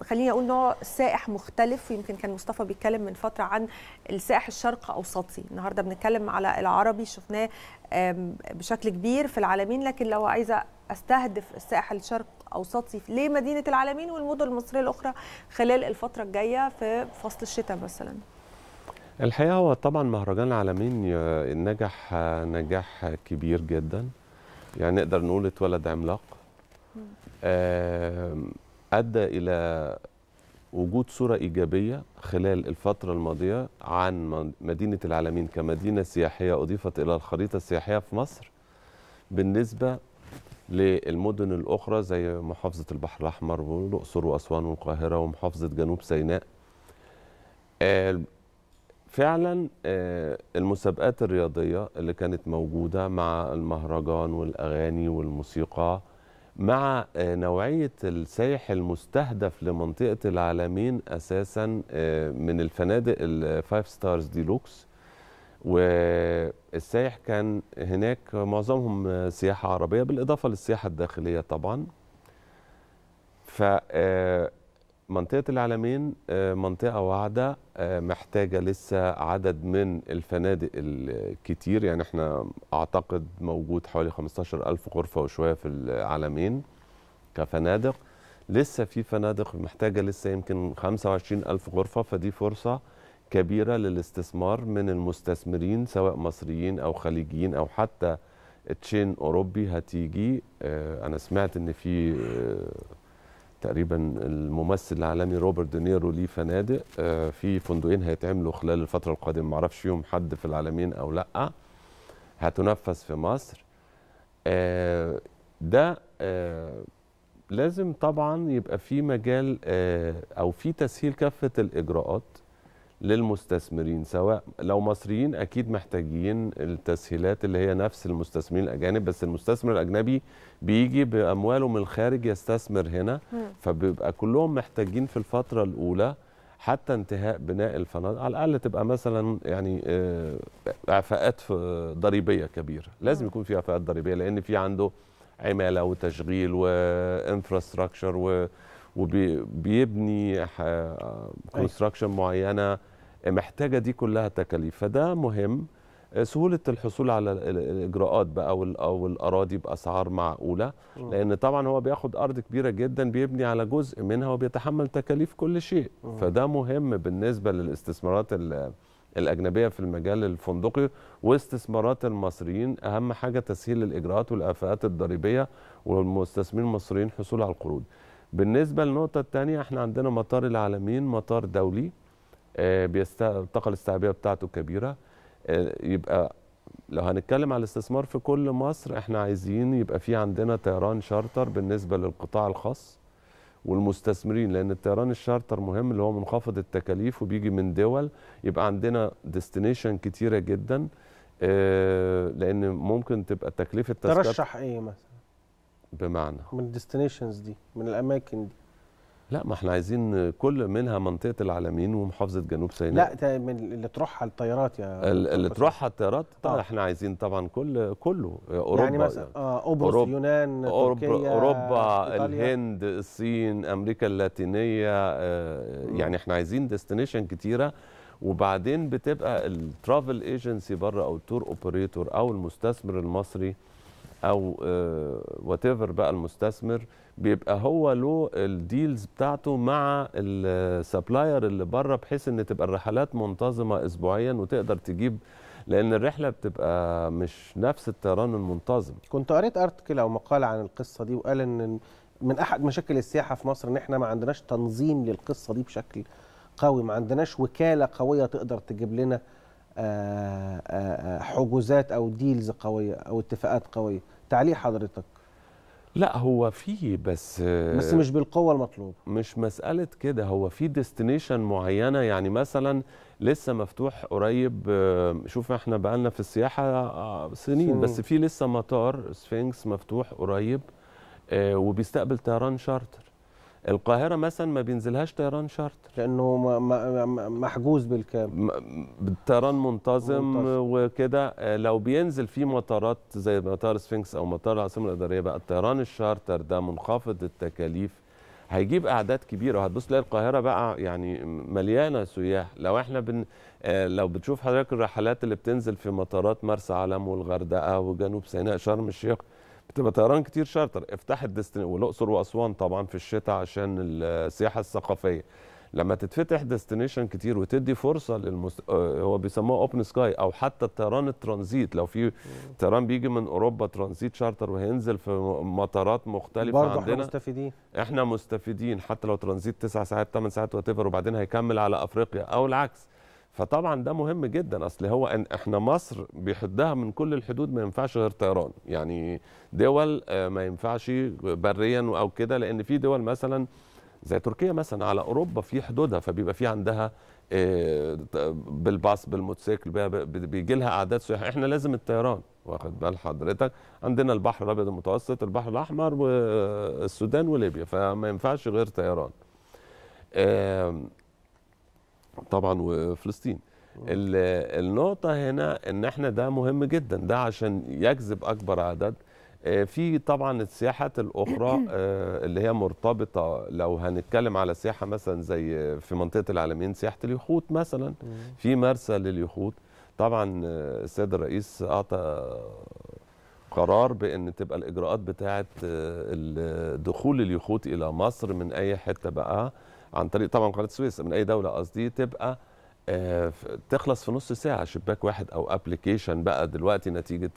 خليني اقول نوع سائح مختلف يمكن كان مصطفى بيتكلم من فتره عن السائح الشرق اوسطي النهارده بنتكلم على العربي شفناه بشكل كبير في العالمين لكن لو عايزه استهدف الساحل الشرق اوسطي لمدينه العالمين والمدن المصريه الاخرى خلال الفتره الجايه في فصل الشتاء مثلا الحقيقه هو طبعا مهرجان العالمين نجح نجاح كبير جدا يعني نقدر نقول اتولد عملاق ادى الى وجود صورة إيجابية خلال الفترة الماضية عن مدينة العالمين كمدينة سياحية أضيفت إلى الخريطة السياحية في مصر بالنسبة للمدن الأخرى زي محافظة البحر الأحمر والأقصر وأسوان والقاهرة ومحافظة جنوب سيناء آه، فعلا آه، المسابقات الرياضية اللي كانت موجودة مع المهرجان والأغاني والموسيقى مع نوعية السائح المستهدف لمنطقة العالمين أساسا آه، من الفنادق الفايف ستارز دي لوكس والسائح كان هناك معظمهم سياحة عربية بالإضافة للسياحة الداخلية طبعا ف آه، منطقة العلمين آه، منطقة واعدة آه، محتاجة لسه عدد من الفنادق الكتير يعني احنا اعتقد موجود حوالي 15 ألف غرفة وشوية في العلمين كفنادق لسه في فنادق محتاجة لسه يمكن 25 ألف غرفة فدي فرصة كبيرة للاستثمار من المستثمرين سواء مصريين أو خليجيين أو حتى تشين أوروبي هتيجي آه، أنا سمعت إن في تقريبا الممثل العالمي روبرت دينيرو ليه فنادق آه، في فندقين هيتعملوا خلال الفتره القادمه معرفش يوم حد في العالمين او لا هتنفذ في مصر آه، ده آه، لازم طبعا يبقى في مجال او في تسهيل كافه الاجراءات للمستثمرين سواء لو مصريين اكيد محتاجين التسهيلات اللي هي نفس المستثمرين الاجانب بس المستثمر الاجنبي بيجي بامواله من الخارج يستثمر هنا فبيبقى كلهم محتاجين في الفتره الاولى حتى انتهاء بناء الفنادق على الاقل تبقى مثلا يعني اعفاءات آه، ضريبيه كبيره لازم يكون في اعفاءات ضريبيه لان في عنده عماله وتشغيل وانفراستراكشر و, وبيبني كونستراكشن معينه محتاجه دي كلها تكاليف فده مهم آه، سهوله الحصول على الاجراءات بقى او الاراضي باسعار معقوله لان طبعا هو بياخد ارض كبيره جدا بيبني على جزء منها وبيتحمل تكاليف كل شيء فده مهم بالنسبه للاستثمارات الاجنبيه في المجال الفندقي واستثمارات المصريين اهم حاجه تسهيل الاجراءات والافات الضريبيه والمستثمرين المصريين حصول على القروض بالنسبه للنقطه الثانيه احنا عندنا مطار العالمين مطار دولي آه، الطاقه الاستيعابيه بتاعته كبيره آه، يبقى لو هنتكلم على الاستثمار في كل مصر احنا عايزين يبقى في عندنا طيران شارتر بالنسبه للقطاع الخاص والمستثمرين لان الطيران الشارتر مهم اللي هو منخفض التكاليف وبيجي من دول يبقى عندنا ديستنيشن كتيره جدا آه، لان ممكن تبقى تكلفه ترشح ايه مثلا بمعنى من الديستنيشنز دي من الاماكن دي لا ما احنا عايزين كل منها منطقه العالمين ومحافظه جنوب سيناء لا من اللي تروحها الطيارات يا اللي تروحها الطيارات طبعا آه. احنا عايزين طبعا كل كله اوروبا يعني مثلا يعني. آه أوبرس أوروبا يونان أوروبا تركيا اوروبا الهند الصين امريكا اللاتينيه آه يعني احنا عايزين ديستنيشن كتيره وبعدين بتبقى الترافل ايجنسي بره او التور اوبريتور او المستثمر المصري او وات آه، ايفر بقى المستثمر بيبقى هو له الديلز بتاعته مع السبلاير اللي بره بحيث ان تبقى الرحلات منتظمه اسبوعيا وتقدر تجيب لان الرحله بتبقى مش نفس الطيران المنتظم كنت قريت ارتكل او مقال عن القصه دي وقال ان من احد مشاكل السياحه في مصر ان احنا ما عندناش تنظيم للقصه دي بشكل قوي ما عندناش وكاله قويه تقدر تجيب لنا آه، آه، آه، حجوزات او ديلز قويه او اتفاقات قويه تعليق حضرتك لا هو في بس بس مش بالقوه المطلوبه مش مساله كده هو في ديستنيشن معينه يعني مثلا لسه مفتوح قريب شوف احنا بقالنا في السياحه سنين بس في لسه مطار سفينكس مفتوح قريب وبيستقبل طيران شارتر القاهرة مثلا ما بينزلهاش طيران شارتر لأنه محجوز بالكامل بالطيران منتظم, منتظم. وكده آه، لو بينزل في مطارات زي مطار سفنكس أو مطار العاصمة الإدارية بقى الطيران الشارتر ده منخفض التكاليف هيجيب اعداد كبيره وهتبص تلاقي القاهره بقى يعني مليانه سياح لو احنا بن آه، لو بتشوف حضرتك الرحلات اللي بتنزل في مطارات مرسى علم والغردقه وجنوب سيناء شرم الشيخ بتبقى طيران كتير شارتر افتح الدستني والاقصر واسوان طبعا في الشتاء عشان السياحه الثقافيه لما تتفتح ديستنيشن كتير وتدي فرصه للمست... هو بيسموه اوبن سكاي او حتى الطيران الترانزيت لو في طيران بيجي من اوروبا ترانزيت شارتر وهينزل في مطارات مختلفه برضو عندنا احنا مستفيدين احنا مستفيدين حتى لو ترانزيت 9 ساعات 8 ساعات وات وبعدين هيكمل على افريقيا او العكس فطبعا ده مهم جدا اصل هو إن احنا مصر بيحدها من كل الحدود ما ينفعش غير طيران يعني دول آه، ما ينفعش بريا او كده لان في دول مثلا زي تركيا مثلا على اوروبا في حدودها فبيبقى في عندها آه، بالباص بالموتوسيكل بيجي لها اعداد سياحة احنا لازم الطيران واخد بال حضرتك عندنا البحر الابيض المتوسط البحر الاحمر والسودان آه، وليبيا فما ينفعش غير طيران طبعا وفلسطين آه. النقطة هنا ان احنا ده مهم جدا ده عشان يجذب اكبر عدد آه، في طبعا السياحات الاخرى آه، اللي هي مرتبطه لو هنتكلم على سياحه مثلا زي في منطقه العالمين سياحه اليخوت مثلا في مرسى لليخوت طبعا السيد الرئيس اعطى قرار بان تبقى الاجراءات بتاعه دخول اليخوت الى مصر من اي حته بقى عن طريق طبعا قناه السويس من اي دوله قصدي تبقى آه، تخلص في نص ساعه شباك واحد او ابلكيشن بقى دلوقتي نتيجه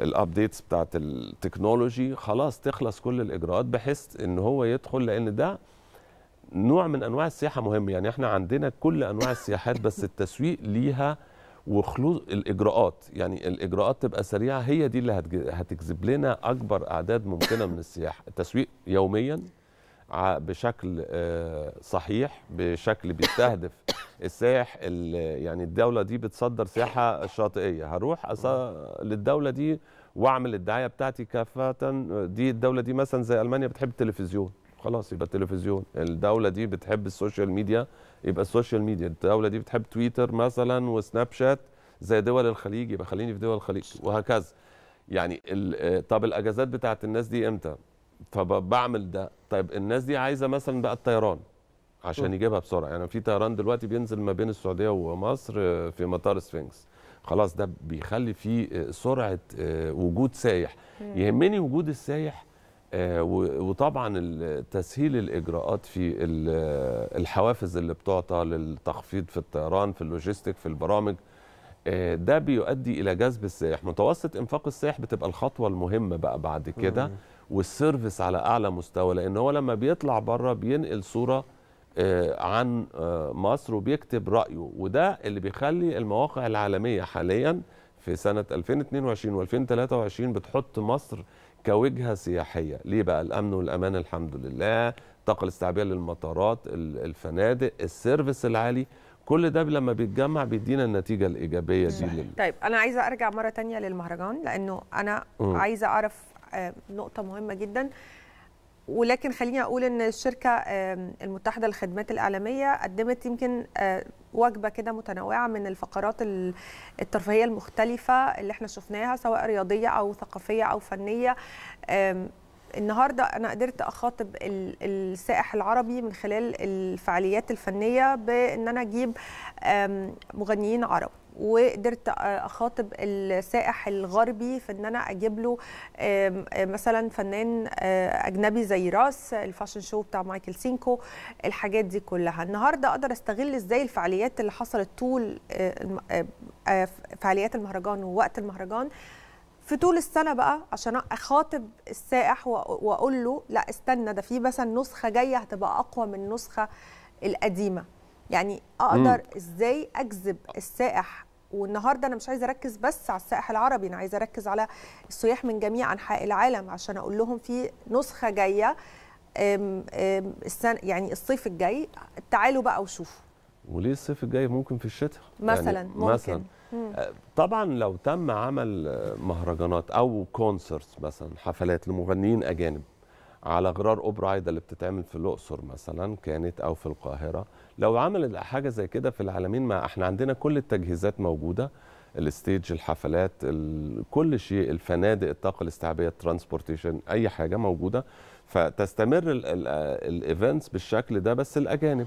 الابديتس بتاعه التكنولوجي خلاص تخلص كل الاجراءات بحيث ان هو يدخل لان ده نوع من انواع السياحه مهم يعني احنا عندنا كل انواع السياحات بس التسويق ليها وخلوص الاجراءات يعني الاجراءات تبقى سريعه هي دي اللي هتجذب لنا اكبر اعداد ممكنه من السياحه التسويق يوميا بشكل آه، صحيح بشكل بيستهدف السائح يعني الدوله دي بتصدر سياحه شاطئيه هروح للدوله دي واعمل الدعايه بتاعتي كافه دي الدوله دي مثلا زي المانيا بتحب التلفزيون خلاص يبقى التلفزيون الدوله دي بتحب السوشيال ميديا يبقى السوشيال ميديا الدوله دي بتحب تويتر مثلا وسناب شات زي دول الخليج يبقى خليني في دول الخليج وهكذا يعني آه، طب الاجازات بتاعت الناس دي امتى فبعمل ده طيب الناس دي عايزه مثلا بقى الطيران عشان يجيبها بسرعه يعني في طيران دلوقتي بينزل ما بين السعوديه ومصر آه، في مطار سفنكس خلاص ده بيخلي في آه، سرعه آه، وجود سايح يهمني وجود السايح وطبعا تسهيل الاجراءات في الحوافز اللي بتعطى للتخفيض في الطيران في اللوجيستيك في البرامج ده بيؤدي الى جذب السائح متوسط انفاق السائح بتبقى الخطوه المهمه بقى بعد كده والسيرفيس على اعلى مستوى لان هو لما بيطلع بره بينقل صوره آه، عن آه، مصر وبيكتب رايه وده اللي بيخلي المواقع العالميه حاليا في سنه 2022 و2023 بتحط مصر كوجهه سياحيه ليه بقى الامن والامان الحمد لله الطاقه الاستيعابيه للمطارات الفنادق السيرفيس العالي كل ده لما بيتجمع بيدينا النتيجه الايجابيه دي طيب انا عايزه ارجع مره تانية للمهرجان لانه انا م. عايزه اعرف آه، نقطه مهمه جدا ولكن خليني اقول ان الشركه المتحده للخدمات الاعلاميه قدمت يمكن آه، وجبه كده متنوعه من الفقرات الترفيهيه المختلفه اللي احنا شفناها سواء رياضيه او ثقافيه او فنيه النهارده انا قدرت اخاطب السائح العربي من خلال الفعاليات الفنيه بان انا اجيب مغنيين عرب وقدرت اخاطب السائح الغربي في ان انا اجيب له مثلا فنان آه، اجنبي زي راس الفاشن شو بتاع مايكل سينكو الحاجات دي كلها النهارده اقدر استغل ازاي الفعاليات اللي حصلت طول آه، آه، فعاليات المهرجان ووقت المهرجان في طول السنة بقى عشان أخاطب السائح وأقول له لا استنى ده في مثلا نسخة جاية هتبقى أقوى من النسخة القديمة يعني اقدر مم. ازاي اجذب السائح والنهارده انا مش عايزه اركز بس على السائح العربي انا عايزه اركز على السياح من جميع انحاء العالم عشان اقول لهم في نسخه جايه السنة يعني الصيف الجاي تعالوا بقى وشوفوا وليه الصيف الجاي ممكن في الشتاء يعني مثلا يعني ممكن مثلا آه، طبعا لو تم عمل مهرجانات او كونسرتس مثلا حفلات لمغنيين اجانب على غرار اوبرا عايده اللي بتتعمل في الاقصر مثلا كانت او في القاهره لو عمل حاجه زي كده في العالمين ما احنا عندنا كل التجهيزات موجوده الستيج الحفلات كل شيء الفنادق الطاقه الاستيعابيه الترانسبورتيشن اي حاجه موجوده فتستمر الايفنتس بالشكل ده بس الاجانب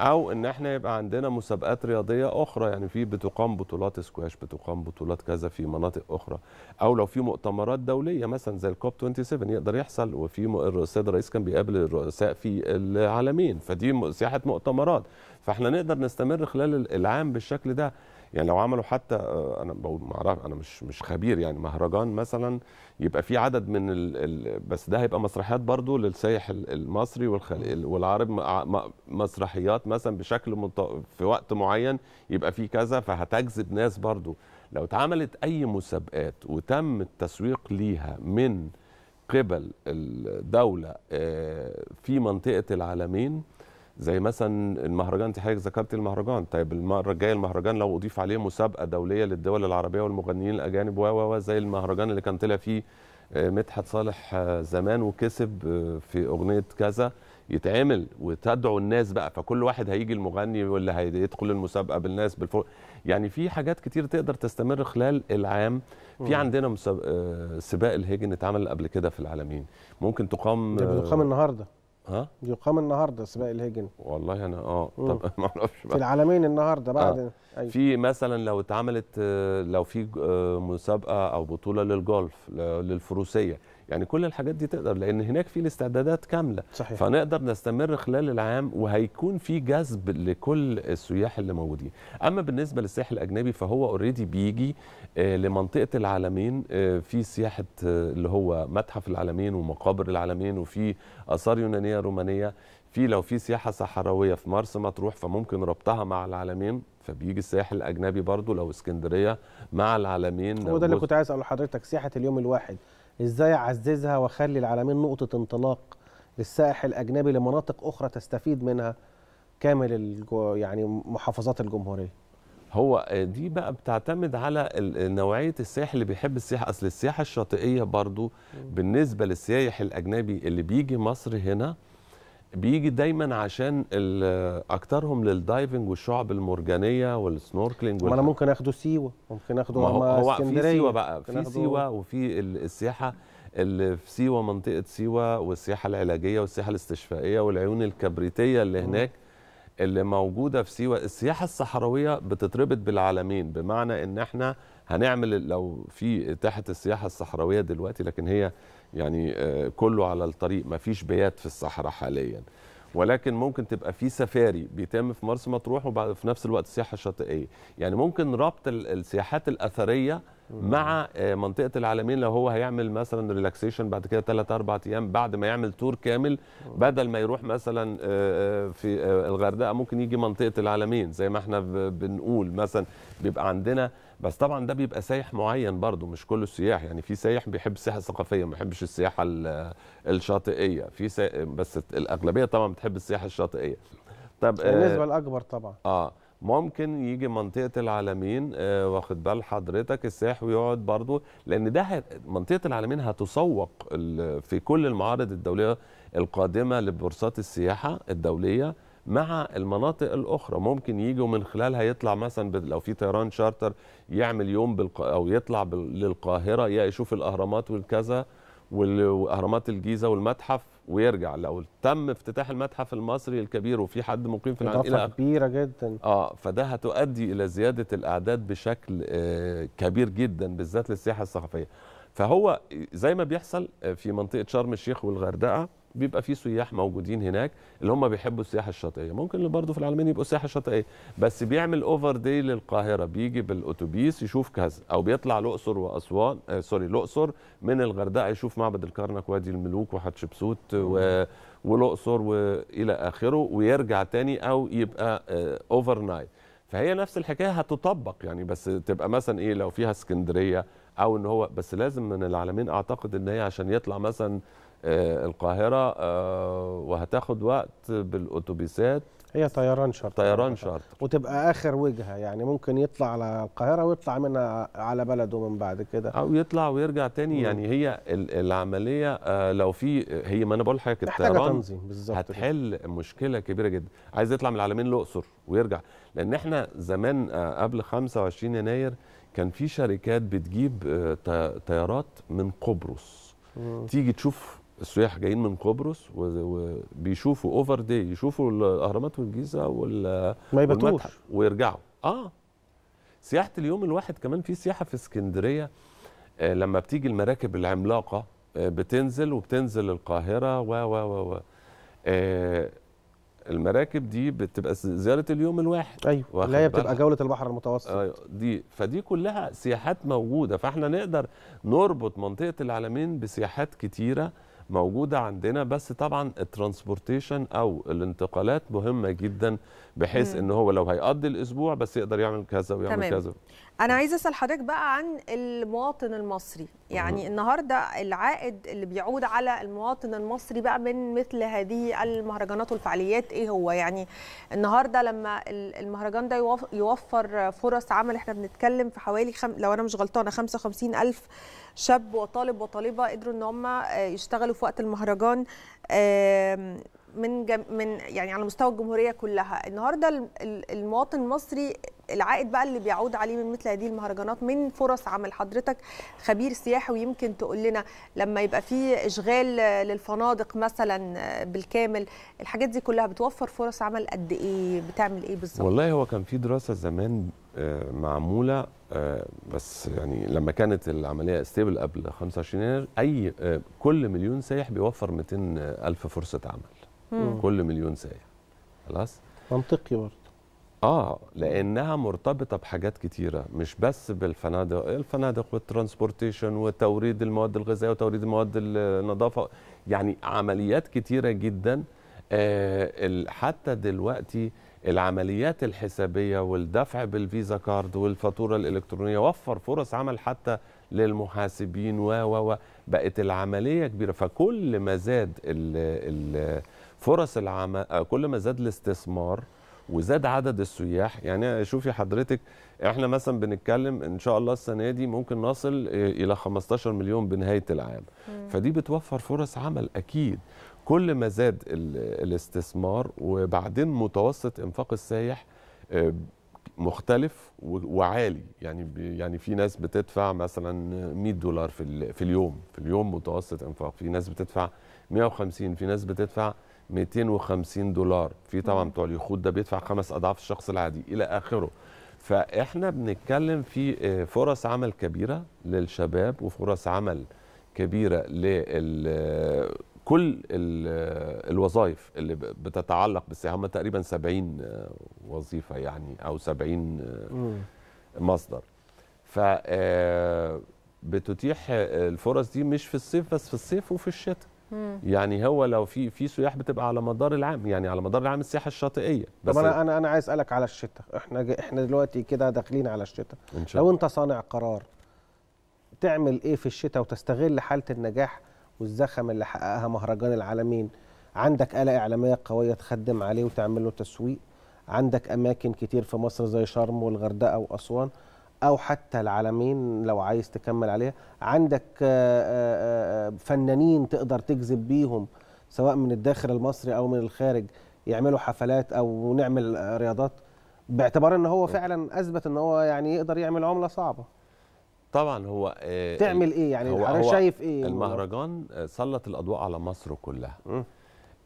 او ان احنا يبقى عندنا مسابقات رياضيه اخرى يعني في بتقام بطولات سكواش بتقام بطولات كذا في مناطق اخرى او لو في مؤتمرات دوليه مثلا زي الكوب 27 يقدر يحصل وفي السيد الرئيس كان بيقابل الرؤساء في العالمين فدي سياحه مؤتمرات فاحنا نقدر نستمر خلال العام بالشكل ده يعني لو عملوا حتى آه، انا بقول ما اعرف انا مش مش خبير يعني مهرجان مثلا يبقى في عدد من ال ال بس ده هيبقى مسرحيات برضو للسايح المصري والخل... والعرب مسرحيات مثلا بشكل في وقت معين يبقى في كذا فهتجذب ناس برضو لو اتعملت اي مسابقات وتم التسويق ليها من قبل الدوله آه، في منطقه العالمين زي مثلا المهرجان انت حضرتك ذكرت المهرجان طيب المره الجايه المهرجان لو اضيف عليه مسابقه دوليه للدول العربيه والمغنيين الاجانب و زي المهرجان اللي كان طلع فيه آه، مدحت صالح آه، زمان وكسب آه، في اغنيه كذا يتعمل وتدعو الناس بقى فكل واحد هيجي المغني واللي هيدخل المسابقه بالناس بالفوق يعني في حاجات كتير تقدر تستمر خلال العام في عندنا سباق الهيجن اتعمل قبل كده في العالمين ممكن تقام ده النهارده ها بيقام النهارده سباق الهجن والله انا اه طب (laughs) ما اعرفش بقى في العالمين النهارده آه. بعد آه. أيوة. في مثلا لو اتعملت آه، لو في آه، مسابقه او بطوله للجولف للفروسيه يعني كل الحاجات دي تقدر لان هناك في الاستعدادات كامله صحيح. فنقدر نستمر خلال العام وهيكون في جذب لكل السياح اللي موجودين اما بالنسبه للسياح الاجنبي فهو اوريدي بيجي آه، لمنطقه العالمين آه، في سياحه آه، اللي هو متحف العالمين ومقابر العالمين وفي اثار يونانيه رومانيه في لو في سياحه صحراويه في مرسى مطروح فممكن ربطها مع العالمين فبيجي السياح الاجنبي برضو لو اسكندريه مع العالمين هو ده اللي كنت عايز اساله حضرتك سياحه اليوم الواحد ازاي اعززها واخلي العالمين نقطه انطلاق للسائح الاجنبي لمناطق اخرى تستفيد منها كامل الجو يعني محافظات الجمهوريه هو دي بقى بتعتمد على نوعيه السائح اللي بيحب السياحه اصل السياحه الشاطئيه برضو بالنسبه للسائح الاجنبي اللي بيجي مصر هنا بيجي دايما عشان اكترهم للدايفنج والشعب المرجانيه والسنوركلينج ما انا ممكن اخده سيوه ممكن اخده ما هو, هو في سيوه بقى في سيوه وفي السياحه اللي في سيوه منطقه سيوه والسياحه العلاجيه والسياحه الاستشفائيه والعيون الكبريتيه اللي هناك اللي موجوده في سيوه السياحه الصحراويه بتتربط بالعالمين بمعنى ان احنا هنعمل لو في تحت السياحه الصحراويه دلوقتي لكن هي يعني آه، كله على الطريق ما فيش بيات في الصحراء حاليا ولكن ممكن تبقى في سفاري بيتم في مرسى مطروح وفي نفس الوقت سياحه شاطئيه يعني ممكن ربط السياحات الاثريه مع آه، منطقه العالمين لو هو هيعمل مثلا ريلاكسيشن بعد كده 3 4 ايام بعد ما يعمل تور كامل بدل ما يروح مثلا آه، في الغردقه ممكن يجي منطقه العالمين زي ما احنا بنقول مثلا بيبقى عندنا بس طبعا ده بيبقى سايح معين برضه مش كل السياح يعني في سايح بيحب السياحه الثقافيه ما بيحبش السياحه الشاطئيه في سي... بس الاغلبيه طبعا بتحب السياحه الشاطئيه طب النسبه آه الاكبر طبعا اه ممكن يجي منطقه العالمين آه واخد بال حضرتك السائح ويقعد برضه لان ده هت... منطقه العالمين هتسوق ال... في كل المعارض الدوليه القادمه لبورصات السياحه الدوليه مع المناطق الاخرى ممكن يجوا من خلالها يطلع مثلا لو في طيران شارتر يعمل يوم بالق... او يطلع للقاهره يشوف الاهرامات والكذا واهرامات الجيزه والمتحف ويرجع لو تم افتتاح المتحف المصري الكبير وفي حد مقيم في العالم الى كبيره جدا اه فده هتؤدي الى زياده الاعداد بشكل آه كبير جدا بالذات للسياحه الثقافيه فهو زي ما بيحصل آه، في منطقه شرم الشيخ والغردقه بيبقى في سياح موجودين هناك اللي هم بيحبوا السياحه الشاطئيه ممكن اللي برضه في العالمين يبقوا السياحه الشاطئيه بس بيعمل اوفر داي للقاهره بيجي بالاتوبيس يشوف كذا او بيطلع الاقصر واسوان آه سوري الاقصر من الغردقه يشوف معبد الكرنك وادي الملوك وحتشبسوت و... والاقصر والى اخره ويرجع تاني او يبقى آه اوفر نايت فهي نفس الحكايه هتطبق يعني بس تبقى مثلا ايه لو فيها اسكندريه او ان هو بس لازم من العالمين اعتقد ان هي عشان يطلع مثلا آه، القاهره آه، وهتاخد وقت بالاتوبيسات هي طيران شرط طيران شرط وتبقى اخر وجهه يعني ممكن يطلع على القاهره ويطلع منها على بلده من بعد كده او يطلع ويرجع تاني يعني هي العمليه آه، لو في هي ما انا بقول لحضرتك الطيران هتحل مشكله كبيره جدا عايز يطلع من العالمين الاقصر ويرجع لان احنا زمان قبل 25 يناير كان في شركات بتجيب طيارات من قبرص تيجي تشوف السياح جايين من قبرص وبيشوفوا اوفر داي يشوفوا الاهرامات والجيزه وال ما يباتوش ويرجعوا اه سياحه اليوم الواحد كمان في سياحه في اسكندريه آه لما بتيجي المراكب العملاقه آه بتنزل وبتنزل القاهره و و و, و. آه، المراكب دي بتبقى زياره اليوم الواحد ايوه اللي هي بتبقى جوله البحر المتوسط ايوه دي فدي كلها سياحات موجوده فاحنا نقدر نربط منطقه العالمين بسياحات كتيره موجوده عندنا بس طبعا الترانسبورتيشن او الانتقالات مهمه جدا بحيث ان هو لو هيقضي الاسبوع بس يقدر يعمل كذا ويعمل تمام. كذا انا عايز اسال حضرتك بقى عن المواطن المصري يعني مم. النهارده العائد اللي بيعود على المواطن المصري بقى من مثل هذه المهرجانات والفعاليات ايه هو يعني النهارده لما المهرجان ده يوفر فرص عمل احنا بنتكلم في حوالي خم... لو انا مش غلطانه 55 الف شاب وطالب وطالبه قدروا ان هم آه، يشتغلوا في وقت المهرجان من جم... من يعني على مستوى الجمهوريه كلها النهارده المواطن المصري العائد بقى اللي بيعود عليه من مثل هذه المهرجانات من فرص عمل حضرتك خبير سياحي ويمكن تقول لنا لما يبقى في اشغال للفنادق مثلا بالكامل الحاجات دي كلها بتوفر فرص عمل قد ايه بتعمل ايه بالظبط والله هو كان في دراسه زمان آه، معموله آه، بس يعني لما كانت العمليه ستيبل قبل 25 يناير اي آه، كل مليون سايح بيوفر 200 الف فرصه عمل وكل كل مليون سائح خلاص منطقي برضه اه لانها مرتبطه بحاجات كتيره مش بس بالفنادق الفنادق والترانسبورتيشن وتوريد المواد الغذائيه وتوريد المواد النظافه يعني عمليات كتيره جدا آه حتى دلوقتي العمليات الحسابيه والدفع بالفيزا كارد والفاتوره الالكترونيه وفر فرص عمل حتى للمحاسبين و و بقت العمليه كبيره فكل ما زاد ال فرص العمل آه، كل ما زاد الاستثمار وزاد عدد السياح يعني شوفي حضرتك احنا مثلا بنتكلم ان شاء الله السنه دي ممكن نصل آه، الى 15 مليون بنهايه العام مم. فدي بتوفر فرص عمل اكيد كل ما زاد الاستثمار وبعدين متوسط انفاق السائح آه، مختلف وعالي يعني يعني في ناس بتدفع مثلا 100 دولار في في اليوم في اليوم متوسط انفاق في ناس بتدفع 150 في ناس بتدفع 250 دولار في طبعا بتوع اليخوت ده بيدفع خمس اضعاف الشخص العادي الى اخره فاحنا بنتكلم في آه، فرص عمل كبيره للشباب وفرص عمل كبيره لل آه، كل آه، الوظائف اللي بتتعلق بالسياحه هم تقريبا 70 وظيفه يعني او 70 مصدر ف بتتيح الفرص دي مش في الصيف بس في الصيف وفي الشتاء يعني هو لو في في سياح بتبقى على مدار العام يعني على مدار العام السياحه الشاطئيه بس طب انا انا انا عايز اسالك على الشتاء احنا احنا دلوقتي كده داخلين على الشتاء إن لو انت صانع قرار تعمل ايه في الشتاء وتستغل حاله النجاح والزخم اللي حققها مهرجان العالمين عندك آلة إعلامية قوية تخدم عليه وتعمل له تسويق عندك أماكن كتير في مصر زي شرم والغردقة وأسوان او حتى العالمين لو عايز تكمل عليها عندك آه، آه، آه، فنانين تقدر تجذب بيهم سواء من الداخل المصري او من الخارج يعملوا حفلات او نعمل رياضات باعتبار ان هو فعلا اثبت ان هو يعني يقدر يعمل عمله صعبه طبعا هو تعمل ايه يعني هو انا شايف ايه المهرجان سلط الاضواء على مصر كلها م.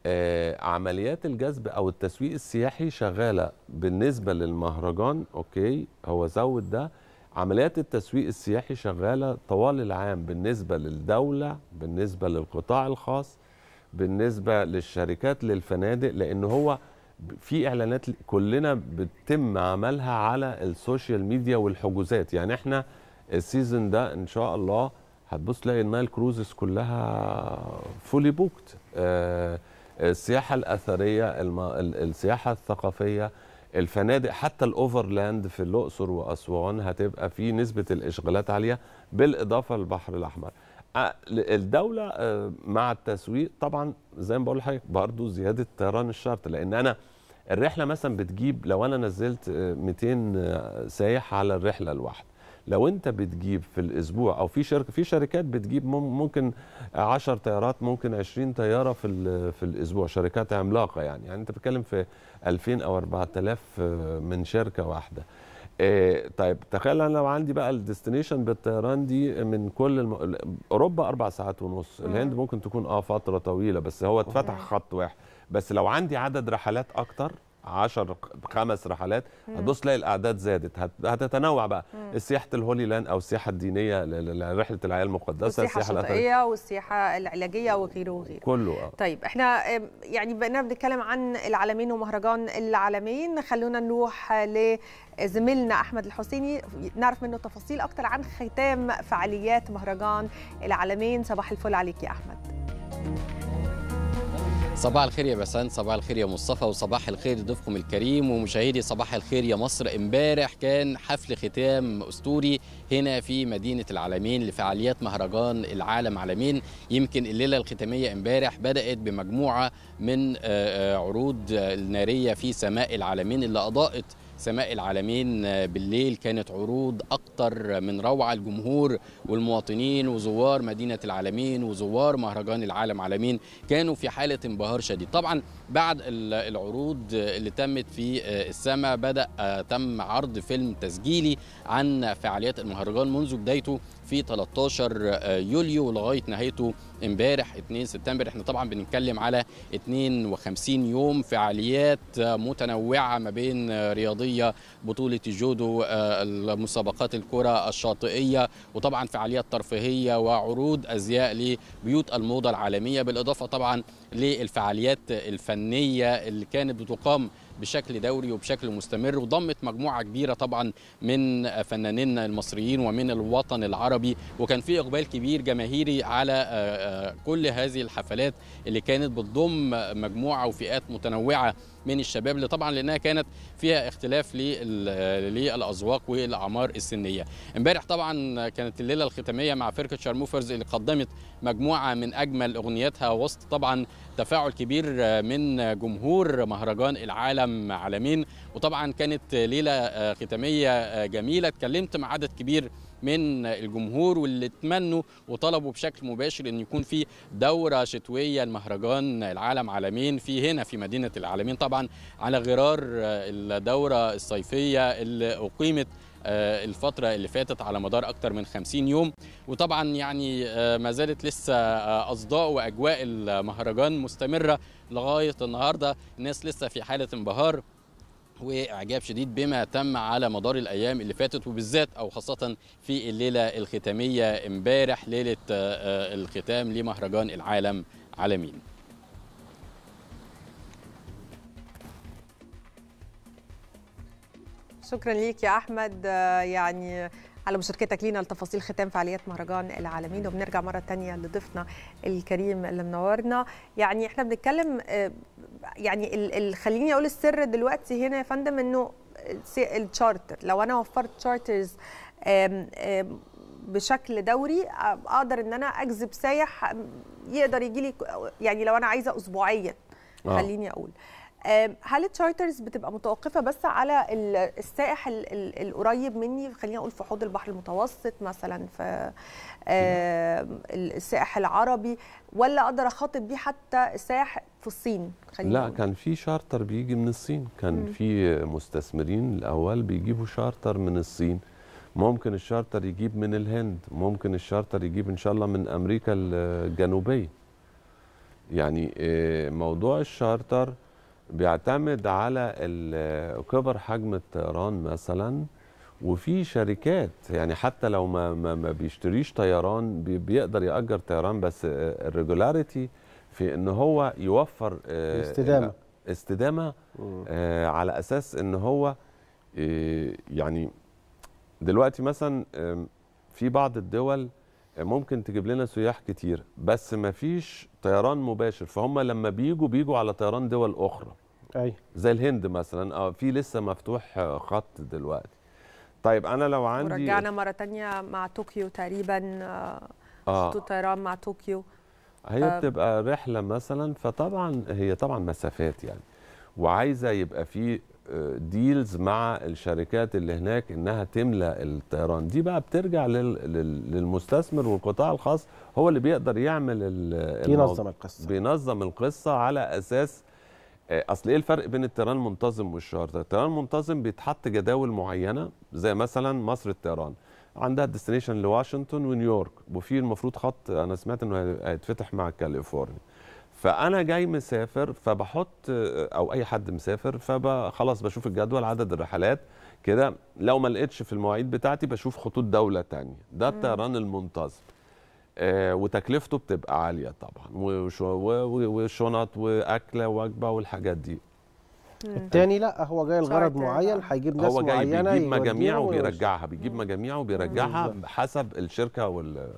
آه، عمليات الجذب او التسويق السياحي شغاله بالنسبه للمهرجان اوكي هو زود ده عمليات التسويق السياحي شغاله طوال العام بالنسبه للدوله بالنسبه للقطاع الخاص بالنسبه للشركات للفنادق لان هو في اعلانات كلنا بتتم عملها على السوشيال ميديا والحجوزات يعني احنا السيزون ده ان شاء الله هتبص تلاقي النايل كروزز كلها فولي بوكت آه السياحه الاثريه السياحه الثقافيه الفنادق حتى الاوفرلاند في الاقصر واسوان هتبقى في نسبه الاشغالات عاليه بالاضافه للبحر الاحمر الدوله آه، مع التسويق طبعا زي ما بقول لحضرتك برضه زياده طيران الشرط لان انا الرحله مثلا بتجيب لو انا نزلت 200 آه، آه، سايح على الرحله الواحده لو انت بتجيب في الاسبوع او في شركه في شركات بتجيب ممكن 10 طيارات ممكن 20 طياره في في الاسبوع شركات عملاقه يعني يعني انت بتتكلم في 2000 او 4000 آه، من شركه واحده إيه طيب تخيل انا لو عندي بقى الديستنيشن بالطيران دي من كل الم... اوروبا اربع ساعات ونص الهند ممكن تكون اه فتره طويله بس هو اتفتح خط واحد بس لو عندي عدد رحلات اكتر 10 خمس رحلات هتبص تلاقي الاعداد زادت هتتنوع بقى سياحه الهولي لاند او السياحه الدينيه لرحله العيال المقدسه السياحه الشاطئيه والسياحه العلاجيه وغيره وغيره كله آه. طيب احنا يعني بقينا بنتكلم عن العالمين ومهرجان العالمين خلونا نروح لزميلنا احمد الحسيني نعرف منه تفاصيل اكتر عن ختام فعاليات مهرجان العالمين صباح الفل عليك يا احمد صباح الخير يا بسان صباح الخير يا مصطفى وصباح الخير لضيفكم الكريم ومشاهدي صباح الخير يا مصر امبارح كان حفل ختام اسطوري هنا في مدينه العالمين لفعاليات مهرجان العالم عالمين يمكن الليله الختاميه امبارح بدات بمجموعه من آه، آه، عروض ناريه في سماء العالمين اللي اضاءت سماء العالمين آه، بالليل كانت عروض أكتر من روعة الجمهور والمواطنين وزوار مدينة العالمين وزوار مهرجان العالم عالمين كانوا في حالة انبهار شديد طبعا بعد العروض اللي تمت في آه، السماء بدأ آه، تم عرض فيلم تسجيلي عن فعاليات المهرجان منذ بدايته في 13 آه، يوليو لغايه نهايته امبارح 2 سبتمبر احنا طبعا بنتكلم على 52 يوم فعاليات متنوعه ما بين آه، رياضيه بطوله الجودو آه، المسابقات الكره الشاطئيه وطبعا فعاليات ترفيهيه وعروض ازياء لبيوت الموضه العالميه بالاضافه طبعا للفعاليات الفنيه اللي كانت بتقام بشكل دوري وبشكل مستمر وضمت مجموعه كبيره طبعا من فنانين المصريين ومن الوطن العربي وكان في اقبال كبير جماهيري على آه، آه، كل هذه الحفلات اللي كانت بتضم مجموعه وفئات متنوعه من الشباب اللي طبعا لانها كانت فيها اختلاف للاذواق والاعمار السنيه. امبارح طبعا كانت الليله الختاميه مع فرقه شارموفرز اللي قدمت مجموعه من اجمل اغنياتها وسط طبعا تفاعل كبير من جمهور مهرجان العالم عالمين وطبعا كانت ليله ختاميه جميله اتكلمت مع عدد كبير من الجمهور واللي اتمنوا وطلبوا بشكل مباشر ان يكون في دوره شتويه لمهرجان العالم عالمين في هنا في مدينه العالمين طبعا على غرار آه، الدوره الصيفيه اللي اقيمت آه، الفترة اللي فاتت على مدار أكتر من 50 يوم وطبعا يعني آه، ما زالت لسه أصداء وأجواء المهرجان مستمرة لغاية النهاردة الناس لسه في حالة انبهار واعجاب شديد بما تم على مدار الايام اللي فاتت وبالذات او خاصه في الليله الختاميه امبارح ليله آه، آه، الختام لمهرجان العالم عالمين شكرا ليك يا احمد آه، يعني على مشاركتك لينا لتفاصيل ختام فعاليات مهرجان العالمين وبنرجع مره تانية لضيفنا الكريم اللي منورنا يعني احنا بنتكلم يعني خليني اقول السر دلوقتي هنا يا فندم انه التشارتر لو انا وفرت تشارترز بشكل دوري اقدر ان انا اجذب سايح يقدر يجي لي يعني لو انا عايزه اسبوعيا آه. خليني اقول هل التشارترز بتبقى متوقفه بس على السائح القريب مني خلينا اقول في حوض البحر المتوسط مثلا في السائح العربي ولا اقدر اخاطب بيه حتى ساح في الصين خلينا لا كان في شارتر بيجي من الصين كان مم. في مستثمرين الاول بيجيبوا شارتر من الصين ممكن الشارتر يجيب من الهند ممكن الشارتر يجيب ان شاء الله من امريكا الجنوبيه يعني آه، موضوع الشارتر بيعتمد على آه، كبر حجم الطيران مثلا وفي شركات يعني حتى لو ما ما, ما بيشتريش طيران بيقدر ياجر طيران بس الريجولاريتي في ان هو يوفر آه، استدامه آه، استدامه آه، على اساس ان هو يعني دلوقتي مثلا في بعض الدول ممكن تجيب لنا سياح كتير بس ما فيش طيران مباشر فهم لما بيجوا بيجوا على طيران دول اخرى اي أيوة. زي الهند مثلا اه في لسه مفتوح خط دلوقتي طيب انا لو عندي ورجعنا مره ثانيه مع طوكيو تقريبا آه. آه. طيران مع طوكيو هي آه. بتبقى رحله مثلا فطبعا هي طبعا مسافات يعني وعايزه يبقى في ديلز آه، مع الشركات اللي هناك انها تملى الطيران دي بقى بترجع للمستثمر والقطاع الخاص هو اللي بيقدر يعمل بينظم القصه بينظم القصه على اساس آه، اصل ايه الفرق بين الطيران المنتظم والشارتر الطيران المنتظم بيتحط جداول معينه زي مثلا مصر الطيران عندها ديستنيشن لواشنطن ونيويورك وفي المفروض خط انا سمعت انه هيتفتح مع كاليفورنيا فانا جاي مسافر فبحط آه، او اي حد مسافر فخلاص بشوف الجدول عدد الرحلات كده لو ما لقيتش في المواعيد بتاعتي بشوف خطوط دوله تانية ده الطيران المنتظم آه، وتكلفته بتبقى عاليه طبعا وشنط واكله وجبه والحاجات دي التاني لا هو جاي لغرض معين هيجيب ناس هو جاي معينه بيجيب مجاميع وبيرجعها بيجيب مجاميع وبيرجعها حسب الشركه وال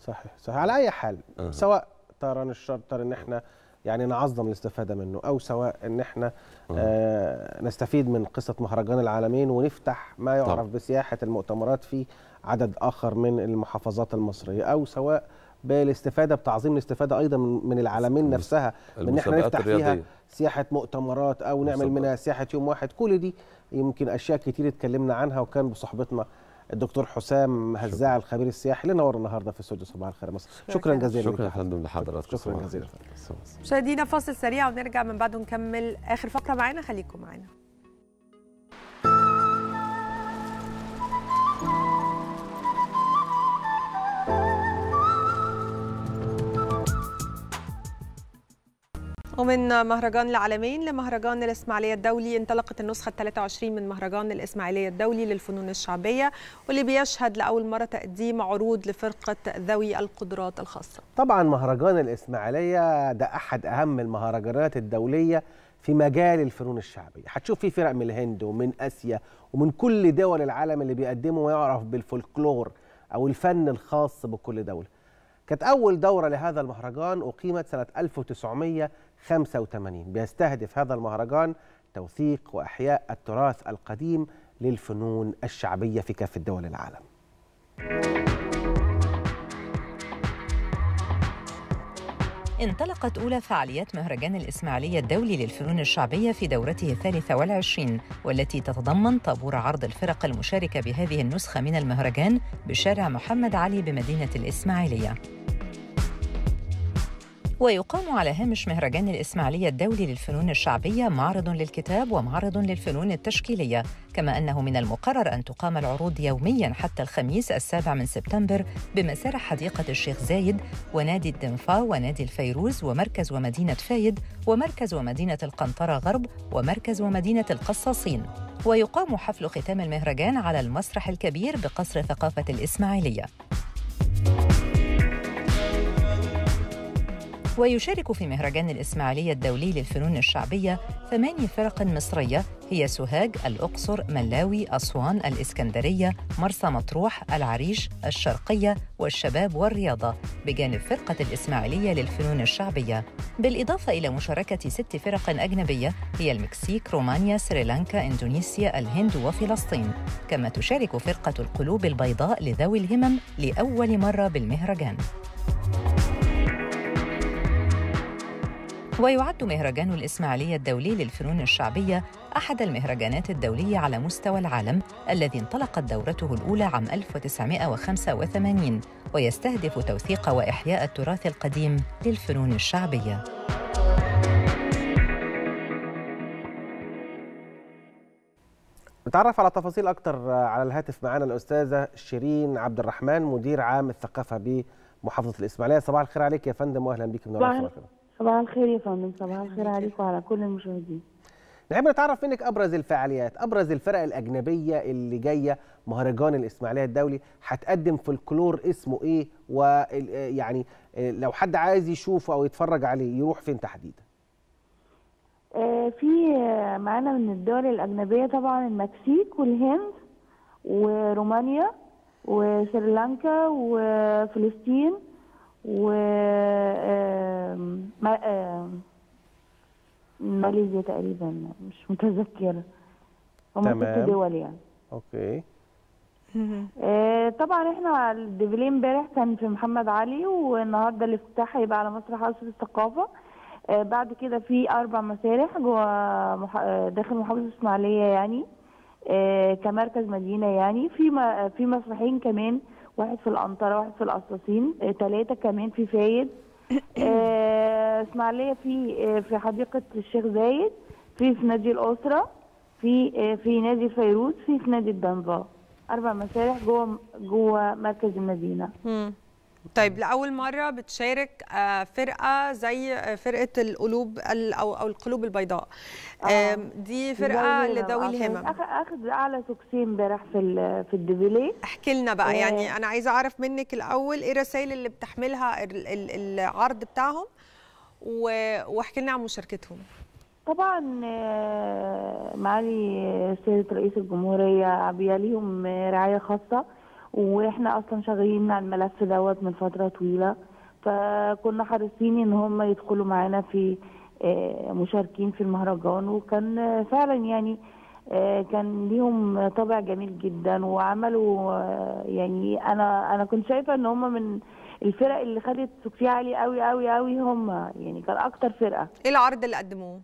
صحيح صحيح على اي حال أه. سواء طيران الشرطر ان احنا يعني نعظم الاستفاده منه او سواء ان احنا أه. آه نستفيد من قصه مهرجان العالمين ونفتح ما يعرف طب. بسياحه المؤتمرات في عدد آخر من المحافظات المصرية أو سواء بالاستفادة بتعظيم الاستفادة أيضا من العالمين نفسها من احنا نفتح الرياضية. فيها سياحة مؤتمرات أو نعمل منها سياحة يوم واحد كل دي يمكن أشياء كتير اتكلمنا عنها وكان بصحبتنا الدكتور حسام هزاع الخبير السياحي اللي نور النهارده في استوديو صباح الخير مصر شكرا جزيلا شكرا يا فندم شكرا جزيلا مشاهدينا فاصل سريع ونرجع من بعده نكمل اخر فقره معانا خليكم معانا ومن مهرجان العالمين لمهرجان الإسماعيلية الدولي انطلقت النسخة 23 من مهرجان الإسماعيلية الدولي للفنون الشعبية واللي بيشهد لأول مرة تقديم عروض لفرقة ذوي القدرات الخاصة طبعا مهرجان الإسماعيلية ده أحد أهم المهرجانات الدولية في مجال الفنون الشعبية هتشوف فيه فرق من الهند ومن آسيا ومن كل دول العالم اللي بيقدموا ما يعرف بالفولكلور أو الفن الخاص بكل دولة كانت أول دورة لهذا المهرجان أقيمت سنة 1900 85 بيستهدف هذا المهرجان توثيق وإحياء التراث القديم للفنون الشعبية في كافة دول العالم انطلقت أولى فعاليات مهرجان الإسماعيلية الدولي للفنون الشعبية في دورته الثالثة والعشرين والتي تتضمن طابور عرض الفرق المشاركة بهذه النسخة من المهرجان بشارع محمد علي بمدينة الإسماعيلية ويقام على هامش مهرجان الإسماعيلية الدولي للفنون الشعبية معرض للكتاب ومعرض للفنون التشكيلية كما أنه من المقرر أن تقام العروض يوميا حتى الخميس السابع من سبتمبر بمسارح حديقة الشيخ زايد ونادي الدنفا ونادي الفيروز ومركز ومدينة فايد ومركز ومدينة القنطرة غرب ومركز ومدينة القصاصين ويقام حفل ختام المهرجان على المسرح الكبير بقصر ثقافة الإسماعيلية ويشارك في مهرجان الإسماعيلية الدولي للفنون الشعبية ثماني فرق مصرية هي سوهاج، الأقصر، ملاوي، أسوان، الإسكندرية، مرسى مطروح، العريش، الشرقية والشباب والرياضة بجانب فرقة الإسماعيلية للفنون الشعبية بالإضافة إلى مشاركة ست فرق أجنبية هي المكسيك، رومانيا، سريلانكا، إندونيسيا، الهند وفلسطين كما تشارك فرقة القلوب البيضاء لذوي الهمم لأول مرة بالمهرجان ويعد مهرجان الإسماعيلية الدولي للفنون الشعبية أحد المهرجانات الدولية على مستوى العالم الذي انطلقت دورته الأولى عام 1985 ويستهدف توثيق وإحياء التراث القديم للفنون الشعبية. نتعرف على تفاصيل أكثر على الهاتف معنا الأستاذة شيرين عبد الرحمن مدير عام الثقافة بمحافظة الإسماعيلية صباح الخير عليك يا فندم وأهلا بك منورة صباح الخير يا فندم صباح الخير عليك وعلى كل المشاهدين نحب نعم، نتعرف منك ابرز الفعاليات ابرز الفرق الاجنبيه اللي جايه مهرجان الاسماعيليه الدولي هتقدم فلكلور اسمه ايه ويعني آه، لو حد عايز يشوفه او يتفرج عليه يروح فين تحديدا آه، في آه، معانا من الدول الاجنبيه طبعا المكسيك والهند ورومانيا وسريلانكا وفلسطين و ماليزيا تقريبا مش متذكره هم ست دول يعني اوكي آه، طبعا احنا الديفيليه امبارح كان في محمد علي والنهارده الافتتاح هيبقى على مسرح قصر الثقافه آه، بعد كده في اربع مسارح جوه مح... آه، داخل محافظه اسماعيليه يعني كمركز مدينه يعني في في مسرحين كمان واحد في القنطره واحد في القصاصين ثلاثه آه، كمان في فايد (coughs) آه، اسماعيليه في آه، في حديقه الشيخ زايد في في نادي الاسره في في نادي فيروز في في نادي الدنفا اربع مسارح جوه جوه مركز المدينه طيب لاول مره بتشارك آه، فرقه زي آه، فرقه القلوب او او القلوب البيضاء آه. دي فرقه لذوي الهمم اخذ اعلى سكسين امبارح في في الديفيلي احكي لنا بقى يعني انا عايزه اعرف منك الاول ايه الرسائل اللي بتحملها العرض بتاعهم واحكي لنا عن مشاركتهم طبعا معالي سيدة رئيس الجمهورية بياليهم رعاية خاصة واحنا اصلا شغالين على الملف دوت من فتره طويله فكنا حريصين ان هم يدخلوا معانا في آه، مشاركين في المهرجان وكان فعلا يعني آه، كان ليهم طابع جميل جدا وعملوا آه، يعني انا انا كنت شايفه ان هم من الفرق اللي خدت سكتي عالي قوي قوي قوي هم يعني كان اكتر فرقه ايه العرض اللي قدموه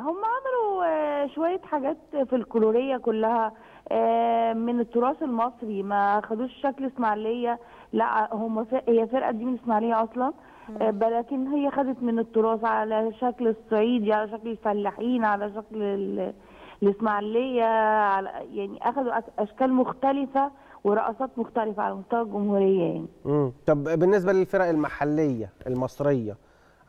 هم عملوا شويه حاجات في الكلوريه كلها آه، من التراث المصري ما خدوش شكل اسماعيليه لا هم هي فرقه دي من اسماعيليه اصلا آه، لكن هي خدت من التراث على شكل الصعيدي على شكل الفلاحين على شكل الاسماعيليه على يعني اخذوا اشكال مختلفه ورقصات مختلفه على مستوى الجمهوريه يعني. امم طب بالنسبه للفرق المحليه المصريه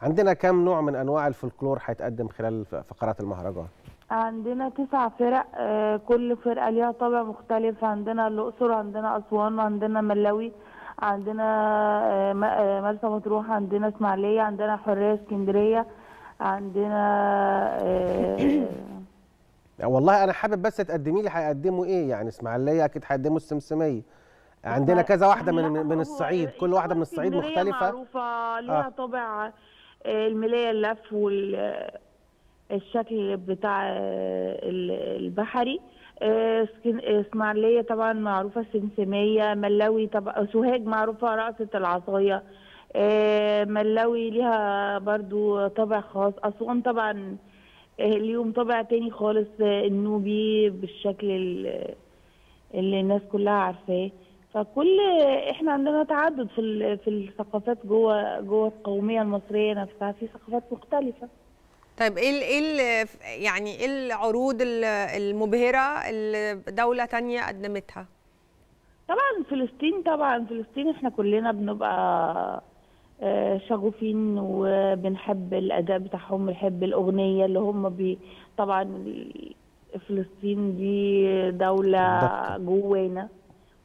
عندنا كم نوع من انواع الفلكلور هيتقدم خلال فقرات المهرجان؟ عندنا تسع فرق آه، كل فرقة ليها طابع مختلف عندنا الأقصر عندنا أسوان عندنا ملاوي عندنا آه، آه، مرسى مطروح عندنا إسماعيلية عندنا حرية اسكندرية عندنا (coughs) والله أنا حابب بس تقدمي لي هيقدموا إيه يعني إسماعيلية أكيد هيقدموا السمسمية عندنا كذا واحدة من من الصعيد كل واحدة من الصعيد مختلفة معروفة ليها طابع الملاية اللف وال الشكل بتاع آه، البحري آه، آه، اسماعيليه طبعا معروفه السمسميه ملاوي طبعا سوهاج معروفه رقصه العصايه ملاوي ليها برضو طابع خاص اسوان طبعا اليوم طابع تاني خالص النوبي بالشكل اللي الناس كلها عارفاه فكل احنا عندنا تعدد في في الثقافات جوه جوه القوميه المصريه نفسها في ثقافات مختلفه طيب ايه ايه يعني ايه العروض المبهره اللي دوله تانية قدمتها؟ طبعا فلسطين طبعا فلسطين احنا كلنا بنبقى آه، شغوفين وبنحب الاداء بتاعهم بنحب الاغنيه اللي هم بي طبعا فلسطين دي دوله جوانا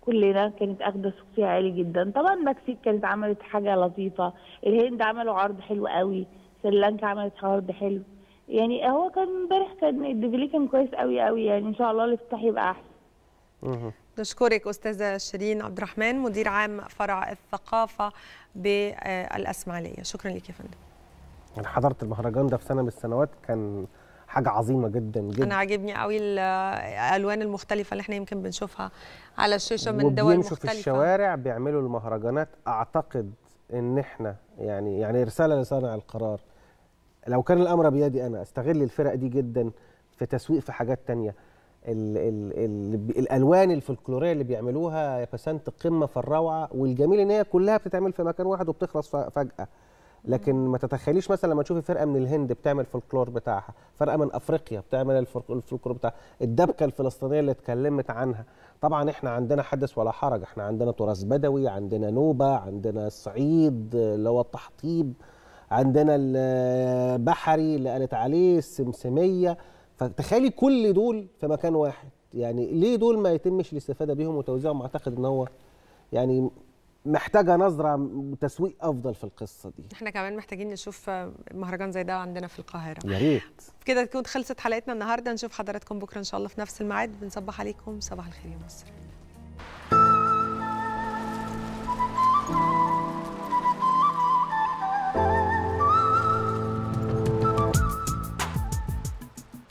كلنا كانت اخده صوتي عالي جدا طبعا المكسيك كانت عملت حاجه لطيفه الهند عملوا عرض حلو قوي سريلانكا عملت حرب حلو يعني هو كان امبارح كان الديفيلي كان كويس قوي قوي يعني ان شاء الله الافتتاح يبقى احسن نشكرك استاذه شيرين عبد الرحمن مدير عام فرع الثقافه بالاسماعيليه شكرا لك يا فندم انا حضرت المهرجان ده في سنه من السنوات كان حاجه عظيمه جدا جدا انا عاجبني قوي الالوان المختلفه اللي احنا يمكن بنشوفها على الشاشه من دول مختلفه في الشوارع بيعملوا المهرجانات اعتقد ان احنا يعني يعني رساله لصانع القرار لو كان الامر بيدي انا استغل الفرق دي جدا في تسويق في حاجات تانية ال ال الـ الالوان الفلكلوريه اللي بيعملوها يا بسنت قمه في الروعه والجميل ان هي كلها بتتعمل في مكان واحد وبتخلص فجاه لكن ما تتخيليش مثلا لما تشوفي فرقه من الهند بتعمل فلكلور بتاعها فرقه من افريقيا بتعمل الفلكلور بتاعها الدبكه الفلسطينيه اللي اتكلمت عنها طبعا احنا عندنا حدث ولا حرج احنا عندنا تراث بدوي عندنا نوبه عندنا الصعيد اللي هو التحطيب عندنا البحري اللي قالت عليه السمسميه فتخيلي كل دول في مكان واحد يعني ليه دول ما يتمش الاستفاده بيهم وتوزيعهم اعتقد ان هو يعني محتاجه نظره تسويق افضل في القصه دي احنا كمان محتاجين نشوف مهرجان زي ده عندنا في القاهره يا ريت كده تكون خلصت حلقتنا النهارده نشوف حضراتكم بكره ان شاء الله في نفس الميعاد بنصبح عليكم صباح الخير يا مصر